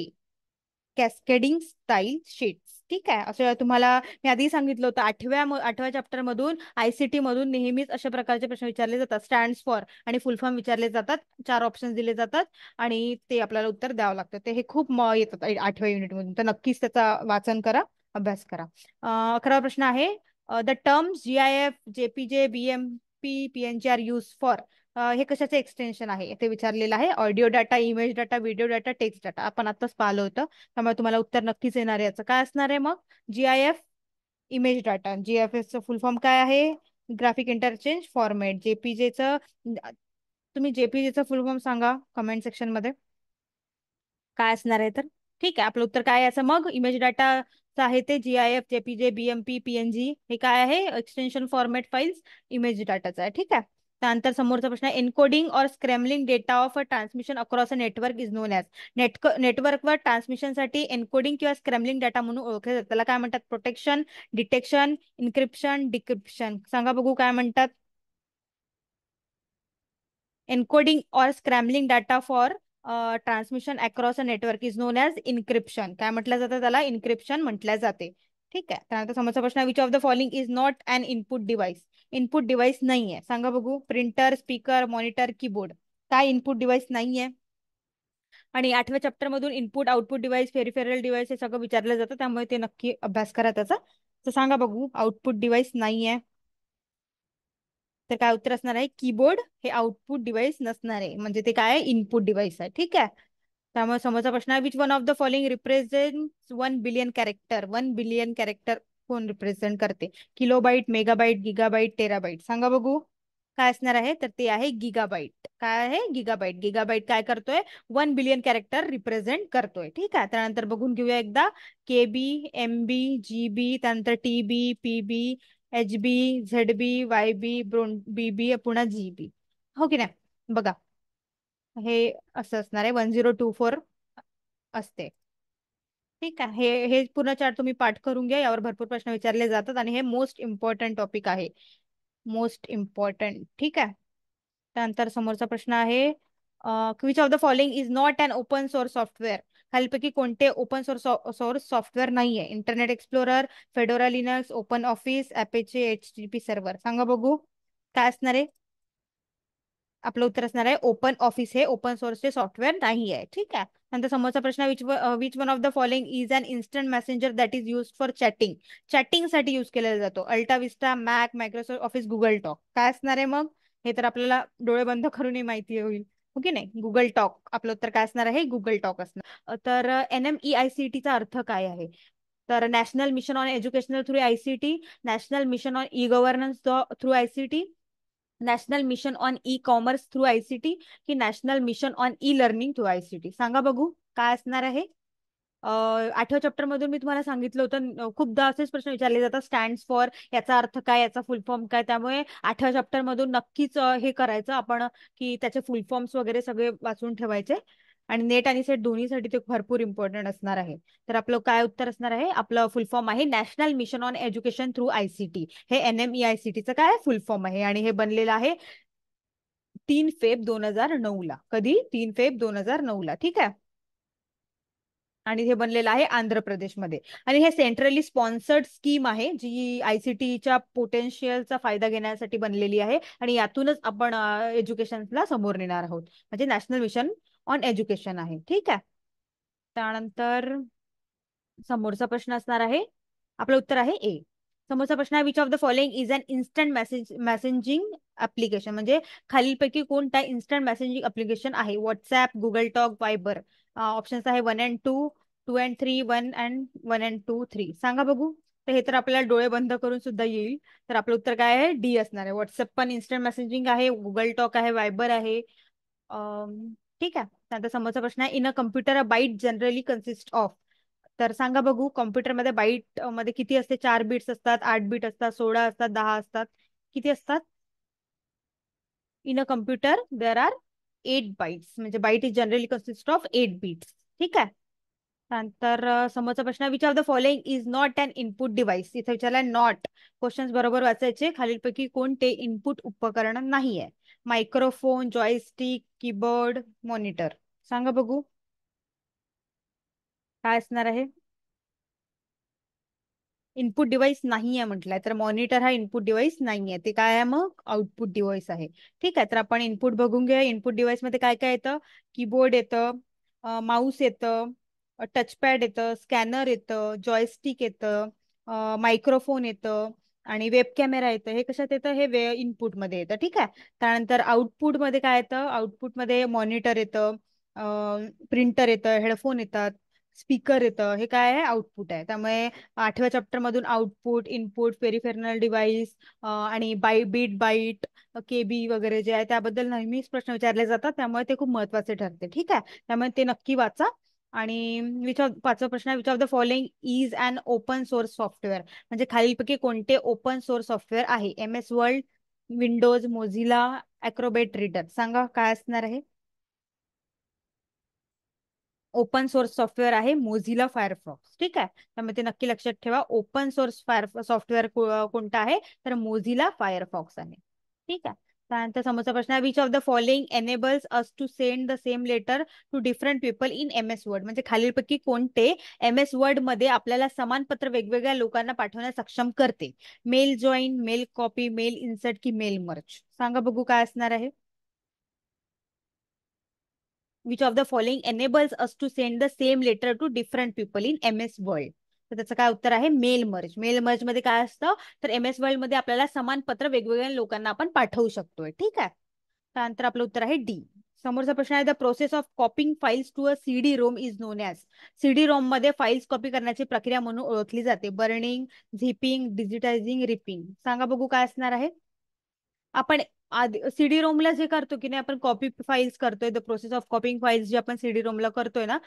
Speaker 1: कॅस्केडिंग स्टाईल शीट्स ठीक आहे असं तुम्हाला मी आधी सांगितलं होतं आठव्या आठव्या चॅप्टर मधून आयसीटी मधून नेहमीच अशा प्रकारचे प्रश्न विचारले जातात स्टँड फॉर आणि फुल फॉर्म विचारले जातात चार ऑप्शन दिले जातात आणि ते आपल्याला उत्तर द्यावं लागतं ते हे खूप येतात आठव्या युनिटमधून तर नक्कीच त्याचा वाचन करा अभ्यास करा अकरावा प्रश्न आहे the term G I F JPG BMP are used for हे कशाचे एक्सटेन्शन आहे ते विचारलेलं आहे audio data image data video data text data आपण आताच पाहिलं होतं त्यामुळे तुम्हाला उत्तर नक्कीच येणार आहे याचं काय असणार आहे मग G I F image data G F full form काय आहे ग्राफिक इंटरचेंज फॉर्मॅट जेपीजेचं तुम्ही जेपीजेचं फुल फॉर्म सांगा कमेंट सेक्शन मध्ये काय असणार आहे तर ठीक आहे आपलं उत्तर काय आहे असं मग इमेज डाटा आहे ते G I F JPG BMP PNG हे काय आहे एक्सटेन्शन फॉर्मॅट फाईल्स इमेज डाटाचं आहे ठीक आहे त्यानंतर समोरचा प्रश्न encoding or scrambling data of a transmission across a network is known as net नेटवर्कवर ट्रान्समिशनसाठी एन्कोडिंग किंवा स्क्रॅमलिंग डेटा म्हणून ओळखले जातात त्याला काय म्हणतात प्रोटेक्शन डिटेक्शन इन्क्रिप्शन डिक्रिप्शन सांगा बघू काय म्हणतात encoding or scrambling data for transmission across a network is known as encryption काय म्हटलं जातं त्याला इनक्रिप्शन म्हटलं जाते ठीक आहे त्यानंतर समोरचा प्रश्न which of the following is not an input device input device नाही आहे सांगा बघू प्रिंटर स्पीकर मॉनिटर कीबोर्ड काय इनपुट डिव्हाइस नाही आहे आणि आठव्या चॅप्टर मधून input output device peripheral device हे सगळं विचारलं जातं त्यामुळे ते नक्की अभ्यास करा त्याचा तर सांगा बघू आउटपुट डिव्हाइस नाही आहे तर काय उत्तर असणार आहे कीबोर्ड हे आउटपुट डिव्हाइस नसणार आहे म्हणजे ते काय इनपुट डिव्हाइस आहे ठीक आहे त्यामुळे समोरचा प्रश्न आहे which one of the following represent one billion character one billion character कोण रिप्रेझेंट करते किलोबाईट मेगाबाईट गिगाबाईट टेराबाईट सांगा बघू काय असणार आहे तर ते आहे गिगाबाईट काय आहे गिगाबाईट गिगाबाईट काय करतोय वन बिलियन कॅरेक्टर रिप्रेझेंट करतोय ठीक आहे त्यानंतर बघून घेऊया एकदा के B M B G B त्यानंतर T B P B H B Z B Y B bronto B B पुन्हा जी बी हो की नाही बघा हे असं असणार आहे वन झिरो टू फोर असते ठीक आहे हे हे पूर्ण चार्ट तुम्ही पाठ करून घ्या यावर भरपूर प्रश्न विचारले जातात आणि हे मोस्ट इम्पॉर्टंट टॉपिक आहे मोस्ट इम्पॉर्टंट ठीक आहे त्यानंतर समोरचा प्रश्न आहे which of the following is not an open source software खालीपैकी कोणते ओपन सोर्स सोर्स सॉफ्टवेअर नाहीये Internet Explorer Fedora Linux Open Office Apache H P server सांगा बघू काय असणार आहे आपलं उत्तर असणार आहे ओपन ऑफिस हे ओपन सोर्सचे सॉफ्टवेअर नाही आहे ठीक आहे नंतर समोरचा प्रश्न which which one of the following is an instant messenger that is use for chatting साठी युज केला जातो Alta Vista Mac Microsoft Office Google Talk काय असणार आहे मग हे तर आपल्याला डोळे बंद करूनही माहिती होईल ओके नाही गुगल टॉक आपलं उत्तर काय असणार आहे गुगल टॉक असणार तर N M E I C टीचा अर्थ काय आहे तर national mission on educational through ICT national mission on e governance through ICT national mission on e commerce through ICT की national mission on e learning through ICT सांगा बघू काय असणार आहे आठव्या चॅप्टर मधून मी तुम्हाला सांगितलं होतं खूपदा असेच प्रश्न विचारले जातात स्टँड फॉर याचा अर्थ काय याचा फुल फॉर्म काय त्यामुळे आठव्या चॅप्टर मधून नक्कीच हे करायचं आपण की त्याचे फुल फॉर्म्स वगैरे सगळे वाचून ठेवायचे आणि नेट आणि सेट दोन्हीसाठी ते भरपूर इम्पॉर्टंट असणार आहे तर आपलं काय उत्तर असणार आहे आपलं फुल फॉर्म आहे national mission on education through ICT हे एनएमईआयसीटीचं e काय फुल फॉर्म आहे आणि हे बनलेलं आहे तीन फेब दोन हजार नऊ ला कधी तीन फेब दोन हजार नऊ ला ठीक आहे आणि हे बनलेलं आहे आंध्र प्रदेशमध्ये आणि हे सेंट्रली स्पॉन्सर्ड स्कीम आहे जी आय सी पोटेन्शियलचा फायदा घेण्यासाठी बनलेली आहे आणि यातूनच आपण एज्युकेशनला समोर नेणार आहोत म्हणजे नॅशनल मिशन ऑन एज्युकेशन आहे ठीक आहे त्यानंतर समोरचा प्रश्न असणार आहे आपलं उत्तर आहे ए समोरचा प्रश्न आहे which of the following is an instant message messaging application म्हणजे खालीलपैकी कोणता इन्स्टंट मेसेंजिंग अप्लिकेशन आहे WhatsApp Google Talk Viber options आहे one and two two and three one and one and two three सांगा बघू तर हे तर आपल्याला डोळे बंद करून सुद्धा येईल तर आपलं उत्तर काय आहे डी असणार आहे व्हॉट्सअप पण इन्स्टंट मेसेंजिंग आहे गुगल टॉक आहे वायबर आहे ठीक आहे नंतर समोरचा प्रश्न आहे in a computer a byte generally consist of तर सांगा बघू कॉम्प्युटरमध्ये बाईट मध्ये किती असते चार बिट्स असतात आठ बीट असतात सोळा असतात दहा असतात किती असतात in a computer there are eight bytes म्हणजे byte is generally consist of eight bits ठीक आहे त्यानंतर समोरचा प्रश्न which of the following is not an input device इथे विचारला नॉट क्वेश्चन्स बरोबर वाचायचे खालीलपैकी कोणते इनपुट उपकरण नाहीये मायक्रोफोन जॉयस्टिक कीबोर्ड मॉनिटर सांगा बघू काय असणार आहे इनपुट डिवाइस नाही आहे म्हटलंय तर मॉनिटर हा इनपुट डिवाइस नाही आहे ते काय आहे मग आउटपुट डिव्हाइस आहे ठीक आहे तर आपण इनपुट बघून घेऊया इनपुट डिवाइस मध्ये काय काय येतं कीबोर्ड येतं माऊस येतं टचपॅड येतं स्कॅनर येतं जॉयस्टिक येतं मायक्रोफोन येतं आणि वेब कॅमेरा येतं हे कशात येतं हे वे मध्ये येतं ठीक आहे त्यानंतर आउटपुट मध्ये काय येतं आउटपुटमध्ये मॉनिटर येतं प्रिंटर येतं हेडफोन येतात स्पीकर येतं हे काय आहे आउटपुट आहे त्यामुळे आठव्या चॅप्टर मधून आउटपुट इनपुट पेरिफेरनल डिव्हाइस आणि बाय बीट बाईट केबी वगैरे जे आहे त्याबद्दल नेहमीच प्रश्न विचारले जातात त्यामुळे ते खूप महत्वाचे ठरते ठीक आहे त्यामुळे ते नक्की वाचा आणि विच ऑफ पाचवा प्रश्न which of the following is and open source software म्हणजे खालीलपैकी कोणते ओपन सोर्स सॉफ्टवेअर आहे M S Word Windows Mozilla Acrobat Reader सांगा काय असणार आहे ओपन सोर्स सॉफ्टवेअर आहे मोझिला फायरफॉक्स ठीक आहे त्यामुळे ते नक्की लक्षात ठेवा ओपन सोर्स फायर सॉफ्टवेअर कोणता आहे तर मोझिला फायरफॉक्स आहे ठीक आहे त्यानंतर समोरचा प्रश्न आहे which of the following enables us to send the same letter to different people in M S Word म्हणजे खालीलपैकी कोणते एम एस वर्ड मध्ये आपल्याला समान पत्र वेगवेगळ्या लोकांना पाठवण्यास सक्षम करते mail join mail copy mail insert की मेल मर्च सांगा बघू काय असणार आहे which of the following enables us to send the same letter to different people in M S Word तर त्याचं काय उत्तर आहे मेल मर्ज मेल मर्ज मध्ये काय असतं तर एम एस वर्ल्ड मध्ये आपल्याला समान पत्र वेगवेगळ्या लोकांना आपण पाठवू शकतोय ठीक आहे त्यानंतर आपलं उत्तर आहे डी समोरचा प्रश्न आहे the process of copying files to a CD ROM is known C CD ROM मध्ये फाईल्स कॉपी करण्याची प्रक्रिया म्हणून ओळखली जाते बर्निंग झिपिंग डिजिटायझिंग रिपिंग सांगा बघू काय असणार आहे आपण आधी सीडी रोमला जे करतो की नाही आपण कॉपी फाईल्स करतोय the process of copying files जे आपण सीडी रोमला करतोय ना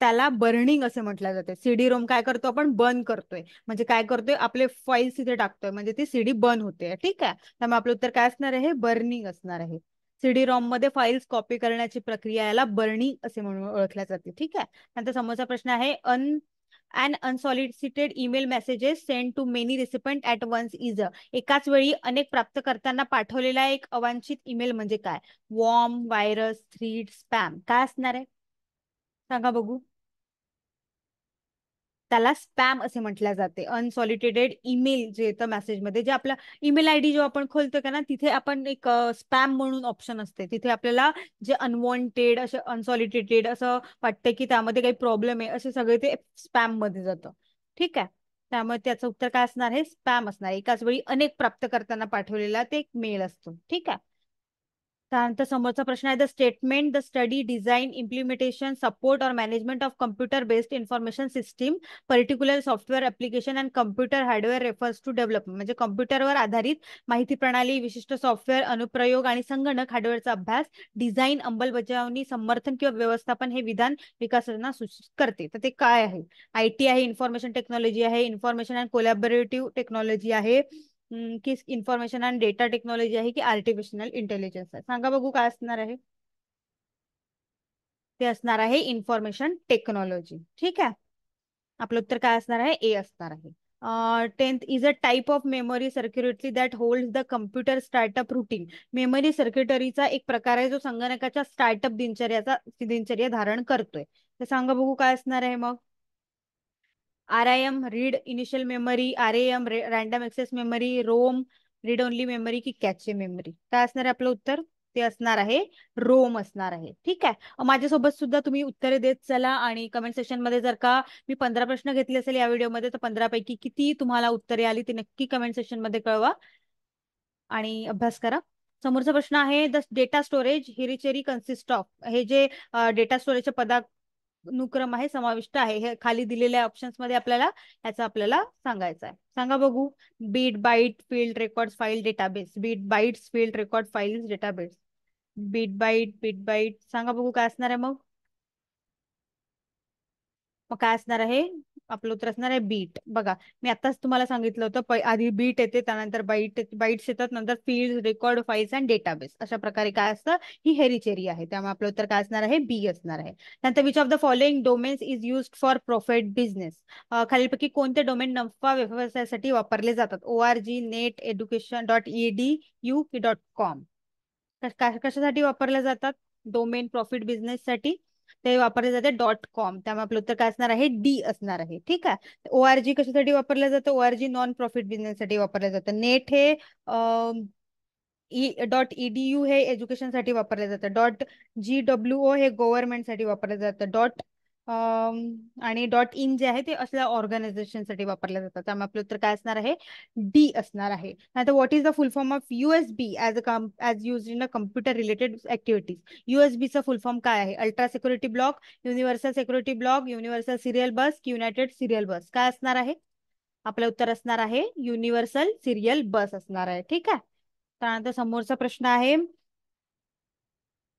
Speaker 1: त्याला बर्निंग असे म्हटलं जाते सीडी रोम काय करतो आपण बर्न करतोय म्हणजे काय करतोय आपले फाईल्स तिथे टाकतोय म्हणजे ती सीडी बर्न होते ठीक आहे त्यामुळे आपलं उत्तर काय असणार आहे बर्निंग असणार आहे सीडी रॉम मध्ये फाईल्स कॉपी करण्याची प्रक्रिया याला बर्निंग असे म्हणून ओळखल्या जाते ठीक आहे नंतर समोरचा प्रश्न आहे an and unsolicited email messages send to many recipient at once is एकाच वेळी अनेक प्राप्तकर्त्यांना पाठवलेला एक अवांछित ईमेल म्हणजे काय वॉर्म व्हायरस थ्रीड स्पॅम काय असणार आहे सांगा बघू त्याला स्पॅम असे म्हटले जाते अनसॉलिटेटेड ईमेल जे येतं मेसेजमध्ये जे आपला ईमेल आयडी जो आपण खोलतो का ना तिथे आपण एक स्पॅम म्हणून ऑप्शन असते तिथे आपल्याला जे अनवॉन्टेड असे अनसॉलिटेटेड असं वाटतं की त्यामध्ये काही प्रॉब्लेम आहे असे सगळे ते स्पॅम मध्ये जातं ठीक आहे त्यामुळे त्याचं उत्तर काय असणार हे स्पॅम असणार एकाच वेळी अनेक प्राप्त करताना पाठवलेला ते एक मेल असतो ठीक आहे त्यानंतर समोरचा प्रश्न आहे the statement the study design implementation support और management of computer based information system particular software application and computer hardware refers to development म्हणजे कम्प्युटरवर आधारित माहिती प्रणाली विशिष्ट सॉफ्टवेअर अनुप्रयोग आणि संगणक हार्डवेअरचा अभ्यास डिझाईन अंमलबजावणी समर्थन किंवा व्यवस्थापन हे विधान विकासना सूचित करते तर ते काय आहे आय आहे इन्फॉर्मेशन टेक्नॉलॉजी आहे इन्फॉर्मेशन अँड कोलॅबोरेटिव्ह टेक्नॉलॉजी आहे की इन्फॉर्मेशन अँड डेटा टेक्नॉलॉजी आहे की आर्टिफिशियल इंटेलिजन्स आहे सांगा बघू काय असणार आहे ते असणार आहे इन्फॉर्मेशन टेक्नॉलॉजी ठीक आहे आपलं उत्तर काय असणार आहे ए असणार आहे tenth is a type of memory circuitry that hold the computer startup routine memory सर्क्युटरीचा एक प्रकार आहे जो संगणकाच्या स्टार्टअप दिनचर्याचा दिनचर्या धारण करतोय तर सांगा बघू काय असणार आहे मग R I M read initial memory R M random access memory ROM read only memory की कॅचे मेमरी काय असणार आपलं उत्तर ते असणार आहे रोम असणार आहे ठीक आहे माझ्यासोबत सुद्धा तुम्ही उत्तरे देत चला आणि कमेंट सेक्शन मध्ये जर का मी पंधरा प्रश्न घेतले असेल या व्हिडिओमध्ये तर पंधरा पैकी किती तुम्हाला उत्तरे आली ती नक्की कमेंट सेक्शन मध्ये कळवा आणि अभ्यास करा समोरचा प्रश्न आहे the data storage hierarchy consist of हे जे डेटा स्टोरेजचे पदार्थ अनुक्रम आहे समाविष्ट आहे हे खाली दिलेल्या ऑप्शन्स मध्ये आपल्याला याचा आपल्याला सांगायचं आहे सांगा बघू bit byte field record file database bit byte field record file database bit byte bit byte सांगा बघू काय असणार आहे मग मग काय असणार आहे आपलं उत्तर असणार आहे बीट बघा मी आताच तुम्हाला सांगितलं होतं आधी बीट येते त्यानंतर बाईट बाईट्स येतात नंतर field record files and database अशा प्रकारे काय असतं ही हेरिचेरी आहे त्यामुळे आपलं उत्तर काय असणार आहे बी असणार आहे नंतर which of the following domains is use for profit business खालीलपैकी कोणते डोमेन नफा व्यवसायासाठी वापरले जातात O R G net education dot E D U dot com कशासाठी वापरल्या जातात डोमेन प्रॉफिट बिझनेससाठी ते वापरले जाते डॉट कॉम त्यामुळे आपलं उत्तर काय असणार आहे डी असणार आहे ठीक आहे ओ जी कशासाठी वापरलं जातं ओ जी नॉन प्रॉफिट बिझनेससाठी वापरलं जातं नेट हे डॉट ईडीयू e, e हे एज्युकेशनसाठी वापरलं जातं डॉट जी डब्ल्यू ओ हे गव्हर्नमेंटसाठी वापरलं जातं डॉट आणि डॉट इन जे आहे ते असल्या साठी वापरल्या जातात त्यामुळे आपलं उत्तर काय असणार आहे डी असणार आहे नाहीतर what is the full form of USB be a as use in a computer related activities चा फुल फॉर्म काय आहे ultra security block universal security block universal serial bus united serial bus काय असणार आहे आपलं उत्तर असणार आहे युनिव्हर्सल सिरियल बस असणार आहे ठीक आहे त्यानंतर समोरचा प्रश्न आहे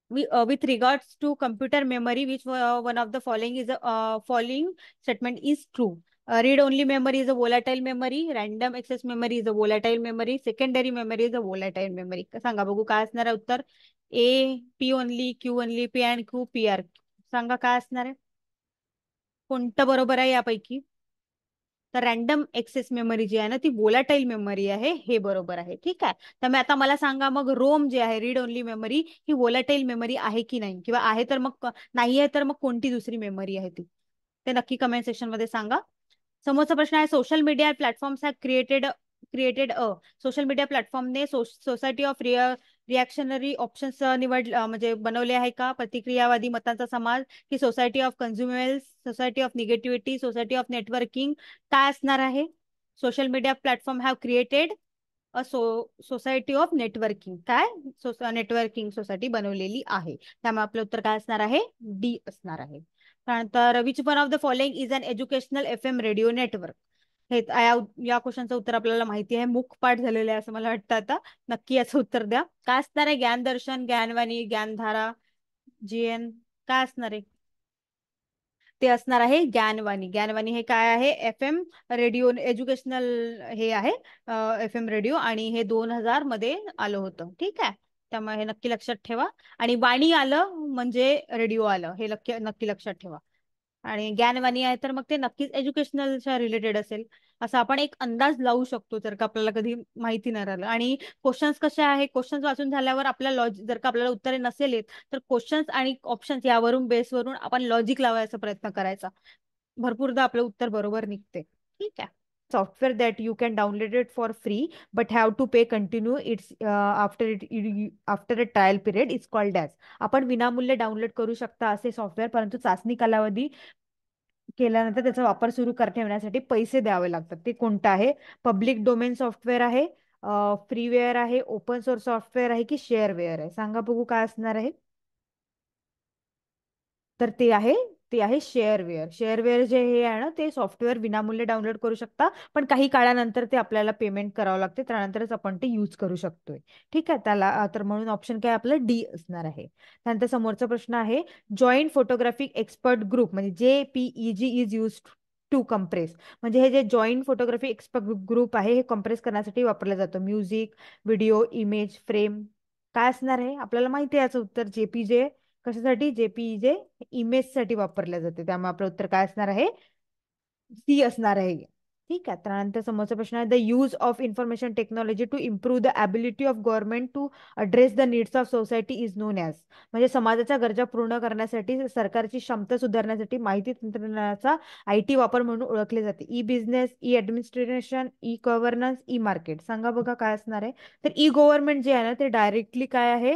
Speaker 1: we, uh, with regards to computer memory, which uh, one of the following is a uh, following statement is true. Uh, read-only memory is a volatile memory. Random access memory is a volatile memory. Secondary memory is a volatile memory. सांगा बघू काय असणार आहे उत्तर only, Q only, P and Q, P R. P R सांगा काय असणार आहे कोणतं बरोबर आहे यापैकी तर रॅन्डम एक्सेस मेमरी जी आहे ना ती वोलाटाईल मेमरी आहे हे बरोबर आहे ठीक आहे मी आता मला सांगा मग रोम जे आहे रीड ओनली मेमरी ही वोलाटाईल मेमरी आहे की नाही किंवा आहे तर मग नाही आहे तर मग कोणती दुसरी मेमरी आहे ती ते नक्की कमेंट सेक्शन मध्ये सांगा समोरचा प्रश्न आहे social media platforms have created created a social media प्लॅटफॉर्मने society of real reactionary options निवड म्हणजे बनवले आहे का प्रतिक्रियावादी मतांचा समाज की society of consumers society of negativity society of networking काय असणार आहे social media platform have created a so society of networking काय सो नेटवर्किंग सोसायटी बनवलेली आहे त्यामुळे आपलं उत्तर काय असणार आहे डी असणार आहे त्यानंतर which one of the following is an educational F M radio network हे या क्वेश्चनचं उत्तर आपल्याला माहिती आहे पाठ झालेलं आहे असं मला वाटतं आता नक्की याचं उत्तर द्या काय असणार आहे दर्शन ज्ञानवाणी ज्ञानधारा जीएन काय असणार आहे ते असणार आहे ज्ञानवाणी ज्ञानवाणी हे काय आहे एफ एम रेडिओ एज्युकेशनल हे आहे एफ एम रेडिओ आणि हे दोन हजार मध्ये आलं होतं ठीक आहे त्यामुळे हे नक्की लक्षात ठेवा आणि वाणी आलं म्हणजे रेडिओ आलं हे नक्की लक्षात ठेवा आणि ज्ञानवाणी आहे तर मग ते नक्कीच एज्युकेशनलच्या रिलेटेड असेल असं आपण एक अंदाज लावू शकतो जर का आपल्याला कधी माहिती न राहिलं आणि क्वेश्चन्स कसे आहे क्वेश्चन्स वाचून झाल्यावर आपल्या लॉजिक जर का आपल्याला उत्तरे नसेल येत तर क्वेश्चन्स आणि ऑप्शन्स यावरून बेसवरून आपण लॉजिक लावायचा प्रयत्न करायचा भरपूरदा आपलं उत्तर बरोबर निघते ठीक आहे software that you can download it for free but have to pay continue it's uh, after it period after a trial period it's called आपण विनामूल्य डाउनलोड करू शकता असे सॉफ्टवेअर परंतु चाचणी कालावधी केल्यानंतर त्याचा वापर सुरू कर ठेवण्यासाठी पैसे द्यावे लागतात ते कोणतं आहे पब्लिक डोमेन सॉफ्टवेअर आहे फ्रीवेअर आहे ओपन सोर्स सॉफ्टवेअर आहे की शेअरवेअर आहे सांगा बघू काय असणार आहे तर ते आहे ते आहे शेअरवेअर शेअरवेअर जे हे आहे ना ते सॉफ्टवेअर विनामूल्य डाउनलोड करू शकता पण काही काळानंतर ते आपल्याला पेमेंट करावं लागते त्यानंतरच आपण ते यूज करू शकतोय ठीक आहे त्याला तर म्हणून ऑप्शन काय आपलं डी असणार आहे त्यानंतर समोरचा प्रश्न आहे जॉईंट फोटोग्राफिक एक्सपर्ट ग्रुप म्हणजे JPEG is use to compress म्हणजे हे जे जॉईंट फोटोग्राफी एक्सपर्ट ग्रुप आहे हे कम्प्रेस करण्यासाठी वापरला जातो म्युझिक व्हिडिओ इमेज फ्रेम काय असणार आहे आपल्याला माहिती आहे याचं उत्तर जे जे कशासाठी जे इमेज साठी वापरल्या जाते त्यामुळे आपलं उत्तर काय असणार आहे सी असणार आहे ठीक आहे त्यानंतर समोरचा प्रश्न आहे the use of information technology to improve the ability of government to address the needs of society is known as म्हणजे समाजाच्या गरजा पूर्ण करण्यासाठी सरकारची क्षमता सुधारण्यासाठी माहिती तंत्रज्ञानाचा आय टी वापर म्हणून ओळखले जाते e business e administration e governance e market सांगा बघा काय असणार आहे तर ई गव्हर्नमेंट जे आहे ना ते डायरेक्टली काय आहे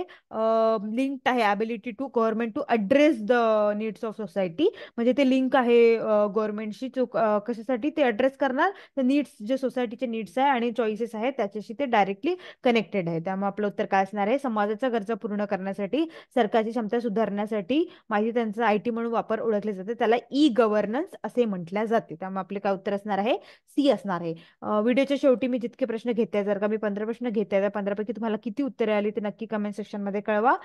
Speaker 1: लिंक आहे ability to government to address the needs of society म्हणजे ते लिंक आहे गव्हर्नमेंटशी कशासाठी ते अड्रेस करणार करणार नीड्स जे सोसायटीचे नीड्स आहे आणि चॉईसेस आहेत त्याच्याशी ते डायरेक्टली कनेक्टेड आहे त्यामुळे आपलं उत्तर काय असणार आहे समाजाचा गरजा पूर्ण करण्यासाठी सरकारची क्षमता सुधारण्यासाठी माहिती त्यांचा आय म्हणून वापर ओळखले जाते त्याला ई गव्हर्नन्स असे म्हटल्या जाते त्यामुळे आपले काय उत्तर असणार आहे सी असणार आहे व्हिडिओच्या शेवटी मी जितके प्रश्न घेते जर का मी पंधरा प्रश्न घेते त्या पंधरापैकी तुम्हाला किती उत्तरे आली ते नक्की कमेंट सेक्शनमध्ये कळवा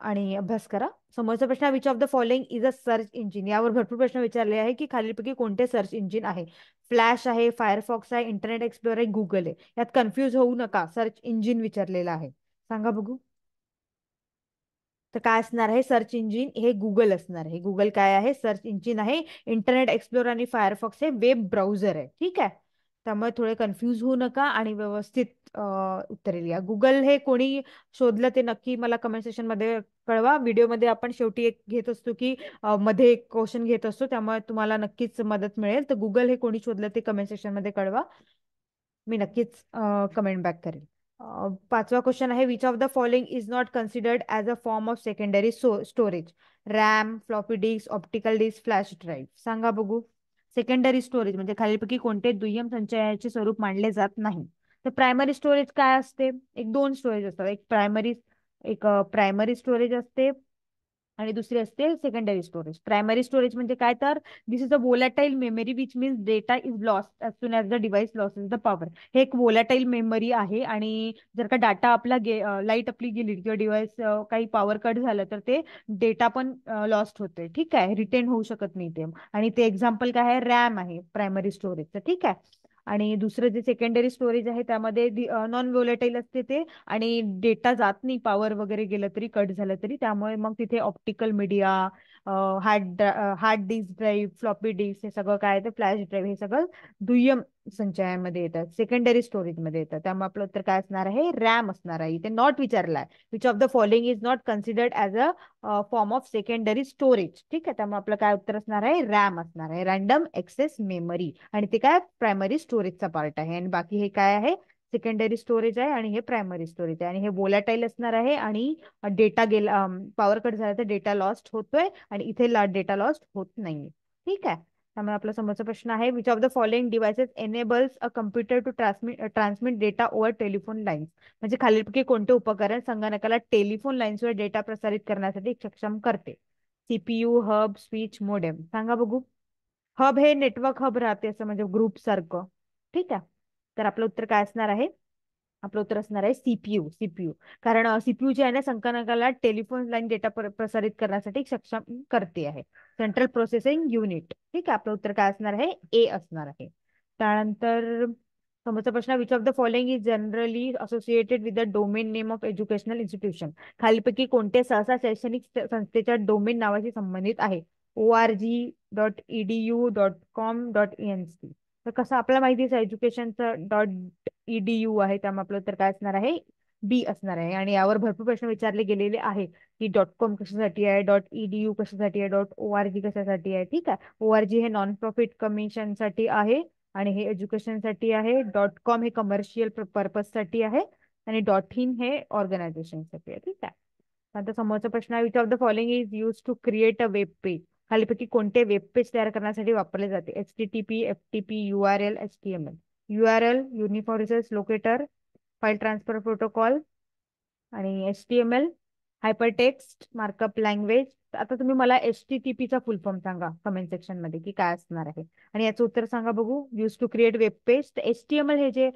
Speaker 1: आणि अभ्यास करा समोरचा प्रश्न which of the following is a search engine यावर भरपूर प्रश्न विचारले आहे की खालीलपैकी कोणते सर्च इंजिन आहे फ्लॅश आहे फायरफॉक्स आहे इंटरनेट एक्सप्लोअर आहे गुगल आहे यात कन्फ्युज होऊ नका सर्च इंजिन विचारलेलं आहे सांगा बघू तर काय असणार आहे सर्च इंजिन हे गुगल असणार आहे गुगल काय आहे सर्च इंजिन आहे इंटरनेट एक्सप्लोअर आणि फायरफॉक्स हे वेब ब्राउझर आहे ठीक आहे त्यामुळे थोडे कन्फ्युज होऊ नका आणि व्यवस्थित उत्तरेल या गुगल हे कोणी शोधलं ते नक्की मला कमेंट मध्ये कळवा व्हिडिओमध्ये आपण शेवटी एक घेत असतो की मध्ये एक क्वेश्चन घेत असतो त्यामुळे तुम्हाला नक्कीच मदत मिळेल तर गुगल हे कोणी शोधलं ते कमेंट मध्ये कळवा मी नक्कीच कमेंट बॅक करेल पाचवा क्वेश्चन आहे which of the following is not considered as a form of secondary storage RAM floppy disk optical disk flash drive सांगा बघू सेकंडरी स्टोरेज म्हणजे खालीलपैकी कोणते दुय्यम संचयाचे स्वरूप मानले जात नाही तर प्रायमरी स्टोरेज काय असते एक दोन स्टोरेज असतात एक प्रायमरी एक प्रायमरी स्टोरेज असते आणि दुसरी असते सेकंडरी स्टोरेज प्रायमरी स्टोरेज म्हणजे काय तर this is a volatile memory which means data is lost as soon as the device loss is the power हे एक वोलाटाईल मेमरी आहे आणि जर का डाटा आपला लाईट आपली गेली किंवा डिव्हाइस काही पॉवर कट झालं तर ते डेटा पण लॉस्ट होते ठीक आहे रिटेन होऊ शकत नाही ते आणि ते एक्झाम्पल काय आहे रॅम आहे प्रायमरी स्टोरेजचं ठीक आहे आणि दुसरं जे सेकंडरी स्टोरेज आहे त्यामध्ये नॉन व्होलेटाईल असते ते आणि डेटा जात नाही पॉवर वगैरे गेलं तरी कट झालं तरी त्यामुळे मग तिथे optical media hard hard disk drive floppy disk हे सगळं काय येतं फ्लॅश ड्राईव्ह हे सगळं दुय्यम संचयामध्ये येतात सेकंडरी मध्ये येतात त्यामुळे आपलं उत्तर काय असणार आहे रॅम असणार आहे इथे नॉट विचारला आहे which of the following is not considered as a form of secondary storage ठीक आहे त्यामुळे आपलं काय उत्तर असणार आहे रॅम असणार आहे रॅन्डम एक्सेस मेमरी आणि ते काय प्रायमरी स्टोरेजचा पार्ट आहे आणि बाकी हे काय आहे सेकंडरी स्टोरेज आहे आणि हे प्रायमरी स्टोरेज आहे आणि हे बोलाटाईल असणार आहे आणि डेटा गेला पॉवर कट झाला तर डेटा लॉस्ट होतोय आणि इथे डेटा लॉस्ट होत नाहीये ठीक आहे त्यामुळे आपला समोरचा प्रश्न आहे which of the following devices enables a computer to transmit transmit data over telephone lines म्हणजे खालीलपैकी कोणते उपकरण संगणकाला टेलिफोन लाईन्सवर डेटा प्रसारित करण्यासाठी सक्षम करते सीपीयू हब स्विच मोडेम सांगा बघू हब हे नेटवर्क हब राहते असं म्हणजे ग्रुप सारखं ठीक आहे तर आपलं उत्तर काय असणार आहे आपलं उत्तर असणार आहे सीपीयू सीपीयू कारण सीपीयू जे आहे ना संगणकाला टेलिफोन लाईन डेटा प्रसारित करण्यासाठी सक्षम करते आहे सेंट्रल प्रोसेसिंग युनिट ठीक आहे आपलं उत्तर काय असणार आहे ए असणार आहे त्यानंतर समोरचा प्रश्न which of the following is generally associated with the domain name of educational institution खालीपैकी कोणत्या सहसा शैक्षणिक संस्थेच्या डोमेन नावाशी संबंधित आहे O R G dot EDU dot com dot N C तर कसं आपल्याला माहितीच आहे एज्युकेशनचं डॉट ईडीयू आहे त्यामुळे आपलं तर काय असणार आहे बी असणार आहे आणि यावर भरपूर प्रश्न विचारले गेलेले आहे की डॉट कॉम कशासाठी आहे डॉट ईडीयू कशासाठी आहे डॉट ओ आर जी कशासाठी आहे ठीक आहे ओ आर जी हे नॉन प्रॉफिट कमिशनसाठी आहे आणि हे एज्युकेशनसाठी आहे डॉट कॉम हे कमर्शियल साठी आहे आणि डॉट इन हे ऑर्गनायझेशनसाठी आहे ठीक आहे आता समोरचा प्रश्न आहे which of the following is use to create a web page खालीपैकी कोणते वेब पेज तयार करण्यासाठी वापरले जाते H T T P F T P U R L H T M L R L locator file transfer protocol आणि H T M L hyper text markup language आता तुम्ही मला एच टी टी पीचा full form सांगा comment section मध्ये की काय असणार आहे आणि याचं उत्तर सांगा बघू use to create web page तर एच टी एम एल हे जे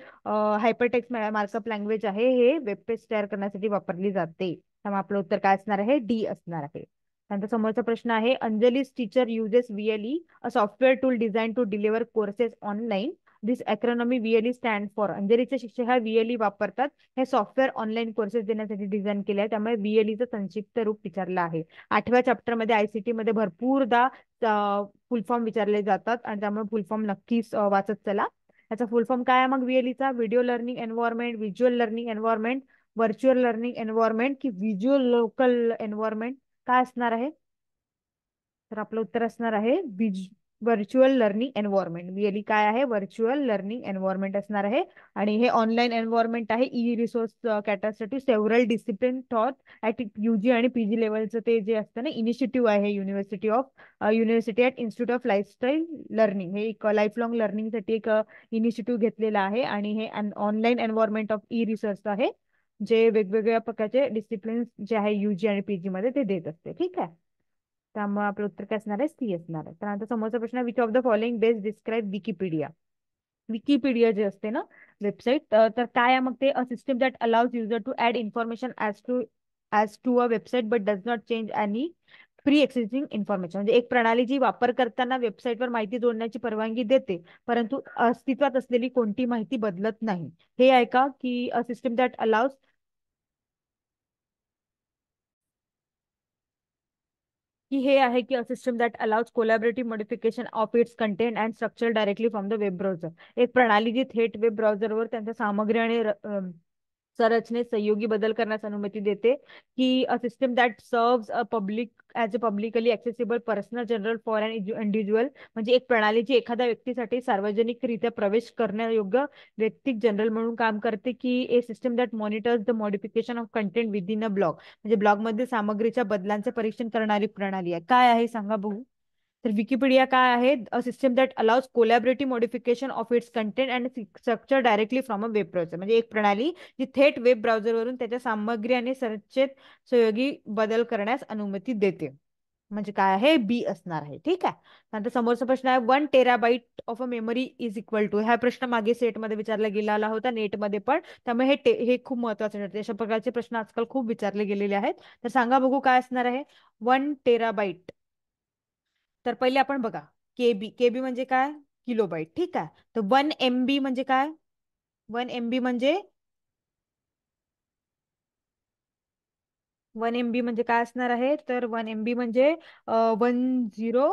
Speaker 1: हायपर टेक्स्ट मार्कअप लँग्वेज आहे हे वेब पेज तयार करण्यासाठी वापरली जाते त्यामुळे आपलं उत्तर काय असणार आहे डी असणार आहे त्यांचा समोरचा प्रश्न आहे Anjali teacher uses VLE a software tool design to deliver courses online this acronym VLE stand for अंजलीचे शिक्षक ह्या व्हीएलई e वापरतात हे सॉफ्टवेअर ऑनलाईन कोर्सेस देण्यासाठी डिझाईन केले आहे त्यामुळे व्हीएलईचं संक्षिप्त रूप विचारलं आहे आठव्या चॅप्टरमध्ये आयसीटी मध्ये भरपूरदा फुल फॉर्म विचारले जातात आणि त्यामुळे फुल फॉर्म नक्कीच वाचत चला याचा फुल फॉर्म काय आहे मग व्हीएलईचा video learning environment visual learning environment virtual learning environment की व्हिज्युअल लोकल एन्व्हायरमेंट काय असणार आहे तर आपलं उत्तर असणार आहे व्हर्च्युअल लर्निंग एन्व्हायरमेंट रिअली काय आहे व्हर्च्युअल लर्निंग एन्व्हायरमेंट असणार आहे आणि हे ऑनलाईन एन्व्हायरमेंट आहे ई रिसोर्स कॅटासाठी several discipline thought at UG आणि पीजी लेवलचं ते जे असतं ना इनिशिएटिव्ह आहे university of university at institute of lifestyle learning हे एक लाईफ लॉंग लर्निंगसाठी एक इनिशिएटिव्ह uh, घेतलेलं आहे आणि हे online environment of e resource आहे जे वेगवेगळ्या प्रकारचे डिसिप्लिन जे आहे युजी आणि पीजी मध्ये ते देत असते ठीक आहे त्यामुळे आपलं उत्तर काय असणार आहे सी असणार आहे त्यानंतर समोरचा प्रश्न which of the following best describe Wikipedia Wikipedia जे असते ना वेबसाईट तर काय आहे मग ते a system that allows user to add information as to as to a website but does not change any free existing information म्हणजे एक प्रणाली जी वापर करताना वेबसाईटवर माहिती जोडण्याची परवानगी देते परंतु अस्तित्वात असलेली कोणती माहिती बदलत नाही हे आहे का की अ सिस्टम दॅट अलाउज की हे आहे की a system that allows collaborative modification of its content and structure directly from the web browser एक प्रणाली जी थेट वेब ब्राउझरवर त्यांच्या सामग्री आणि संरचनेत सहयोगी बदल करण्यास अनुमती देते की a system that serve a public as a publicly accessible personal journal for an individual म्हणजे एक प्रणाली जी एखाद्या व्यक्तीसाठी सार्वजनिकरित्या प्रवेश करण्यायोग्य वैयक्तिक जनरल म्हणून काम करते की a system that monitors the modification of content within a blog म्हणजे मध्ये सामग्रीच्या बदलांचे परीक्षण करणारी प्रणाली आहे काय आहे सांगा बघू तर विकिपीडिया काय आहे a system that allows collaborative modification of its content and structure directly from a web browser म्हणजे एक प्रणाली जी थेट वेब ब्राउझरवरून त्याच्या सामग्री आणि संचेत सहयोगी बदल करण्यास अनुमती देते म्हणजे काय आहे बी असणार आहे ठीक आहे नंतर समोरचा प्रश्न आहे one terabyte of a memory is equal to हा प्रश्न मागे सेटमध्ये विचारला गेलेला होता नेटमध्ये पण त्यामुळे हे हे खूप महत्वाचे ठरते अशा प्रकारचे प्रश्न आजकाल खूप विचारले गेलेले आहेत तर सांगा बघू काय असणार आहे वन टेराबाईट तर पहिले आपण बघा केबी केबी म्हणजे काय किलोबाईट ठीक आहे तर वन एम बी म्हणजे काय वन एम बी म्हणजे वन एम बी म्हणजे काय असणार आहे तर वन एम म्हणजे one zero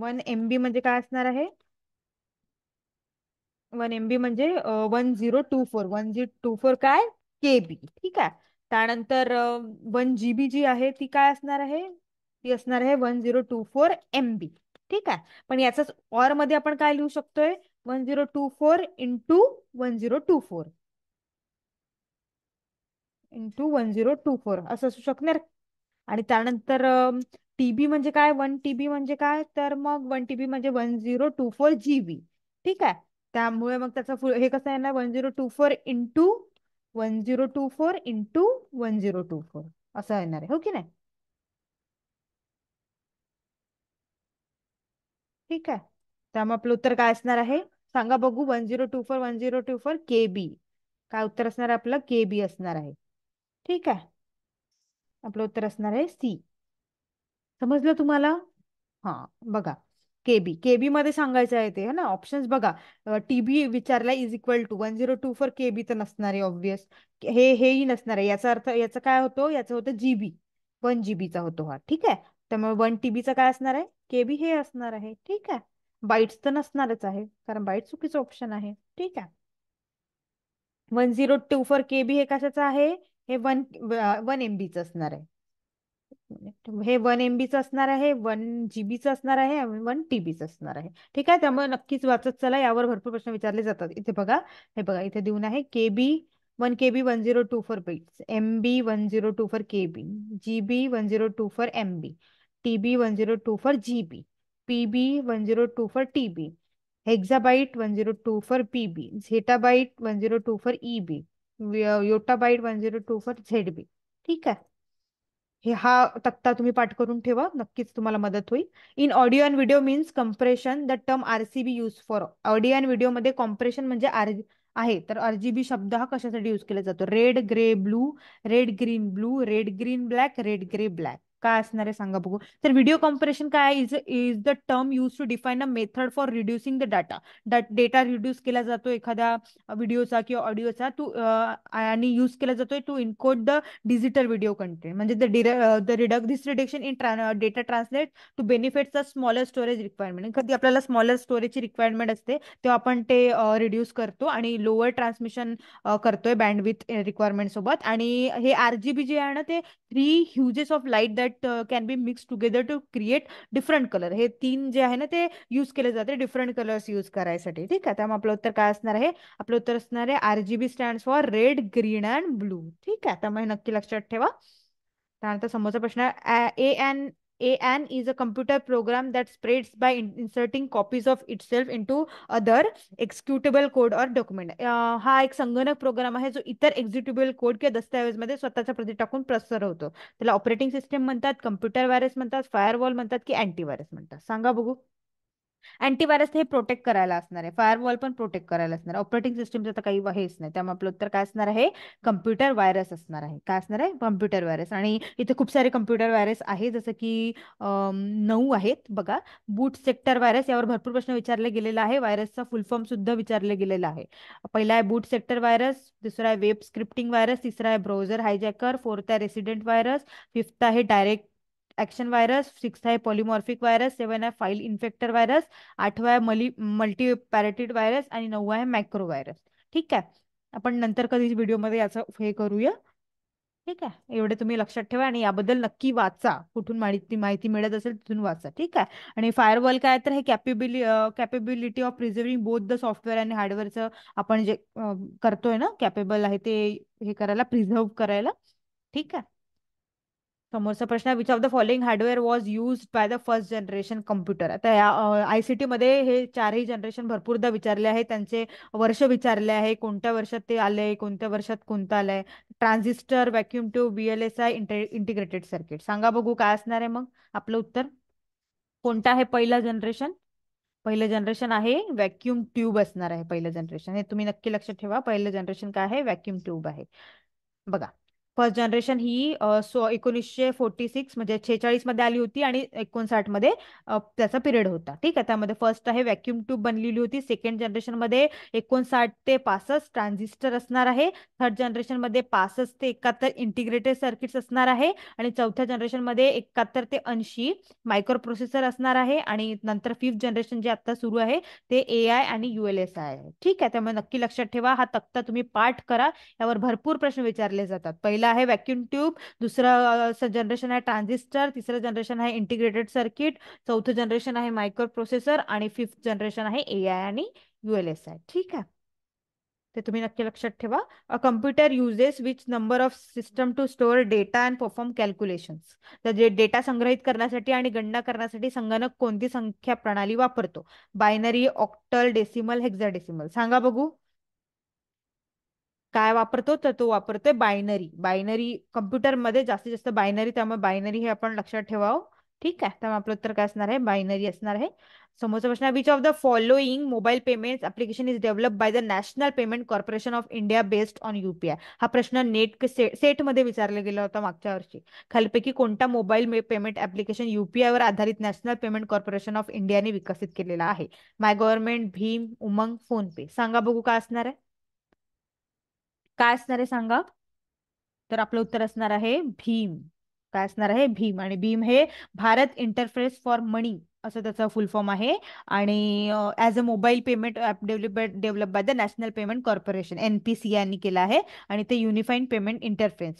Speaker 1: one M B म्हणजे काय असणार आहे वन एम म्हणजे one zero two four one zero two four काय केबी ठीक आहे त्यानंतर वन जी बी जी आहे ती काय असणार आहे ती असणार आहे one zero two four M B ठीक आहे पण याचाच ऑर मध्ये आपण काय लिहू शकतोय one zero two four into one zero two four into one zero two four असं असू शकणार आणि त्यानंतर टीबी म्हणजे काय वन टीबी म्हणजे काय तर मग वन टीबी म्हणजे one zero two four G B ठीक आहे त्यामुळे मग त्याचा हे कसं येणार one zero two four into one zero two four into one zero two four असं है हो की नाही ठीक आहे त्यामुळे उत्तर का संगा बगू one zero two four one zero two four K B का उत्तर अपल के बी है ठीक है अपल उत्तर सी समझ लुमला हाँ बगा केबी केबी मध्ये सांगायचं आहे ते है ना ऑप्शन्स बघा टीबी विचारला is equal to one zero two four KB तर नसणार आहे ऑब्विस हे हेही नसणार आहे याचा अर्थ याचा काय होतो याचा होतो जीबी वन जीबीचा होतो हा ठीक आहे त्यामुळे वन टीबीचा काय असणार आहे केबी हे असणार आहे ठीक आहे बाईट्स तर नसणारच आहे कारण बाईट चुकीचं ऑप्शन आहे ठीक आहे one zero two four KB हे कशाचं आहे हे वन वन एमबीचं असणार आहे हे वन एम बीचं असणार आहे वन जी बीचं असणार आहे आणि वन टी बीचं असणार आहे ठीक आहे त्यामुळे नक्कीच वाचत चला यावर भरपूर प्रश्न विचारले जातात इथे बघा हे बघा इथे देऊन आहे K B one K B one zero two four bits M B one zero two four K B G B one zero two four M B T B one zero two four G B P B one zero two four T B hexabyte one zero two four P B zettabyte one zero two four E B yottabyte one zero two four Z B ठीक आहे हे हा तक्ता तुम्ही पाठ करून ठेवा नक्कीच तुम्हाला मदत होईल in audio and video means compression the term RCB use for audio and video मध्ये कॉम्प्रेशन म्हणजे आर आहे तर बी शब्द हा कशासाठी यूज केला जातो red grey blue red green blue red green black red grey black काय असणार आहे सांगा बघू तर व्हिडिओ कॉम्परेशन काय is is the term use to define a method for reducing the data data reduce केला जातो एखाद्या व्हिडिओचा किंवा ऑडिओचा टू आणि यूज केला जातोय to encode the digital video content म्हणजे the reduce this reduction in data translate to benefit the smaller storage requirement कधी आपल्याला स्मॉलर स्टोरेजची रिक्वायरमेंट असते तेव्हा आपण ते रिड्यूस करतो आणि लोअर ट्रान्समिशन करतोय बँडविथ रिक्वायरमेंट सोबत आणि हे आरजीबी जे आहे ना ते three hues of light that that can be mix together to create different colour हे तीन जे आहे ना ते युज केले जाते डिफरंट कलर्स युज करायसाठी ठीक आहे त्यामुळे आपलं उत्तर काय असणार आहे आपलं उत्तर असणार आहे RGB stand for red green and blue ठीक आहे त्यामुळे नक्की लक्षात ठेवा त्यानंतर समोरचा प्रश्न A and AN is a computer program that spreads by in inserting copies of itself into other executable code or document. Uh, हा एक संगणक प्रोग्राम आहे जो इतर एक्झिक्युटेबल कोड किंवा दस्तऐवजमध्ये स्वतःचा प्रती टाकून प्रसार होतो त्याला ऑपरेटिंग सिस्टम म्हणतात कम्प्युटर व्हायरस म्हणतात फायरवॉल म्हणतात की अँटीव्हायरस म्हणतात सांगा बघू अँटीव्हायरस हे प्रोटेक्ट करायला असणार आहे फायरवॉल पण प्रोटेक्ट करायला असणार आहे ऑपरेटिंग सिस्टमचं तर काही हेच नाही त्यामुळे आपलं उत्तर काय असणार आहे कम्प्युटर व्हायरस असणार आहे काय असणार आहे कम्प्युटर व्हायरस आणि इथे खूप सारे कम्प्युटर व्हायरस आहे जसं की नऊ आहेत बघा बूट सेक्टर व्हायरस यावर भरपूर प्रश्न विचारले गेलेला आहे व्हायरसचा फुल फॉर्म सुद्धा विचारले गेलेला आहे पहिला आहे बूट सेक्टर व्हायरस दुसरा आहे वेब स्क्रिप्टिंग व्हायरस तिसरा आहे ब्राउझर हायजॅकर फोर्थ आहे रेसिडेंट व्हायरस फिफ्थ आहे डायरेक्ट ॲक्शन व्हायरस सिक्स आहे पॉलिमॉर्फिक व्हायरस सेवन आहे फाईल इन्फेक्टर व्हायरस आठवा आहे मली मल्टी पॅरेटिड व्हायरस आणि नववा आहे मॅक्रो व्हायरस ठीक आहे आपण नंतर कधीच व्हिडिओमध्ये याचं हे करूया ठीक आहे एवढे तुम्ही लक्षात ठेवा आणि याबद्दल नक्की वाचा कुठून माहिती माहिती मिळत असेल तिथून वाचा ठीक आहे आणि फायरवॉल काय तर हे capability capability of preserving both the software आणि हार्डवेअरचं आपण जे करतोय ना कॅपेबल आहे ते हे करायला प्रिझर्व करायला ठीक आहे समोरचा प्रश्न which of the following hardware was use by the first generation computer आता या आय सी हे चारही जनरेशन भरपूरदा विचारले आहे त्यांचे वर्ष विचारले आहे कोणत्या वर्षात ते आले कोणत्या वर्षात कोणतं आलंय transistor vacuum tube B L S I integrated circuit सांगा बघू काय असणार आहे मग आपलं उत्तर कोणतं आहे पहिलं जनरेशन पहिलं जनरेशन आहे वॅक्युम ट्यूब असणार आहे पहिलं जनरेशन हे तुम्ही नक्की लक्षात ठेवा पहिलं जनरेशन काय आहे व्हॅक्युम ट्यूब आहे बघा फर्स्ट जनरेशन ही सो एकोणीसशे फोर्टी सिक्स म्हणजे मध्ये आली होती आणि मध्ये त्याचा पिरियड होता ठीक आहे त्यामध्ये फर्स्ट आहे व्हॅक्युम ट्यूब बनलेली होती सेकंड जनरेशन मध्ये एकोणसाठ ते पासष्ट ट्रान्झिस्टर असणार आहे थर्ड जनरेशन मध्ये पासष्ट ते एकाहत्तर इंटिग्रेटेड सर्किट्स असणार आहे आणि चौथ्या मध्ये एकाहत्तर ते ऐंशी मायक्रो प्रोसेसर असणार आहे आणि नंतर फिफ्थ जनरेशन जे आता सुरू आहे ते ए आय आणि यू एल आय ठीक आहे त्यामुळे नक्की लक्षात ठेवा हा तक्ता तुम्ही पाठ करा यावर भरपूर प्रश्न विचारले जातात पहिला पहिला आहे व्हॅक्युम ट्यूब दुसरं जनरेशन आहे ट्रान्झिस्टर तिसरं जनरेशन आहे इंटिग्रेटेड सर्किट चौथं जनरेशन आहे मायक्रो प्रोसेसर आणि फिफ्थ जनरेशन आहे ए आय आणि यू एल आय ठीक आहे ते तुम्ही नक्की लक्षात ठेवा a computer uses which number of system to store data and perform calculation तर जे डेटा संग्रहित करण्यासाठी आणि गणना करण्यासाठी संगणक कोणती संख्या प्रणाली वापरतो binary octal decimal hexadecimal सांगा बघू काय वापरतो तर तो वापरतोय बायनरी बायनरी कम्प्युटरमध्ये जास्तीत जास्त बायनरी त्यामुळे बायनरी हे आपण लक्षात ठेवावं ठीक आहे त्यामुळे आपलं उत्तर काय असणार आहे बायनरी असणार आहे समोरचा प्रश्न which of the following mobile payment application is develop by the national payment corporation of India based on UPI हा प्रश्न नेट सेटमध्ये विचारला गेला होता मागच्या वर्षी खालपैकी कोणता मोबाईल पेमेंट ऍप्लिकेशन युपीआय वर आधारित नॅशनल पेमेंट कॉर्पोरेशन ऑफ इंडियाने विकसित केलेला आहे माय गव्हर्नमेंट भीम उमंग फोन पे सांगा बघू काय असणार आहे काय असणार आहे सांगा तर आपलं उत्तर असणार आहे भीम काय असणार आहे भीम आणि भीम हे भारत इंटरफेस फॉर मनी असं त्याचा फुल फॉर्म आहे आणि as a mobile payment app develop develop by the national payment corporation N P C यांनी केलं आहे आणि ते युनिफाईड पेमेंट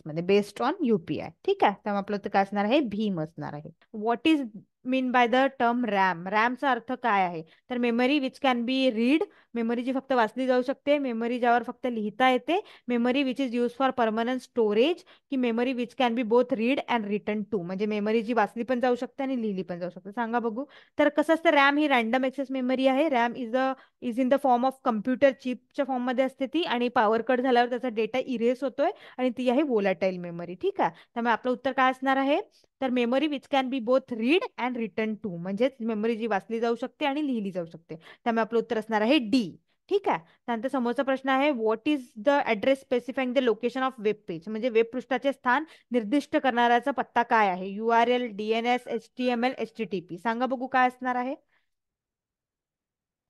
Speaker 1: मध्ये बेस्ड ऑन युपीआय ठीक आहे त्यामुळे आपलं काय असणार आहे भीम असणार आहे what is mean by the term RAM रॅमचा अर्थ काय आहे तर memory which can be read memory जी फक्त वाचली जाऊ शकते मेमरी ज्यावर फक्त लिहिता येते memory which is use for permanent storage की memory which can be both read and return to म्हणजे मेमरी जी वाचली पण जाऊ शकते आणि लिहिली पण जाऊ शकते सांगा बघू तर कसं असतं रॅम ही रँडम एक्सेस मेमरी आहे RAM is a is in the form of computer चिपच्या फॉर्ममध्ये असते ती आणि पॉवर कट झाल्यावर त्याचा डेटा इरेस होतोय आणि ती आहे वोलाटाईल मेमरी ठीक आहे त्यामुळे आपलं उत्तर काय असणार आहे तर memory which can be both read and return to म्हणजेच मेमरी जी वाचली जाऊ शकते आणि लिहिली जाऊ शकते त्यामुळे आपलं उत्तर असणार आहे डी ठीक आहे त्यानंतर समोरचा प्रश्न आहे what is the address specifying the location of web page म्हणजे वेब पृष्ठाचे स्थान निर्दिष्ट करणाऱ्याचा पत्ता काय आहे U R L D N S H T M L H T T P सांगा बघू काय असणार आहे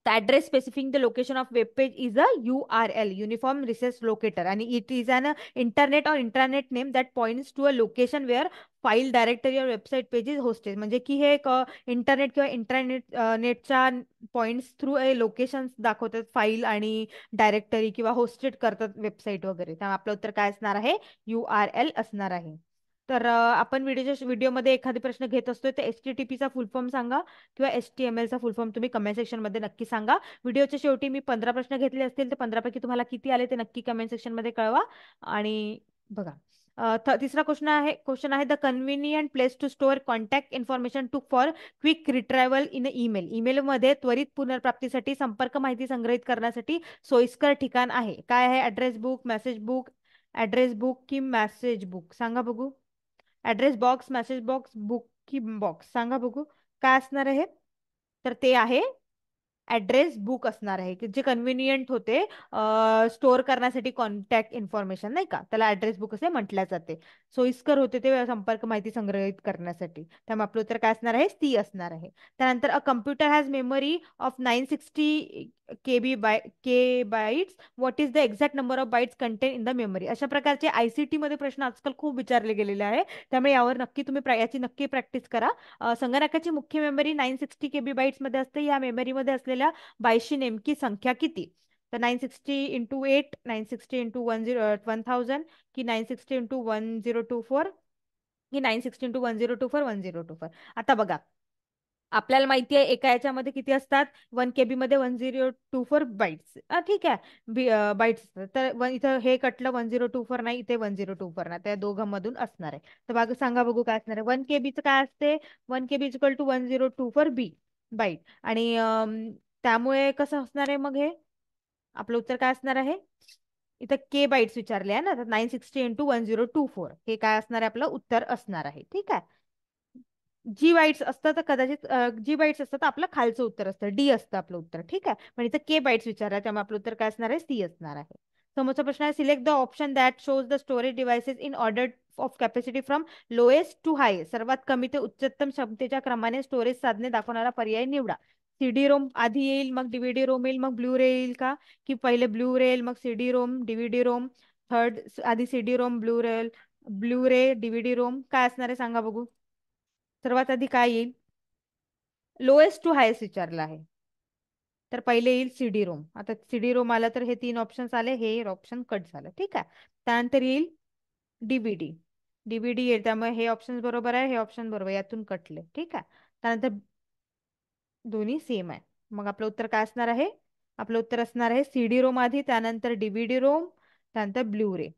Speaker 1: The specific the location of web page is a U R L uniform Locator, locator आणि it is an internet or internet name that points to a location wear file directory page website hosted hostage म्हणजे की हे एक internet किंवा internet नेटच्या points through a location दाखवतात file आणि directory किंवा होस्टेड करतात वेबसाईट वगैरे त्यामुळे आपलं उत्तर काय असणार आहे यू आर एल असणार आहे तर आपण व्हिडिओच्या व्हिडिओमध्ये एखादी प्रश्न घेत असतोय तर एस टी टी पीचा फुल फॉर्म सांगा किंवा एस टी एम एलचा फुल फॉर्म तुम्ही कमेंट सेक्शनमध्ये नक्की सांगा व्हिडिओच्या शेवटी मी पंधरा प्रश्न घेतले असतील तर पंधरापैकी तुम्हाला किती आले ते नक्की कमेंट सेक्शनमध्ये कळवा आणि बघा तिसरा क्वेश्चन आहे क्वेश्चन आहे the convenient place to store contact information to for quick retrieval in email ईमेलमध्ये त्वरित पुनर्प्राप्तीसाठी संपर्क माहिती संग्रहित करण्यासाठी सोयीस्कर ठिकाण आहे काय आहे address book message book address book की मेसेज बुक सांगा बघू address box message box book की बॉक्स सांगा बघू काय असणार आहे तर ते आहे ऍड्रेस बुक असणार आहे जे कन्व्हिनियंट होते स्टोअर करण्यासाठी कॉन्टॅक्ट इन्फॉर्मेशन नाही का त्याला ऍड्रेस बुक असे म्हटले जाते सोयीस्कर होते ते संपर्क माहिती संग्रहित करण्यासाठी त्यामुळे आपलं उत्तर काय असणार आहे सी असणार आहे त्यानंतर a computer has memory of nine sixty K B by K bytes what is the exact number of bytes contain in the memory अशा प्रकारचे आय सी प्रश्न आजकाल खूप विचारले गेलेले आहे त्यामुळे यावर नक्की तुम्ही याची नक्की प्रॅक्टिस करा संगणकाची मुख्य memory nine sixty K B बाईट्समध्ये असते या मेमरीमध्ये असलेल्या आपल्याला बायशी नेमकी संख्या किती तर nine sixty into eight nine sixty into one zero one thousand की nine sixty into one zero two four की nine sixty into one zero two four one zero two four आता बघा आपल्याला माहिती आहे एका याच्यामध्ये किती असतात वन के बी मध्ये one zero two four bytes ठीक आहे बाईट्स तर वन इथं हे कटलं वन झिरो टू फोर नाही इथे वन झिरो टू फोर नाही त्या दोघांमधून असणार आहे तर बघ सांगा बघू काय असणार आहे वन के बीचं काय असते one K B equal to one zero two four B byte आणि त्यामुळे कसं असणार आहे मग हे आपलं उत्तर काय असणार आहे इथं के बाईट्स विचारले आहे ना तर nine sixty into one zero two four हे काय असणार आहे आपलं उत्तर असणार आहे ठीक आहे जी बाईट्स असतं तर कदाचित जी बाईट्स तर आपलं खालचं उत्तर असतं डी असतं आपलं उत्तर ठीक आहे पण इथं के बाईट्स विचारलं त्यामुळे आपलं उत्तर काय असणार आहे सी असणार आहे समोरचा प्रश्न आहे select the option that shows the storage devices in order of capacity from lowest to high सर्वात कमी ते उच्चतम क्षमतेच्या क्रमाने स्टोरेज साधने दाखवणारा पर्याय निवडा सीडी रोम आधी येईल मग डीव्हीडी रोम येईल मग ब्लू रे येईल का की पहिले ब्लू रे येईल मग CD ROM DVD ROM third आधी CD ROM blu ray blu ray DVD ROM काय असणार आहे सांगा बघू सर्वात आधी काय येईल लोएस्ट टू हायस्ट विचारला आहे तर पहिले येईल सीडी रोम आता सीडी रोम आला तर हे तीन ऑप्शन्स आले हे ऑप्शन कट झालं ठीक आहे त्यानंतर येईल डीव्हीडी डीव्हीडी येईल त्यामुळे हे ऑप्शन बरोबर आहे हे ऑप्शन बरोबर यातून कटले ठीक आहे त्यानंतर दोन्ही सेम आहे मग आपलं उत्तर काय असणार आहे आपलं उत्तर असणार आहे सीडी रोम आधी त्यानंतर डीव्हीडी रोम त्यानंतर ब्ल्यू रे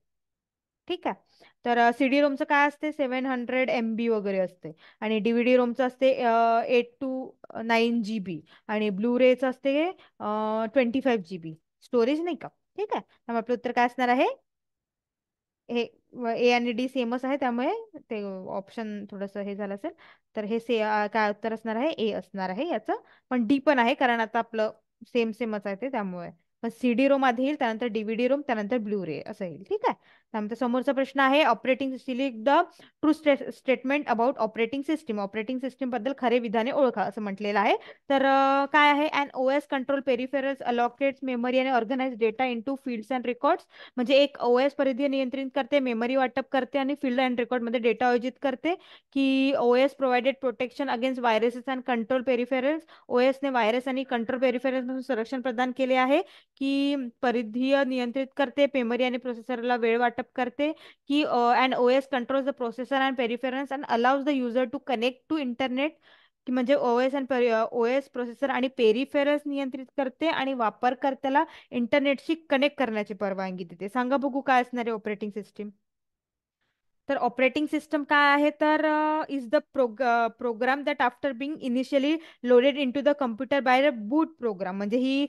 Speaker 1: ठीक आहे तर सीडी रोमचं काय असते सेवन हंड्रेड एम बी वगैरे असते आणि डीव्हीडी रोमचं असते eight two nine G B आणि ब्लू रेचं असते twenty five G B storage नाही का ठीक आहे मग आपलं उत्तर काय असणार आहे हे ए आणि डी सेमच आहे त्यामुळे ते ऑप्शन थोडस हे झालं असेल तर हे से काय उत्तर असणार आहे ए असणार आहे याचं पण डी पण आहे कारण आता आपलं सेम सेमच आहे ते त्यामुळे पण सीडी रोम आधी येईल त्यानंतर डीव्हीडी रोम त्यानंतर ब्लू रे असं येईल ठीक आहे त्यानंतर समोरचा प्रश्न आहे operating select the true statement about operating system operating system बद्दल खरे विधाने ओळखा असं म्हटलेलं आहे तर काय आहे and O S control peripherals allocate memory आणि organise data to fields and records म्हणजे एक ओ एस परिधी नियंत्रित करते मेमरी वाटप करते आणि फील्ड अँड मध्ये डेटा आयोजित करते की O S provided protection against viruses and control peripherals O ने व्हायरस आणि कंट्रोल पेरिफेरल्स संरक्षण प्रदान केले आहे की परिधीय नियंत्रित करते मेमरी आणि प्रोसेसरला वेळ वाटप करते की and O S controls the processor and peripherals and allows the user to connect to internet की म्हणजे O S and O S processor आणि पेरिफेरन्स नियंत्रित करते आणि वापरकर्त्याला इंटरनेटशी कनेक्ट करण्याची परवानगी देते सांगा बघू काय असणार आहे ऑपरेटिंग सिस्टीम तर ऑपरेटिंग सिस्टम काय आहे तर is the program that after being initially loaded in into the computer by a boot program म्हणजे ही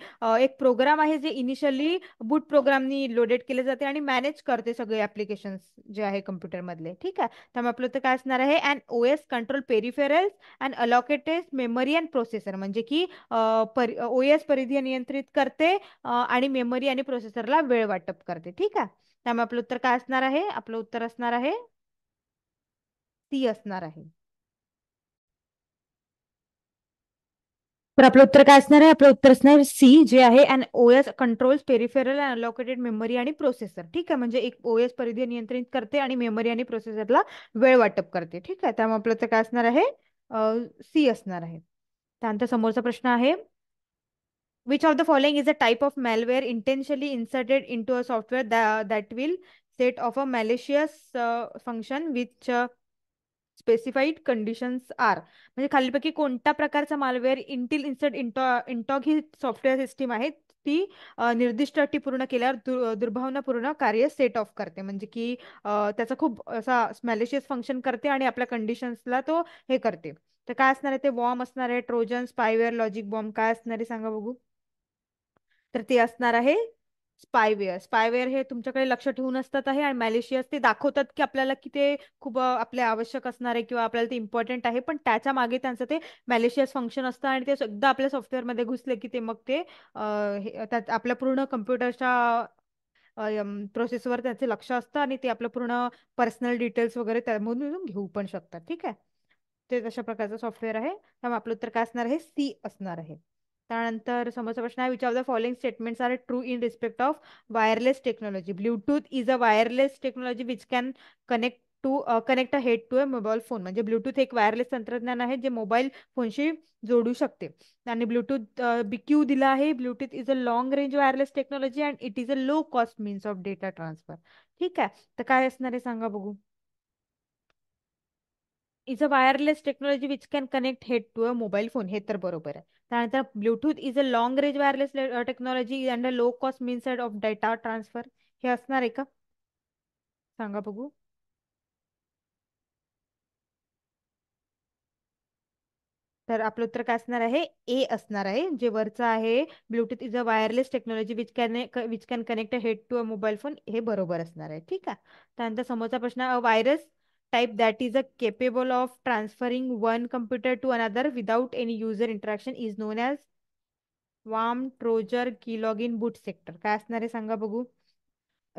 Speaker 1: एक प्रोग्राम आहे जे इनिशियली बूट प्रोग्रामनी लोडेड केले जाते आणि मॅनेज करते सगळे ऍप्लिकेशन्स जे आहे कम्प्युटरमधले ठीक आहे त्यामुळे आपलं तर काय असणार आहे and O S control peripherals and allocated memory and processor म्हणजे की ओ एस परिधी नियंत्रित करते आणि मेमरी आणि प्रोसेसरला वेळ वाटप करते ठीक आहे त्यामुळे आपलं उत्तर काय असणार आहे आपलं उत्तर असणार आहे सी असणार आहे तर आपलं उत्तर काय असणार आहे आपलं उत्तर असणार सी जे आहे and OS control peripheral and allocated memory आणि प्रोसेसर ठीक आहे म्हणजे एक ओएस परिधी नियंत्रित करते आणि मेमरी आणि प्रोसेसरला वेळ वाटप करते ठीक आहे त्यामुळे आपलं उत्तर काय असणार आहे सी असणार आहे त्यानंतर समोरचा प्रश्न आहे Which of the following is a type of malware intentionally inserted into a software that, that will set off a malicious uh, function which uh, specified conditions are म्हणजे खालीलपैकी कोणत्या प्रकारचा मालवेअर इंटिल इन्सर्ट इंटॉ इंटॉग ही software system आहे ती निर्दिष्ट अटी पूर्ण केल्यावर दुर्भावनापूर्ण कार्य सेट ऑफ करते म्हणजे की त्याचा खूप असा मॅलेशियस फंक्शन करते आणि आपल्या कंडिशन्सला तो हे करते तर काय असणार आहे ते बॉम्ब असणार आहे ट्रोजन स्पायवेअर लॉजिक बॉम्ब काय असणार आहे सांगा बघू तर ते असणार आहे स्पायवेअर स्पायवेअर हे तुमच्याकडे लक्ष ठेवून असतात आहे आणि मॅलेशियस ते दाखवतात की आपल्याला की ते खूप आपल्या आवश्यक असणार आहे किंवा आपल्याला ते इम्पॉर्टंट आहे पण त्याच्या मागे त्यांचं ते मॅलेशियस फंक्शन असतं आणि ते एकदा आपल्या सॉफ्टवेअरमध्ये घुसले की ते मग ते आपल्या पूर्ण कम्प्युटरच्या प्रोसेसवर त्याचे लक्ष असतं आणि ते आपलं पूर्ण पर्सनल डिटेल्स वगैरे त्यामधून घेऊ पण शकतात ठीक आहे ते तशा प्रकारचं सॉफ्टवेअर आहे त्यामुळे आपलं उत्तर काय असणार आहे सी असणार आहे त्यानंतर समोरचा प्रश्न आहे which of the following statements are true in respect of wireless technology Bluetooth is a wireless technology which can connect to connect a head to a mobile phone म्हणजे ब्लूटूथ एक वायरलेस तंत्रज्ञान आहे जे मोबाईल फोनशी जोडू शकते आणि uh, Bluetooth Q दिला आहे Bluetooth is a long range wireless technology and it is a low cost means of data transfer ठीक आहे तर काय असणार आहे सांगा बघू is a wireless technology which can connect head to a mobile phone हे तर बरोबर आहे त्यानंतर Bluetooth is a long range wireless technology and a low cost means of data transfer हे असणार आहे का सांगा बघू तर आपलं उत्तर काय असणार आहे ए असणार आहे जे वरचं आहे Bluetooth is a wireless technology which can which can connect head to a mobile phone हे बरोबर असणार आहे ठीक आहे त्यानंतर समोरचा प्रश्न a virus type that is a capable of transferring one computer to another without any user interaction is known as worm Trojan keylog in boot sector काय असणार आहे सांगा बघू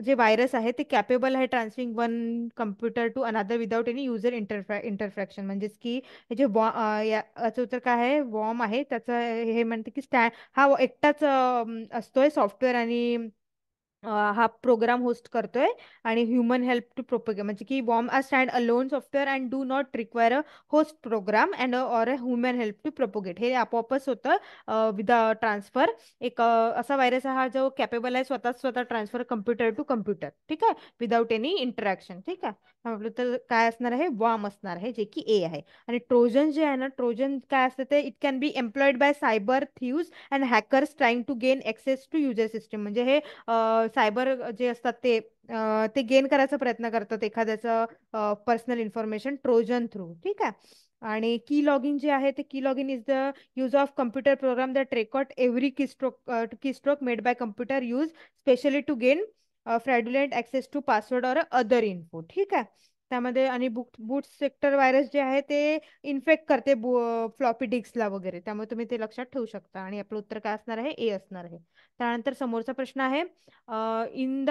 Speaker 1: जे व्हायरस आहे ते कॅपेबल आहे transferring one computer to another without any user इंटरफ्रॅ इंटरफ्रॅक्शन म्हणजेच की जे वॉ याचं उत्तर काय आहे वॉर्म आहे त्याचं हे म्हणते की स्टॅ हा एकटाच असतोय सॉफ्टवेअर आणि हा प्रोग्राम होस्ट करतोय आणि ह्युमन हेल्प टू प्रोपोगेट म्हणजे की worm a stand alone software and do not require a host program and or a human help to propagate हे आपोआपच होतं विद ट्रान्सफर एक असा व्हायरस हा जो कॅपेबल आहे स्वतः स्वतः ट्रान्सफर कम्प्युटर टू कम्प्युटर ठीक आहे विदाऊट एनी इंटरॅक्शन ठीक आहे म्हटलं तर काय असणार आहे वॉम असणार आहे जे की ए आहे आणि ट्रोजन जे आहे ना ट्रोजन काय असतं ते it can be employed by cyber thieves and hackers trying to gain access to user system म्हणजे हे सायबर जे असतात ते ते गेन करायचा प्रयत्न करतात एखाद्याचं पर्सनल इन्फॉर्मेशन ट्रोजन थ्रू ठीक आहे आणि की लॉग इन जे आहे ते keylogging is the use of computer program that record every keystroke keystroke made by computer use specially to gain fraudulent access to password or other input ठीक आहे त्यामध्ये आणि book बूट sector virus जे आहे ते infect करते floppy डिस्कला वगैरे त्यामुळे तुम्ही ते लक्षात ठेवू शकता आणि आपलं उत्तर काय असणार आहे ए असणार आहे त्यानंतर समोरचा प्रश्न आहे in the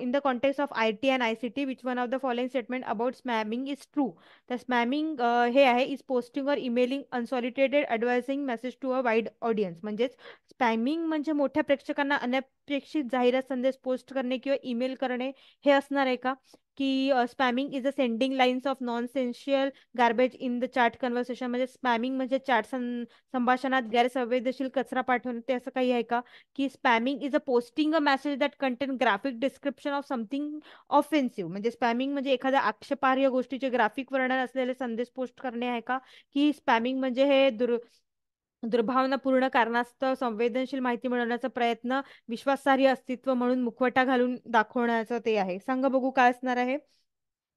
Speaker 1: in the context of I T and I C T which one of the following statement about spamming is true तर स्मॅमिंग हे आहे is posting or emailing unsolicited advertising message to a wide audience म्हणजेच spamming म्हणजे मोठ्या प्रेक्षकांना अनपेक्षित जाहिरात संदेश पोस्ट करणे किंवा ईमेल करणे हे असणार आहे का की spamming is a sending lines of non essential garbage in the chat conversation म्हणजे स्पॅमिंग म्हणजे चॅट संभाषणात गैरसंवेदनशील कचरा पाठवणे ते असं काही आहे का की spamming is a posting a message that contain graphic description of something offensive म्हणजे स्पॅमिंग म्हणजे एखाद्या आक्षेपार्ह गोष्टीचे ग्राफिक वर्णन असलेले संदेश पोस्ट करणे आहे का की स्पॅमिंग म्हणजे हे दुर दुर्भावनापूर्ण कारणास्तव संवेदनशील माहिती मिळवण्याचा प्रयत्न विश्वासार्ह अस्तित्व म्हणून मुखवटा घालून दाखवण्याचं ते आहे सांगा बघू काय असणार आहे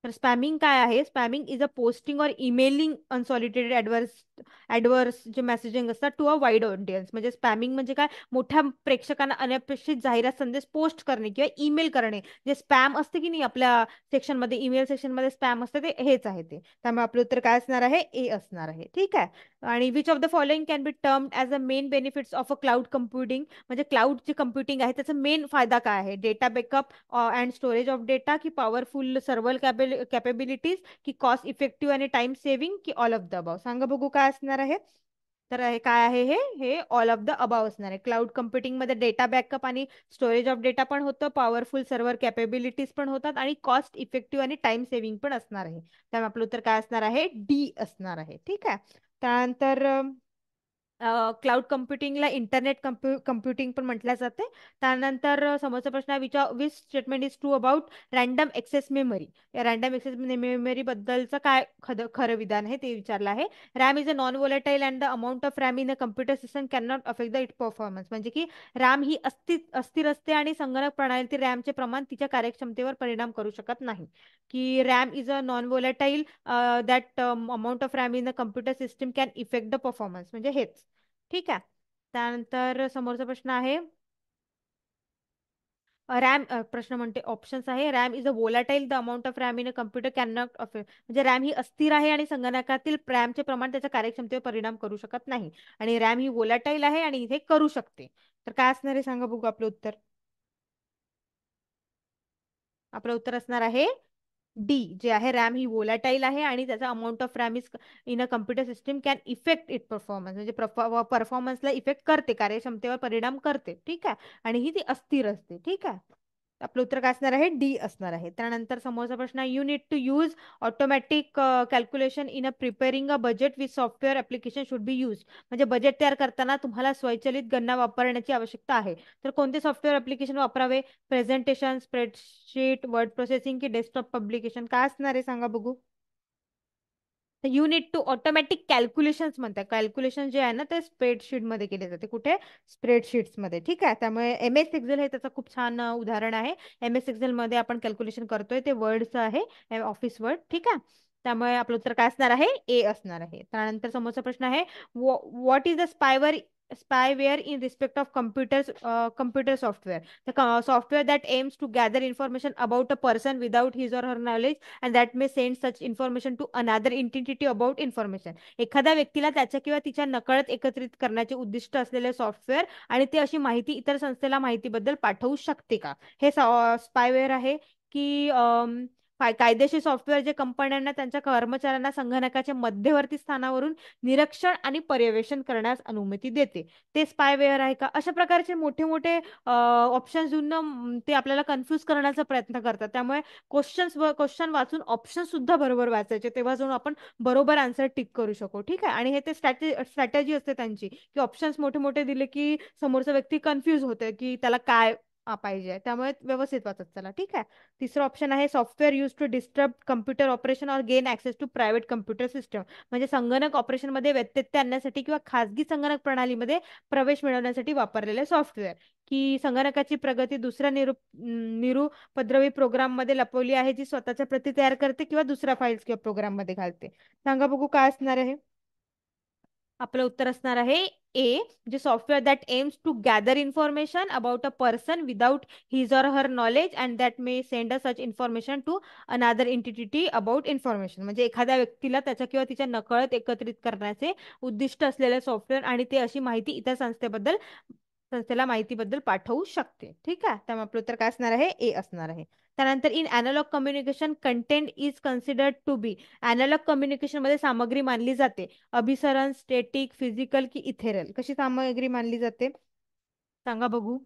Speaker 1: तर स्पॅमिंग काय आहे spamming is a posting or emailing unsolicited adverse adverse जे मेसेजिंग असतात टू अ वाईड ऑडियन्स म्हणजे स्पॅमिंग म्हणजे काय मोठ्या प्रेक्षकांना अनपेक्षित जाहिरात संदेश पोस्ट करणे किंवा ईमेल करणे जे स्पॅम असते की नाही आपल्या सेक्शनमध्ये ईमेल सेक्शनमध्ये स्पॅम असते ते हेच आहे ते त्यामुळे आपलं उत्तर काय असणार आहे ए असणार आहे ठीक आहे आणि which of the following can be term as a main benefits of a cloud computing म्हणजे क्लाउड जे कम्प्युटिंग आहे त्याचा मेन फायदा काय आहे data backup and storage of data की पॉवरफुल सर्वल कॅपेबल कॅपेबिलिटीज की कॉस्ट इफेक्टिव्ह आणि टाइम सेव्हिंग की ऑल ऑफ द अबाव सांगा बघू काय असणार आहे तर हे काय आहे हे हे ऑल ऑफ द अबाव असणार आहे क्लाउड मध्ये डेटा बॅकअप आणि स्टोरेज ऑफ डेटा पण होतं पॉवरफुल सर्व्हर कॅपेबिलिटीज पण होतात आणि कॉस्ट इफेक्टिव्ह आणि टाइम सेव्हिंग पण असणार आहे त्यामुळे आपलं उत्तर काय असणार आहे डी असणार आहे ठीक आहे त्यानंतर क्लाउड कम्प्युटिंगला इंटरनेट कम्प्यु कम्प्युटिंग पण म्हटलं जाते त्यानंतर समोरचा प्रश्न विचार which statement is true about random access memory या रँडम एक्सेस मेमरीबद्दलचं काय खद खरं विधान आहे ते विचारलं आहे RAM is a non volatile and the amount of RAM in a computer system can not affect the it performance म्हणजे की रॅम ही अस्थिर अस्थिर असते आणि संगणक प्रणालीतील रॅमचे प्रमाण तिच्या कार्यक्षमतेवर परिणाम करू शकत नाही की RAM is a non volatile that amount of RAM in a computer system can effect the performance म्हणजे हेच ठीक आहे त्यानंतर समोरचा प्रश्न आहे रॅम प्रश्न म्हणते ऑप्शन्स आहे RAM is a volatile the amount of RAM in a computer can not affect म्हणजे रॅम ही अस्थिर आहे आणि संगणकातील रॅमचे प्रमाण त्याच्या कार्यक्षमतेवर परिणाम करू शकत नाही आणि रॅम ही वोलाटाईल आहे आणि इथे करू शकते तर काय असणार आहे सांगा बघू आपलं उत्तर आपलं उत्तर असणार आहे डी जे आहे रॅम ही वोलाटाईल आहे आणि त्याचा amount of RAM is in a computer system can effect it performance म्हणजे परफॉर्मन्सला इफेक्ट करते कार्यक्षमतेवर परिणाम करते ठीक आहे आणि ही ती अस्थिर असते ठीक आहे आपलं उत्तर काय असणार आहे डी असणार आहे त्यानंतर समोरचा प्रश्न you need to use automatic calculation in a preparing a budget with software application should be use म्हणजे बजेट तयार करताना तुम्हाला स्वयंचलित गणना वापरण्याची आवश्यकता आहे तर कोणते सॉफ्टवेअर ऍप्लिकेशन वापरावे प्रेझेंटेशन स्प्रेडशीट वर्ड प्रोसेसिंग की डेस्कटॉप पब्लिकेशन काय असणार आहे सांगा बघू you need to automatic calculation म्हणतात कॅल्क्युलेशन जे आहे ना ते स्प्रेडशीट मध्ये केले जाते कुठे स्प्रेडशीट्स मध्ये ठीक आहे त्यामुळे एम एस एक्झेल हे त्याचं खूप छान उदाहरण आहे एम एस एक्झेल मध्ये आपण कॅल्क्युलेशन करतोय ते वर्डचं आहे ऑफिस वर्ड ठीक आहे त्यामुळे आपलं उत्तर काय असणार आहे ए असणार आहे त्यानंतर समोरचा प्रश्न आहे what is the spyware spyware in respect of computer uh, software software that aims to gather information about a person without his or without his or her knowledge and that may send such information to another एखाद्या व्यक्तीला त्याच्या किंवा तिच्या नकळत एकत्रित करण्याचे उद्दिष्ट असलेले सॉफ्टवेअर आणि ते अशी माहिती इतर संस्थेला माहितीबद्दल पाठवू शकते का हे स्पायवेअर आहे की कायदेशीर सॉफ्टवेअर जे कंपन्यांना त्यांच्या कर्मचाऱ्यांना संगणकाच्या मध्यवर्ती स्थानावरून निरीक्षण आणि पर्यवेक्षण करण्यास अनुमती देते ते स्पायवेअर आहे का अशा प्रकारचे मोठे मोठे ऑप्शन्स देऊन ते आपल्याला कन्फ्युज करण्याचा प्रयत्न करतात त्यामुळे क्वेश्चन्स क्वेश्चन वाचून ऑप्शन सुद्धा बरोबर वाचायचे तेव्हा जाऊन आपण बरोबर आन्सर टिक करू शकू ठीक आहे आणि हे ते स्ट्रॅटेजी असते त्यांची की ऑप्शन्स मोठे मोठे दिले की समोरचा व्यक्ती कन्फ्युज होते की त्याला काय पाहिजे त्यामुळे व्यवस्थित वाचत चला ठीक आहे तिसरं ऑप्शन आहे software use to disturb computer operation or gain access to private computer system म्हणजे संगणक ऑपरेशन मध्ये व्यत्यत्य आणण्यासाठी किंवा खासगी संगणक प्रणालीमध्ये प्रवेश मिळवण्यासाठी वापरलेले सॉफ्टवेअर की संगणकाची प्रगती दुसऱ्या निरुपद्रवी निरुपद्रवी प्रोग्राममध्ये लपवली आहे जी स्वतःच्या प्रती तयार करते किंवा दुसऱ्या फाईल्स किंवा प्रोग्राममध्ये घालते सांगा बघू काय असणार आहे आपलं उत्तर असणार आहे ए म्हणजे software that aims to gather information about a person without his or her knowledge and that may send a such information to another entity about information म्हणजे एखाद्या व्यक्तीला त्याच्या किंवा तिच्या नकळत एकत्रित करण्याचे उद्दिष्ट असलेले सॉफ्टवेअर आणि ते अशी माहिती इतर संस्थेबद्दल संस्थेला माहितीबद्दल पाठवू शकते ठीक आहे त्यामुळे आपलं उत्तर काय असणार आहे ए असणार आहे त्यानंतर in analog communication content is considered to be analog communication मध्ये सामग्री मानली जाते अभिसरण स्टेटिक फिजिकल की इथेरल कशी सामग्री मानली जाते सांगा बघू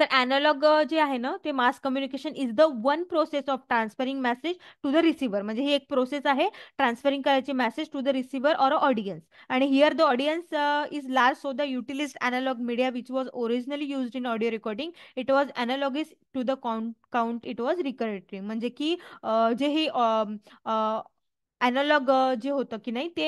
Speaker 1: तर अॅनालॉग जे आहे ना ते mass communication is the one process of transferring message to the receiver म्हणजे ही एक प्रोसेस आहे ट्रान्सफरिंग करायची message to the receiver or audience आणि here the audience is large so the utilised analog media which was originally use in audio recording it was is to the count count it was रिकरेटरिंग म्हणजे की जे हे analogue जे होतं की नाही ते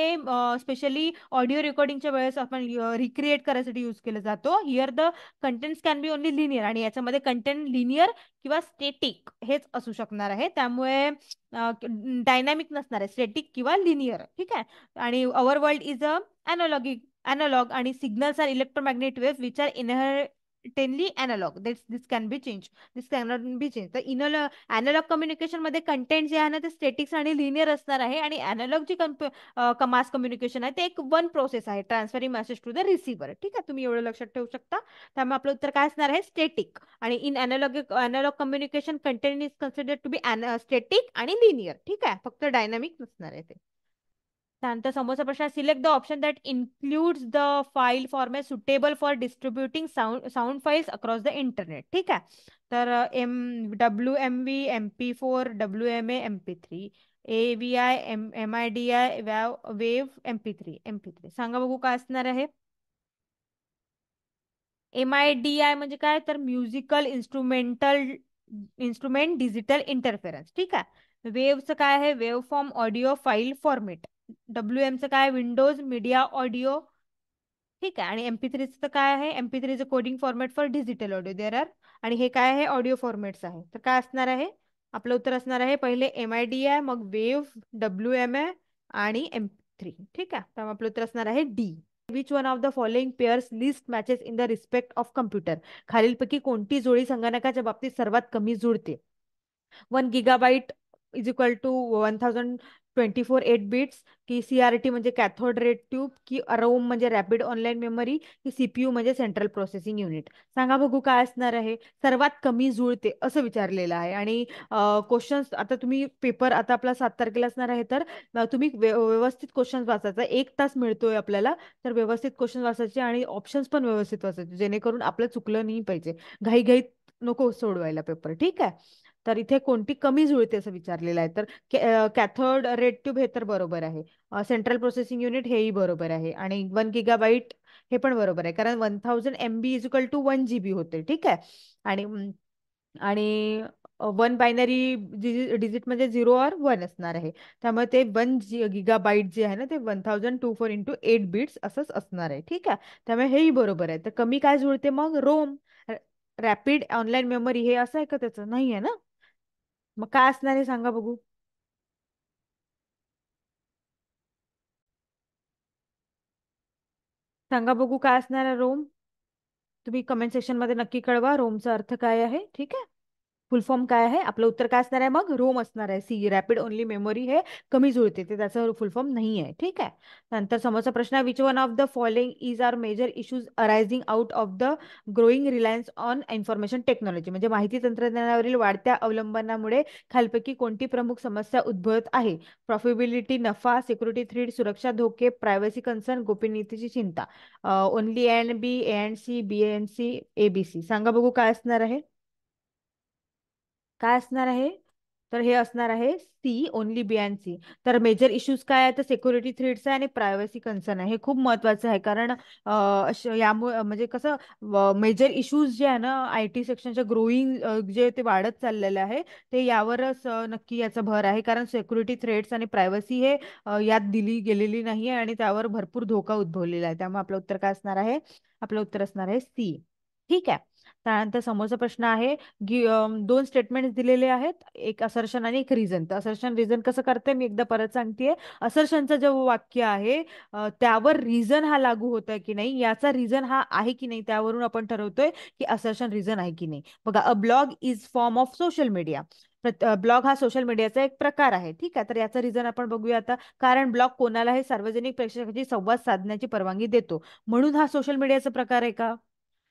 Speaker 1: स्पेशली ऑडिओ रेकॉर्डिंगच्या वेळेस आपण रिक्रिएट करायसाठी यूज केला जातो. Here the contents can be only linear आणि याच्यामध्ये कंटेंट लिनियर किंवा स्टेटिक हेच असू शकणार आहे. त्यामुळे डायनामिक डायनॅमिक नसणार आहे. स्टेटिक किंवा लिनियर ठीक आहे. आणि आवर world is a analogic analog आणि signals are electromagnet wave which are inherently analog this can be change this can be change तर इनल अॅनालॉग कम्युनिकेशनमध्ये कंटेंट जे आहे ना ते स्टेटिक्स आणि लिनियर असणार आहे आणि अॅनालॉग जी कमास कम्युनिकेशन आहे ते एक वन प्रोसेस आहे transferring message to the receiver ठीक आहे तुम्ही एवढं लक्षात ठेवू शकता त्यामुळे आपलं उत्तर काय असणार आहे स्टेटिक आणि in analog analog communication content is consider to be static आणि लिनियर ठीक आहे फक्त डायनामिक नसणार आहे ते Santa Samosa Prashna, select the option that includes the file format suitable for distributing sound sound files across the internet. ठीक है तर M W M V M P four W M A M P three A V I M M D I wav wave M P three M P three सांगा बघू असणार आहे M D म्हणजे काय तर musical instrumental instrument digital interference ठीक आहे वेव्हचं काय आहे wave form audio file format W एमचं काय विंडोज मीडिया ऑडिओ ठीक आहे आणि एमपी थ्रीचं काय आहे एमपी थ्रीचं coding format for digital audio there are आणि हे काय आहे ऑडिओ फॉर्मेट्स आहे तर काय असणार आहे आपलं उत्तर असणार आहे पहिले एम आय डी आहे मग वेव्ह डब्ल्यू एम आहे आणि एम थ्री ठीक आहे तर आपलं उत्तर असणार आहे D which one of the following pairs list matches in the respect of computer खालीलपैकी कोणती जोडी संगणकाच्या बाबतीत सर्वात कमी जुळते one gigabyte is equal to one thousand twenty four eight bits की सी आर टी म्हणजे कॅथोड रेट ट्यूब की अरोम म्हणजे रॅपिड ऑनलाईन मेमरी की सीपीयू म्हणजे सेंट्रल प्रोसेसिंग युनिट सांगा बघू काय असणार आहे सर्वात कमी जुळते असं विचारलेलं आहे आणि क्वेश्चन्स आता तुम्ही पेपर आता आपला सात तारखेला असणार आहे तर तुम्ही व्यवस्थित क्वेश्चन वाचायचा एक तास मिळतोय आपल्याला तर व्यवस्थित क्वेश्चन वाचायचे आणि ऑप्शन्स पण व्यवस्थित वाचायचे जेणेकरून आपलं चुकलं नाही पाहिजे घाईघाईत नको सोडवायला पेपर ठीक आहे तर इथे कोणती कमी जुळते असं विचारलेलं आहे तर कॅथर्ड रेड ट्यूब हे तर बरोबर आहे सेंट्रल प्रोसेसिंग युनिट हेही बरोबर आहे आणि वन गिगा बाईट हे पण बरोबर आहे कारण वन थाउजंड एम बी इजिकल टू वन जी बी होते ठीक आहे आणि आणि वन बायनरी डिजिट म्हणजे झिरो आर वन असणार आहे त्यामुळे ते वन जी गिगा बाईट जे आहे ना ते one thousand two four into eight bits असंच असणार आहे ठीक आहे त्यामुळे हेही बरोबर आहे तर कमी काय जुळते मग रोम रॅपिड ऑनलाईन मेमरी हे असं आहे का त्याचं नाही आहे ना मग काय असणार आहे सांगा बघू सांगा बघू काय असणार आहे रोम तुम्ही कमेंट सेक्शन मध्ये नक्की कळवा रोमचा अर्थ काय आहे ठीक आहे फुल फॉर्म काय आहे आपलं उत्तर काय असणार आहे मग रोम असणार आहे सी रॅपिड ओनली मेमरी हे कमी जुळते ते त्याचा फुल फॉर्म नाही आहे ठीक आहे नंतर समोरचा प्रश्न which one of the following is are major issues arising out of the growing reliance on information technology म्हणजे माहिती तंत्रज्ञानावरील वाढत्या अवलंबनामुळे खालपैकी कोणती प्रमुख समस्या उद्भवत आहे प्रॉफिबिलिटी नफा सिक्युरिटी थ्रीड सुरक्षा धोके प्रायव्हसी कन्सर्न गोपनीयतेची चिंता only N B N C B N C A B C सांगा बघू काय असणार आहे काय असणार आहे तर हे असणार आहे C only B and C तर मेजर इश्यूज काय आहे तर सिक्युरिटी थ्रेड्स आहे आणि प्रायव्हसी कन्सर्न आहे हे खूप महत्वाचं आहे कारण यामुळे म्हणजे कसं मेजर इश्यूज जे आहे ना आय टी सेक्शनच्या ग्रोईंग जे ते वाढत चाललेलं आहे ते यावरच नक्की याचा भर आहे कारण सिक्युरिटी थ्रेड्स आणि प्रायव्हसी हे यात दिली गेलेली नाही आहे आणि त्यावर भरपूर धोका उद्भवलेला आहे त्यामुळे आपलं उत्तर काय असणार आहे आपलं उत्तर असणार आहे सी ठीक आहे त्यानंतर समोरचा प्रश्न आहे दोन स्टेटमेंट दिलेले आहेत एक असर्शन आणि एक रिझन तर असर्शन रिझन कसं करते मी एकदा परत सांगते असर्शनचं जे वाक्य आहे त्यावर रिझन हा लागू होत आहे की नाही याचा रिझन हा आहे की नाही त्यावरून आपण ठरवतोय की असर्शन रिझन आहे की नाही बघा a blog is form of social media blog हा सोशल मीडियाचा एक प्रकार आहे ठीक आहे तर याचा रिझन आपण बघूया आता कारण ब्लॉग कोणालाही सार्वजनिक प्रेक्षकांची संवाद साधण्याची परवानगी देतो म्हणून हा सोशल मीडियाचा प्रकार आहे का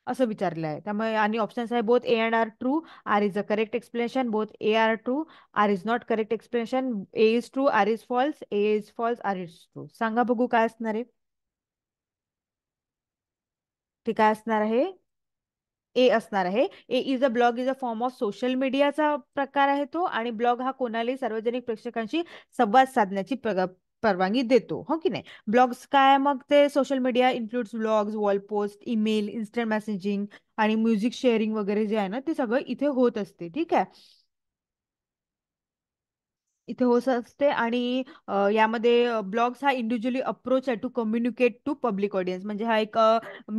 Speaker 1: असं विचारलं आहे त्यामुळे आणि ऑप्शन्स आहे both A and R true R is a correct explanation both A R true R is not correct explanation A is true R is false A is false R is true सांगा बघू काय असणार आहे ते काय असणार आहे A असणार आहे A is a blog is a form of social मीडियाचा प्रकार आहे तो आणि ब्लॉग हा कोणालाही सार्वजनिक प्रेक्षकांशी संवाद साधण्याची परवानगी देतो हो की नाही ब्लॉग्स काय मग ते social media include blogs wall post email instant messaging आणि म्युझिक शेअरिंग वगैरे जे आहे ना ते सगळं इथे होत असते ठीक आहे इथे होत असते आणि यामध्ये ब्लॉग्स हा इंडिव्हिज्युअली अप्रोच आहे to communicate to public audience म्हणजे हा एक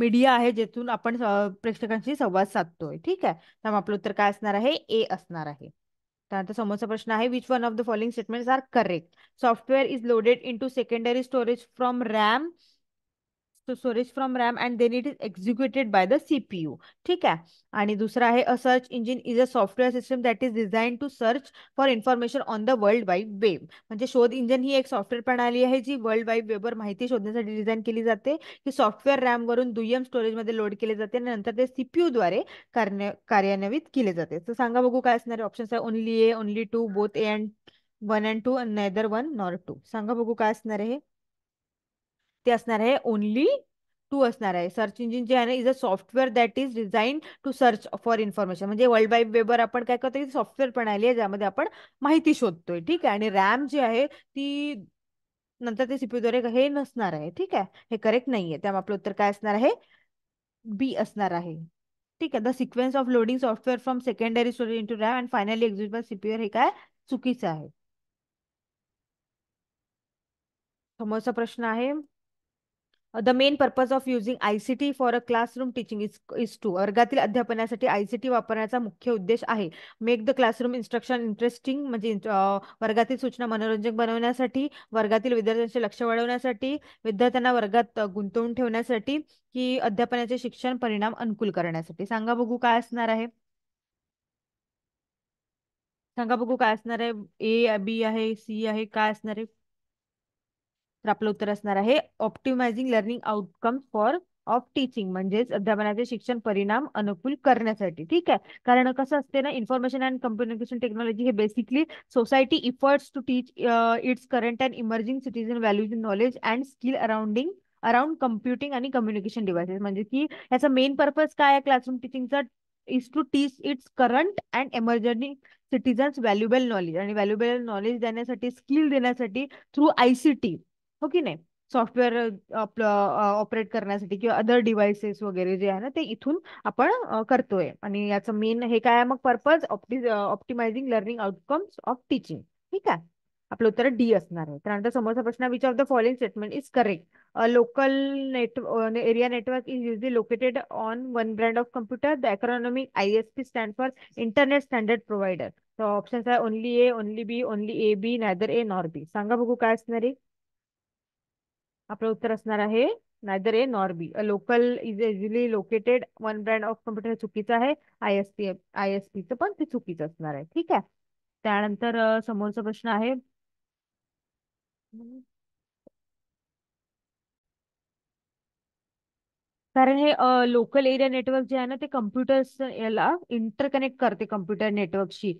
Speaker 1: मीडिया आहे ज्यातून आपण प्रेक्षकांशी संवाद साधतोय ठीक आहे त्यामुळे आपलं उत्तर काय असणार आहे ए असणार आहे आता समोरचा प्रश्न आहे which one of the following statement are correct software is loaded in to secondary storage from RAM to storage from RAM and then it is executed by the CPU ठीक आहे आणि दुसरा आहे a search engine is a software system that is design to search for information on the world wide web म्हणजे शोध engine ही एक software प्रणाली आहे जी वर्ल्ड वाईड वेबवर माहिती शोधण्यासाठी डिझाईन केली जाते की सॉफ्टवेअर रॅमवरून दुय्यम मध्ये लोड केले जाते आणि नंतर ते सीपीयूद्वारे कार्य कार्यान्वित केले जाते तर सांगा बघू काय असणारे ऑप्शन्स आहे only A only two both A and one and two and one nor two सांगा बघू काय असणार आहे ते असणार आहे ओन्ली टू असणार आहे सर्च इंजिन जे आहे is a software that is design to search for information म्हणजे वर्ल्ड वाईड वेबवर आपण काय करतो सॉफ्टवेअर आली आहे ज्यामध्ये आपण माहिती शोधतोय ठीक आहे आणि रॅम जी आहे ती नंतर ते सीपीद्वारे हे नसणार आहे ठीक आहे हे करेक्ट नाही आहे त्यामुळे आपलं उत्तर काय असणार आहे बी असणार आहे ठीक आहे the sequence of loading software from secondary storage into RAM and finally executable CPR हे काय चुकीचं आहे समोरचा प्रश्न आहे the main purpose of using ICT for a classroom teaching is is to वर्गातील अध्यापनासाठी आयसीटी वापरण्याचा मुख्य उद्देश आहे make the classroom instruction interesting म्हणजे uh, वर्गातील सूचना मनोरंजक बनवण्यासाठी वर्गातील विद्यार्थ्यांचे लक्ष वळवण्यासाठी विद्यार्थ्यांना वर्गात uh, गुंतवून ठेवण्यासाठी की अध्यापनाचे शिक्षण परिणाम अनुकूल करण्यासाठी सांगा बघू काय असणार आहे सांगा बघू काय असणार आहे ए बी आहे सी आहे काय असणार आहे तर आपलं उत्तर असणार आहे optimising learning outcome for of teaching म्हणजेच अध्यापनाचे शिक्षण परिणाम अनुकूल करण्यासाठी ठीक आहे कारण कसं असते ना इन्फॉर्मेशन अँड कम्युनिकेशन टेक्नॉलॉजी हे basically society efforts to teach its current and emerging citizen values in knowledge and skill arounding around computing आणि कम्युनिकेशन डिव्हायसेस म्हणजे की याचा मेन पर्पज काय आहे क्लासरूम टीचिंगचा is to teach its current and emerging citizens valuable knowledge आणि valuable knowledge देण्यासाठी skill देण्यासाठी थ्रू आयसीटी हो की नाही सॉफ्टवेअर आपलं ऑपरेट करण्यासाठी किंवा अदर डिव्हायसेस वगैरे जे आहे ना ते इथून आपण करतोय आणि याचं मेन हे काय मग purpose optimising learning outcomes of teaching ठीक आहे आपलं उत्तर डी असणार आहे त्यानंतर समोरचा प्रश्न which of the following statement is correct local net area network is usually located on one brand of computer the economic I S P stand for internet standard provider options आहे only A only B only A B neither A nor B सांगा बघू काय असणार आहे आपलं उत्तर असणार आहे neither A nor B a local is easily located one brand of computer चुकीचं आहे I S P I S पण ते चुकीचं असणार आहे ठीक आहे त्यानंतर समोरचा प्रश्न आहे कारण हे लोकल एरिया नेटवर्क जे आहे ना ते कम्प्युटर्स याला इंटरकनेक्ट करते कम्प्युटर नेटवर्कशी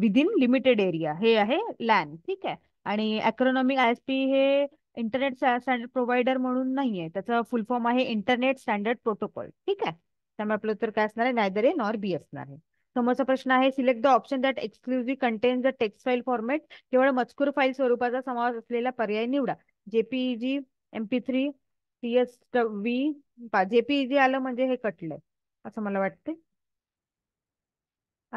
Speaker 1: विदिन लिमिटेड एरिया हे आहे लॅन ठीक आहे आणि अॅक्रॉनॉमिक आय एस पी हे इंटरनेट स्टँडर्ड प्रोव्हायडर म्हणून नाहीये त्याचा फुल फॉर्म आहे इंटरनेट स्टँडर्ड प्रोटोकॉल ठीक आहे त्यामुळे आपलं उत्तर काय असणार आहे नायदर ए नॉर बी असणार आहे समोरचा प्रश्न आहे select the option that exclusive contain the text file format केवळ मजकूर फाईल स्वरूपाचा समावेश असलेला पर्याय निवडा JPEG MP three S V JPEG आलं म्हणजे हे कटलंय असं मला वाटते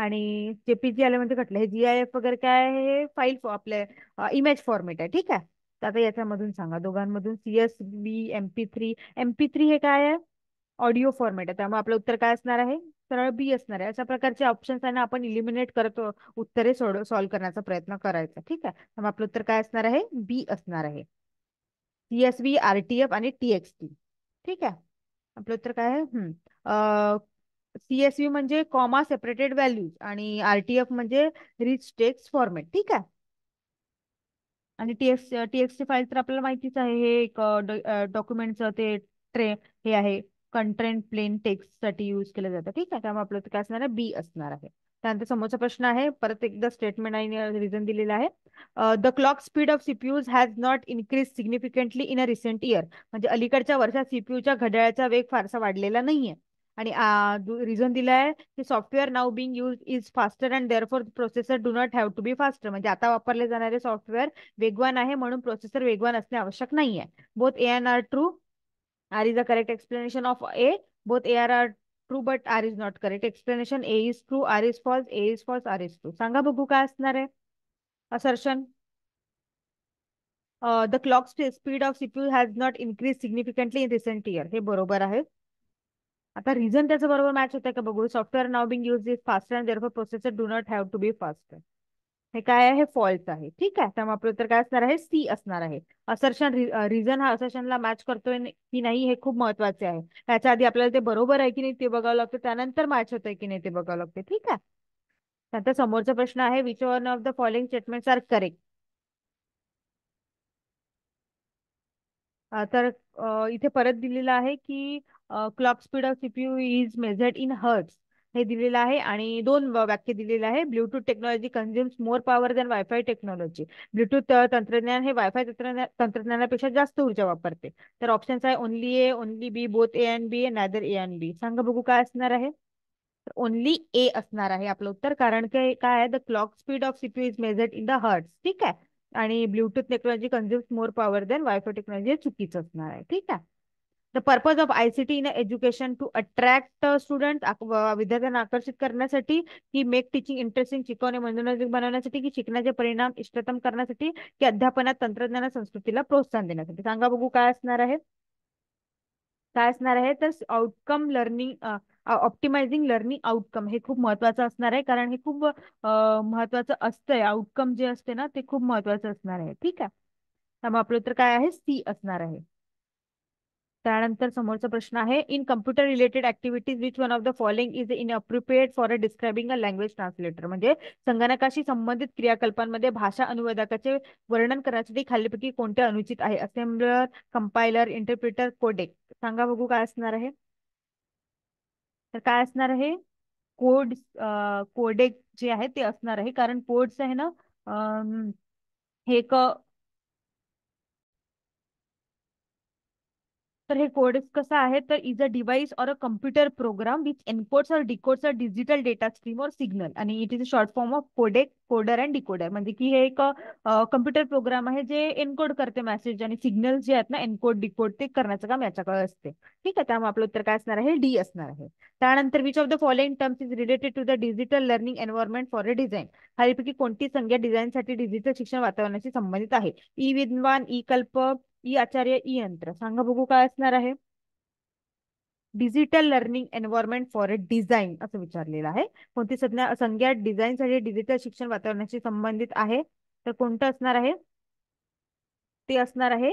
Speaker 1: आणि जेपीजी e आलं म्हणजे कटलं हे जी आय एफ वगैरे काय हे फाईल आपले इमेज फॉर्मेट आहे ठीक आहे तर आता याच्यामधून सांगा दोघांमधून CS B M P three M P three हे काय आहे ऑडिओ फॉर्मॅट आहे त्यामुळे आपलं उत्तर काय असणार आहे सरळ बी असणार आहे अशा प्रकारचे ऑप्शन ना आपण इलिमिनेट करतो उत्तरे सोड सॉल्व्ह करण्याचा प्रयत्न करायचा ठीक आहे त्यामुळे आपलं उत्तर काय असणार आहे बी असणार आहे सीएसबी आरटीएफ आणि टी ठीक आहे आपलं उत्तर काय आहे सीएसबी म्हणजे कॉमा सेपरेटेड व्हॅल्यूज आणि आरटीएफ म्हणजे रिच टेक्स फॉर्मेट ठीक आहे आणि टीएक्स टीएक्सची फाईल तर आपल्याला माहितीच आहे हे एक डॉक्युमेंटचं ते ट्रे हे आहे कंटेंट प्लेन टेक्स्ट साठी यूज केलं जातं ठीक आहे त्यामुळे आपलं काय असणार आहे बी असणार आहे त्यानंतर समोरचा प्रश्न आहे परत एकदा स्टेटमेंट आणि रिझन दिलेला आहे the clock speed of CPUs has not increase significantly in a recent year म्हणजे अलीकडच्या वर्षात सीपीयूच्या घड्याळाचा वेग फारसा वाढलेला नाहीये आणि रिझन दिलाय की software now being use is faster and for processor do not have to be faster म्हणजे आता वापरले जाणारे सॉफ्टवेअर वेगवान आहे म्हणून प्रोसेसर वेगवान असणे आवश्यक नाही आहे both A and R true R is a correct explanation of A both A R R true but R is not correct explanation A is true R is false A is false R is true सांगा बघू काय असणार आहे assertion the clock speed of CPU has not increase significantly in recent year हे बरोबर आहे आता reason त्याचं बरोबर मॅच होतंय का बघू software now being use is faster and there processor do not have to be fast हे काय आहे फॉल्ट आहे ठीक आहे त्यामुळे आपलं उत्तर काय असणार आहे सी असणार आहे असर्शन रिझन हा असर्शनला मॅच करतोय की नाही हे खूप महत्वाचे आहे त्याच्या आधी आपल्याला ते बरोबर आहे की नाही ते बघावं लागतं त्यानंतर मॅच होतंय की नाही ते बघावं लागते ठीक आहे त्यानंतर समोरचा प्रश्न आहे which one of the following statement are correct तर इथे परत दिलेलं आहे की clock speed of CPU is measured in hertz हे दिलेलं आहे आणि दोन वाक्य दिलेलं आहे Bluetooth technology consumes more power than WiFi technology Bluetooth तंत्रज्ञान हे वायफाय तंत्रज्ञानापेक्षा जास्त ऊर्जा वापरते तर ऑप्शन्स आहे only A only B both A and B A neither A and B सांगा बघू काय असणार आहे ओनली ए असणार आहे आपलं उत्तर कारण काय आहे the clock speed of CPU is measured in the hertz ठीक आहे आणि Bluetooth technology consumes more power than WiFi technology चुकीचं असणार आहे ठीक आहे the purpose of I C T in education to attract student विद्यार्थ्यांना आकर्षित करण्यासाठी की मेक टीचिंग इंटरेस्टिंग शिकवणे मनोरंजक बनवण्यासाठी की शिकण्याचे परिणाम इष्टतम करण्यासाठी की अध्यापनात तंत्रज्ञान संस्कृतीला प्रोत्साहन देण्यासाठी सांगा बघू काय असणार आहे काय असणार आहे तर outcome learning optimising learning outcome हे खूप महत्वाचं असणार आहे कारण हे खूप महत्वाचं असतंय आउटकम जे असते ना ते खूप महत्वाचं असणार आहे ठीक आहे त्यामुळे आपलं उत्तर काय आहे सी असणार आहे त्यानंतर समोरचा प्रश्न आहे in computer related activities which one of the following is in appropriate for a describing a language translator म्हणजे संगणकाशी संबंधित क्रियाकल्पांमध्ये भाषा अनुवादकाचे वर्णन करण्यासाठी खालीपैकी कोणते अनुचित आहे असेंब्लर कंपायलर इंटरप्रिटर कोडेक सांगा बघू काय असणार आहे तर काय असणार आहे कोड कोडेक जे आहे ते असणार आहे कारण कोड्स आहे ना हे एक तर हे कोडेक्स कसं आहे तर is a device or a computer program which encodes or decodes a digital data stream or signal आणि it is a short form of codec coder and decoder म्हणजे की हे एक कम्प्युटर प्रोग्राम आहे जे एनकोड करते मेसेज आणि signal जे आहेत ना एनकोड डिकोड ते करण्याचं काम याच्याकडे असते ठीक आहे त्यामुळे आपलं उत्तर काय असणार आहे डी असणार आहे त्यानंतर which of the following terms is related to the digital learning environment for a design हरीपैकी कोणती संज्ञा डिझाईनसाठी डिजिटल शिक्षण वातावरणाशी संबंधित आहे E e Vidwan E e Kalpa E Acharya E Yantra सांगा बघू काय असणार आहे digital learning environment for a design असं विचारलेलं आहे कोणती संज्ञा संज्ञा साठी डिजिटल शिक्षण वातावरणाशी संबंधित आहे तर कोणतं असणार आहे ते असणार आहे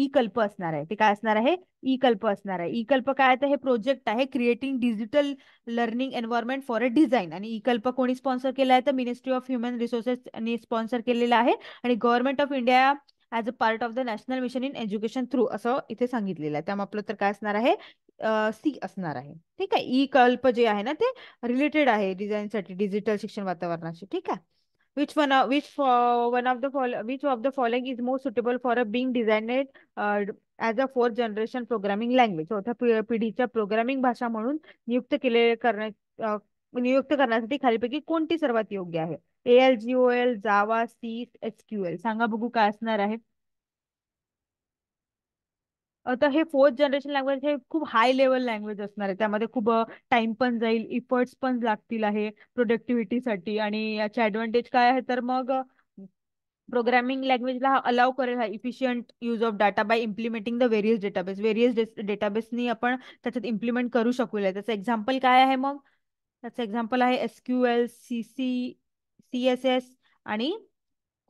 Speaker 1: ई कल्प असणार आहे ते काय असणार आहे ई कल्प असणार आहे ई कल्प काय तर हे प्रोजेक्ट आहे creating digital learning environment for a design आणि ई कल्प कोणी स्पॉन्सर केला आहे तर मिनिस्ट्री ऑफ ह्युमन रिसोर्सेस ने स्पॉन्सर केलेला आहे आणि government of India as a part of the national mission in education through असं इथे सांगितलेलं आहे त्यामुळे आपलं तर काय असणार आहे सी असणार आहे ठीक आहे ई कल्प जे आहे ना ते रिलेटेड आहे डिझाईनसाठी डिजिटल शिक्षण वातावरणाशी ठीक आहे which one uh, which for one of the follow, which of the following is most suitable for a being designed uh, as a fourth generation programming language चौथ्या पिढीच्या प्रोग्रामिंग भाषा म्हणून नियुक्त केले करण्या नियुक्त करण्यासाठी खालीपैकी कोणती सर्वात योग्य आहे ahe algol Java C sql सांगा बघू काय असणार आहे तर हे फोर्थ जनरेशन लँग्वेज हे खूप हाय लेवल लँग्वेज असणार आहे त्यामध्ये खूप टाइम पण जाईल इफर्ट्स पण लागतील आहे प्रोडक्टिव्हिटीसाठी आणि याचे ॲडव्हान्टेज काय आहे तर मग प्रोग्रामिंग लँग्वेजला अलाव करेल हा efficient use of data by implementing the various database various डेटाबेसनी आपण त्याच्यात इम्प्लिमेंट करू आहे त्याचं एक्झाम्पल काय आहे मग त्याचं एक्झाम्पल आहे S L C C C S S आणि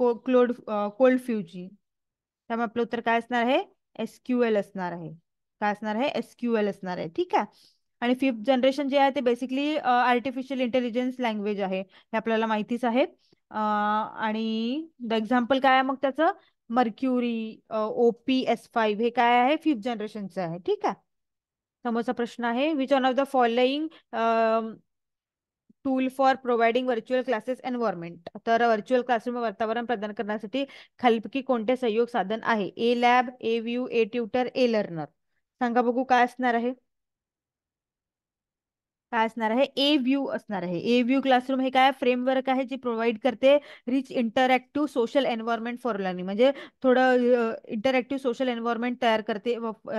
Speaker 1: क्लोड कोल्ड फ्यूजी त्यामुळे आपलं उत्तर काय असणार आहे एसक्यूएल असणार आहे काय असणार आहे एसक्यूएल असणार आहे ठीक आहे आणि फिफ्थ जनरेशन जे आहे ते बेसिकली आर्टिफिशियल इंटेलिजन्स लँग्वेज आहे हे आपल्याला माहितीच आहे आणि द एक्झाम्पल काय आहे मग त्याचं मर्क्युरी ओपी एस फाईव्ह हे काय आहे फिफ्थ जनरेशनचं आहे ठीक आहे समोरचा प्रश्न आहे which one of the following tool for providing virtual classes environment तर व्हर्च्युअल क्लासरूम वातावरण प्रदान करण्यासाठी खालपकी कोणते सहयोग साधन आहे A lab A view A tutor A learner सांगा बघू काय असणार आहे काय असणार आहे ए व्ह्यू असणार आहे ए व्ह्यू क्लासरूम हे काय फ्रेमवर्क आहे जे प्रोव्हाइड करते rich interactive social environment for learning म्हणजे थोडं इंटरॅक्टिव्ह सोशल एन्व्हायरमेंट तयार करते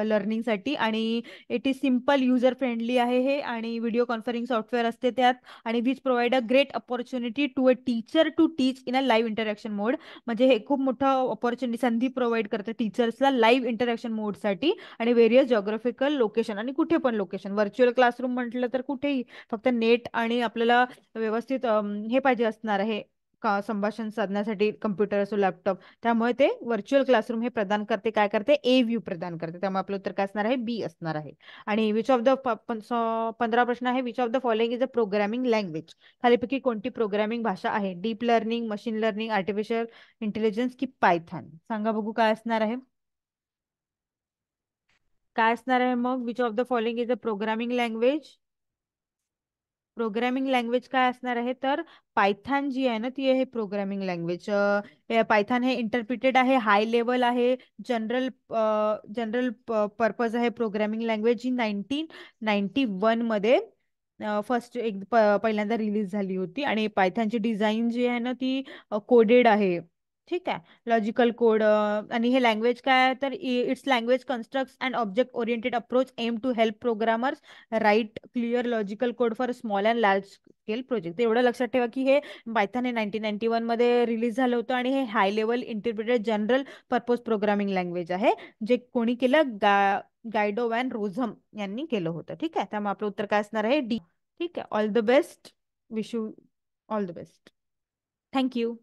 Speaker 1: लर्निंगसाठी आणि it is simple user friendly आहे हे आणि व्हिडिओ कॉन्फरन्सिंग सॉफ्टवेअर असते त्यात आणि which provide a great opportunity to a teacher to teach in a live interaction mode म्हणजे हे खूप मोठं ऑपॉर्च्युनिटी संधी प्रोव्हाइड करते टीचर्सला लाईव्ह इंटरॅक्शन मोडसाठी आणि व्हेरियस जॉग्राफिकल लोकेशन आणि कुठे पण लोकेशन व्हर्च्युअल क्लासरूम म्हटलं तर कुठे कुठेही फक्त नेट आणि आपल्याला व्यवस्थित हे पाहिजे असणार आहे संभाषण साधण्यासाठी कम्प्युटर असो लॅपटॉप त्यामुळे ते व्हर्च्युअल क्लासरूम हे प्रदान करते काय करते ए व्ह्यू प्रदान करते त्यामुळे आपलं उत्तर काय असणार आहे बी असणार आहे आणि विच ऑफ द पंधरा प्रश्न आहे which of the following is a programming language खालीपैकी कोणती प्रोग्रामिंग भाषा आहे deep learning machine learning artificial intelligence की पायथन सांगा बघू काय असणार आहे काय असणार आहे मग which of the following is a programming language programming language काय असणार आहे तर पायथान जी आहे ना ती आहे प्रोग्रॅमिंग लँग्वेज पायथान हे इंटरप्रिटेड आहे हाय लेवल आहे जनरल जनरल पर्पज आहे प्रोग्रॅमिंग लँग्वेज जी नाईन्टीन नाईन्टी वनमध्ये फर्स्ट एक पहिल्यांदा रिलीज झाली होती आणि पायथानची डिझाईन जी आहे ना ती कोडेड आहे ठीक आहे लॉजिकल कोड आणि हे लँग्वेज काय आहे तर its language construct and object oriented approach aim to help programmers write clear logical code for small and large scale project एवढं लक्षात ठेवा की हे बायथन हे नाईन्टीन नाईन्टी मध्ये रिलीज झालं होतं आणि हे high level interpreted general purpose programming language आहे जे कोणी केलं गा गायडो वॅन रोझम यांनी केलं होतं ठीक आहे त्यामुळे आपलं उत्तर काय असणार आहे डी ठीक आहे all the best wish you all the best thank you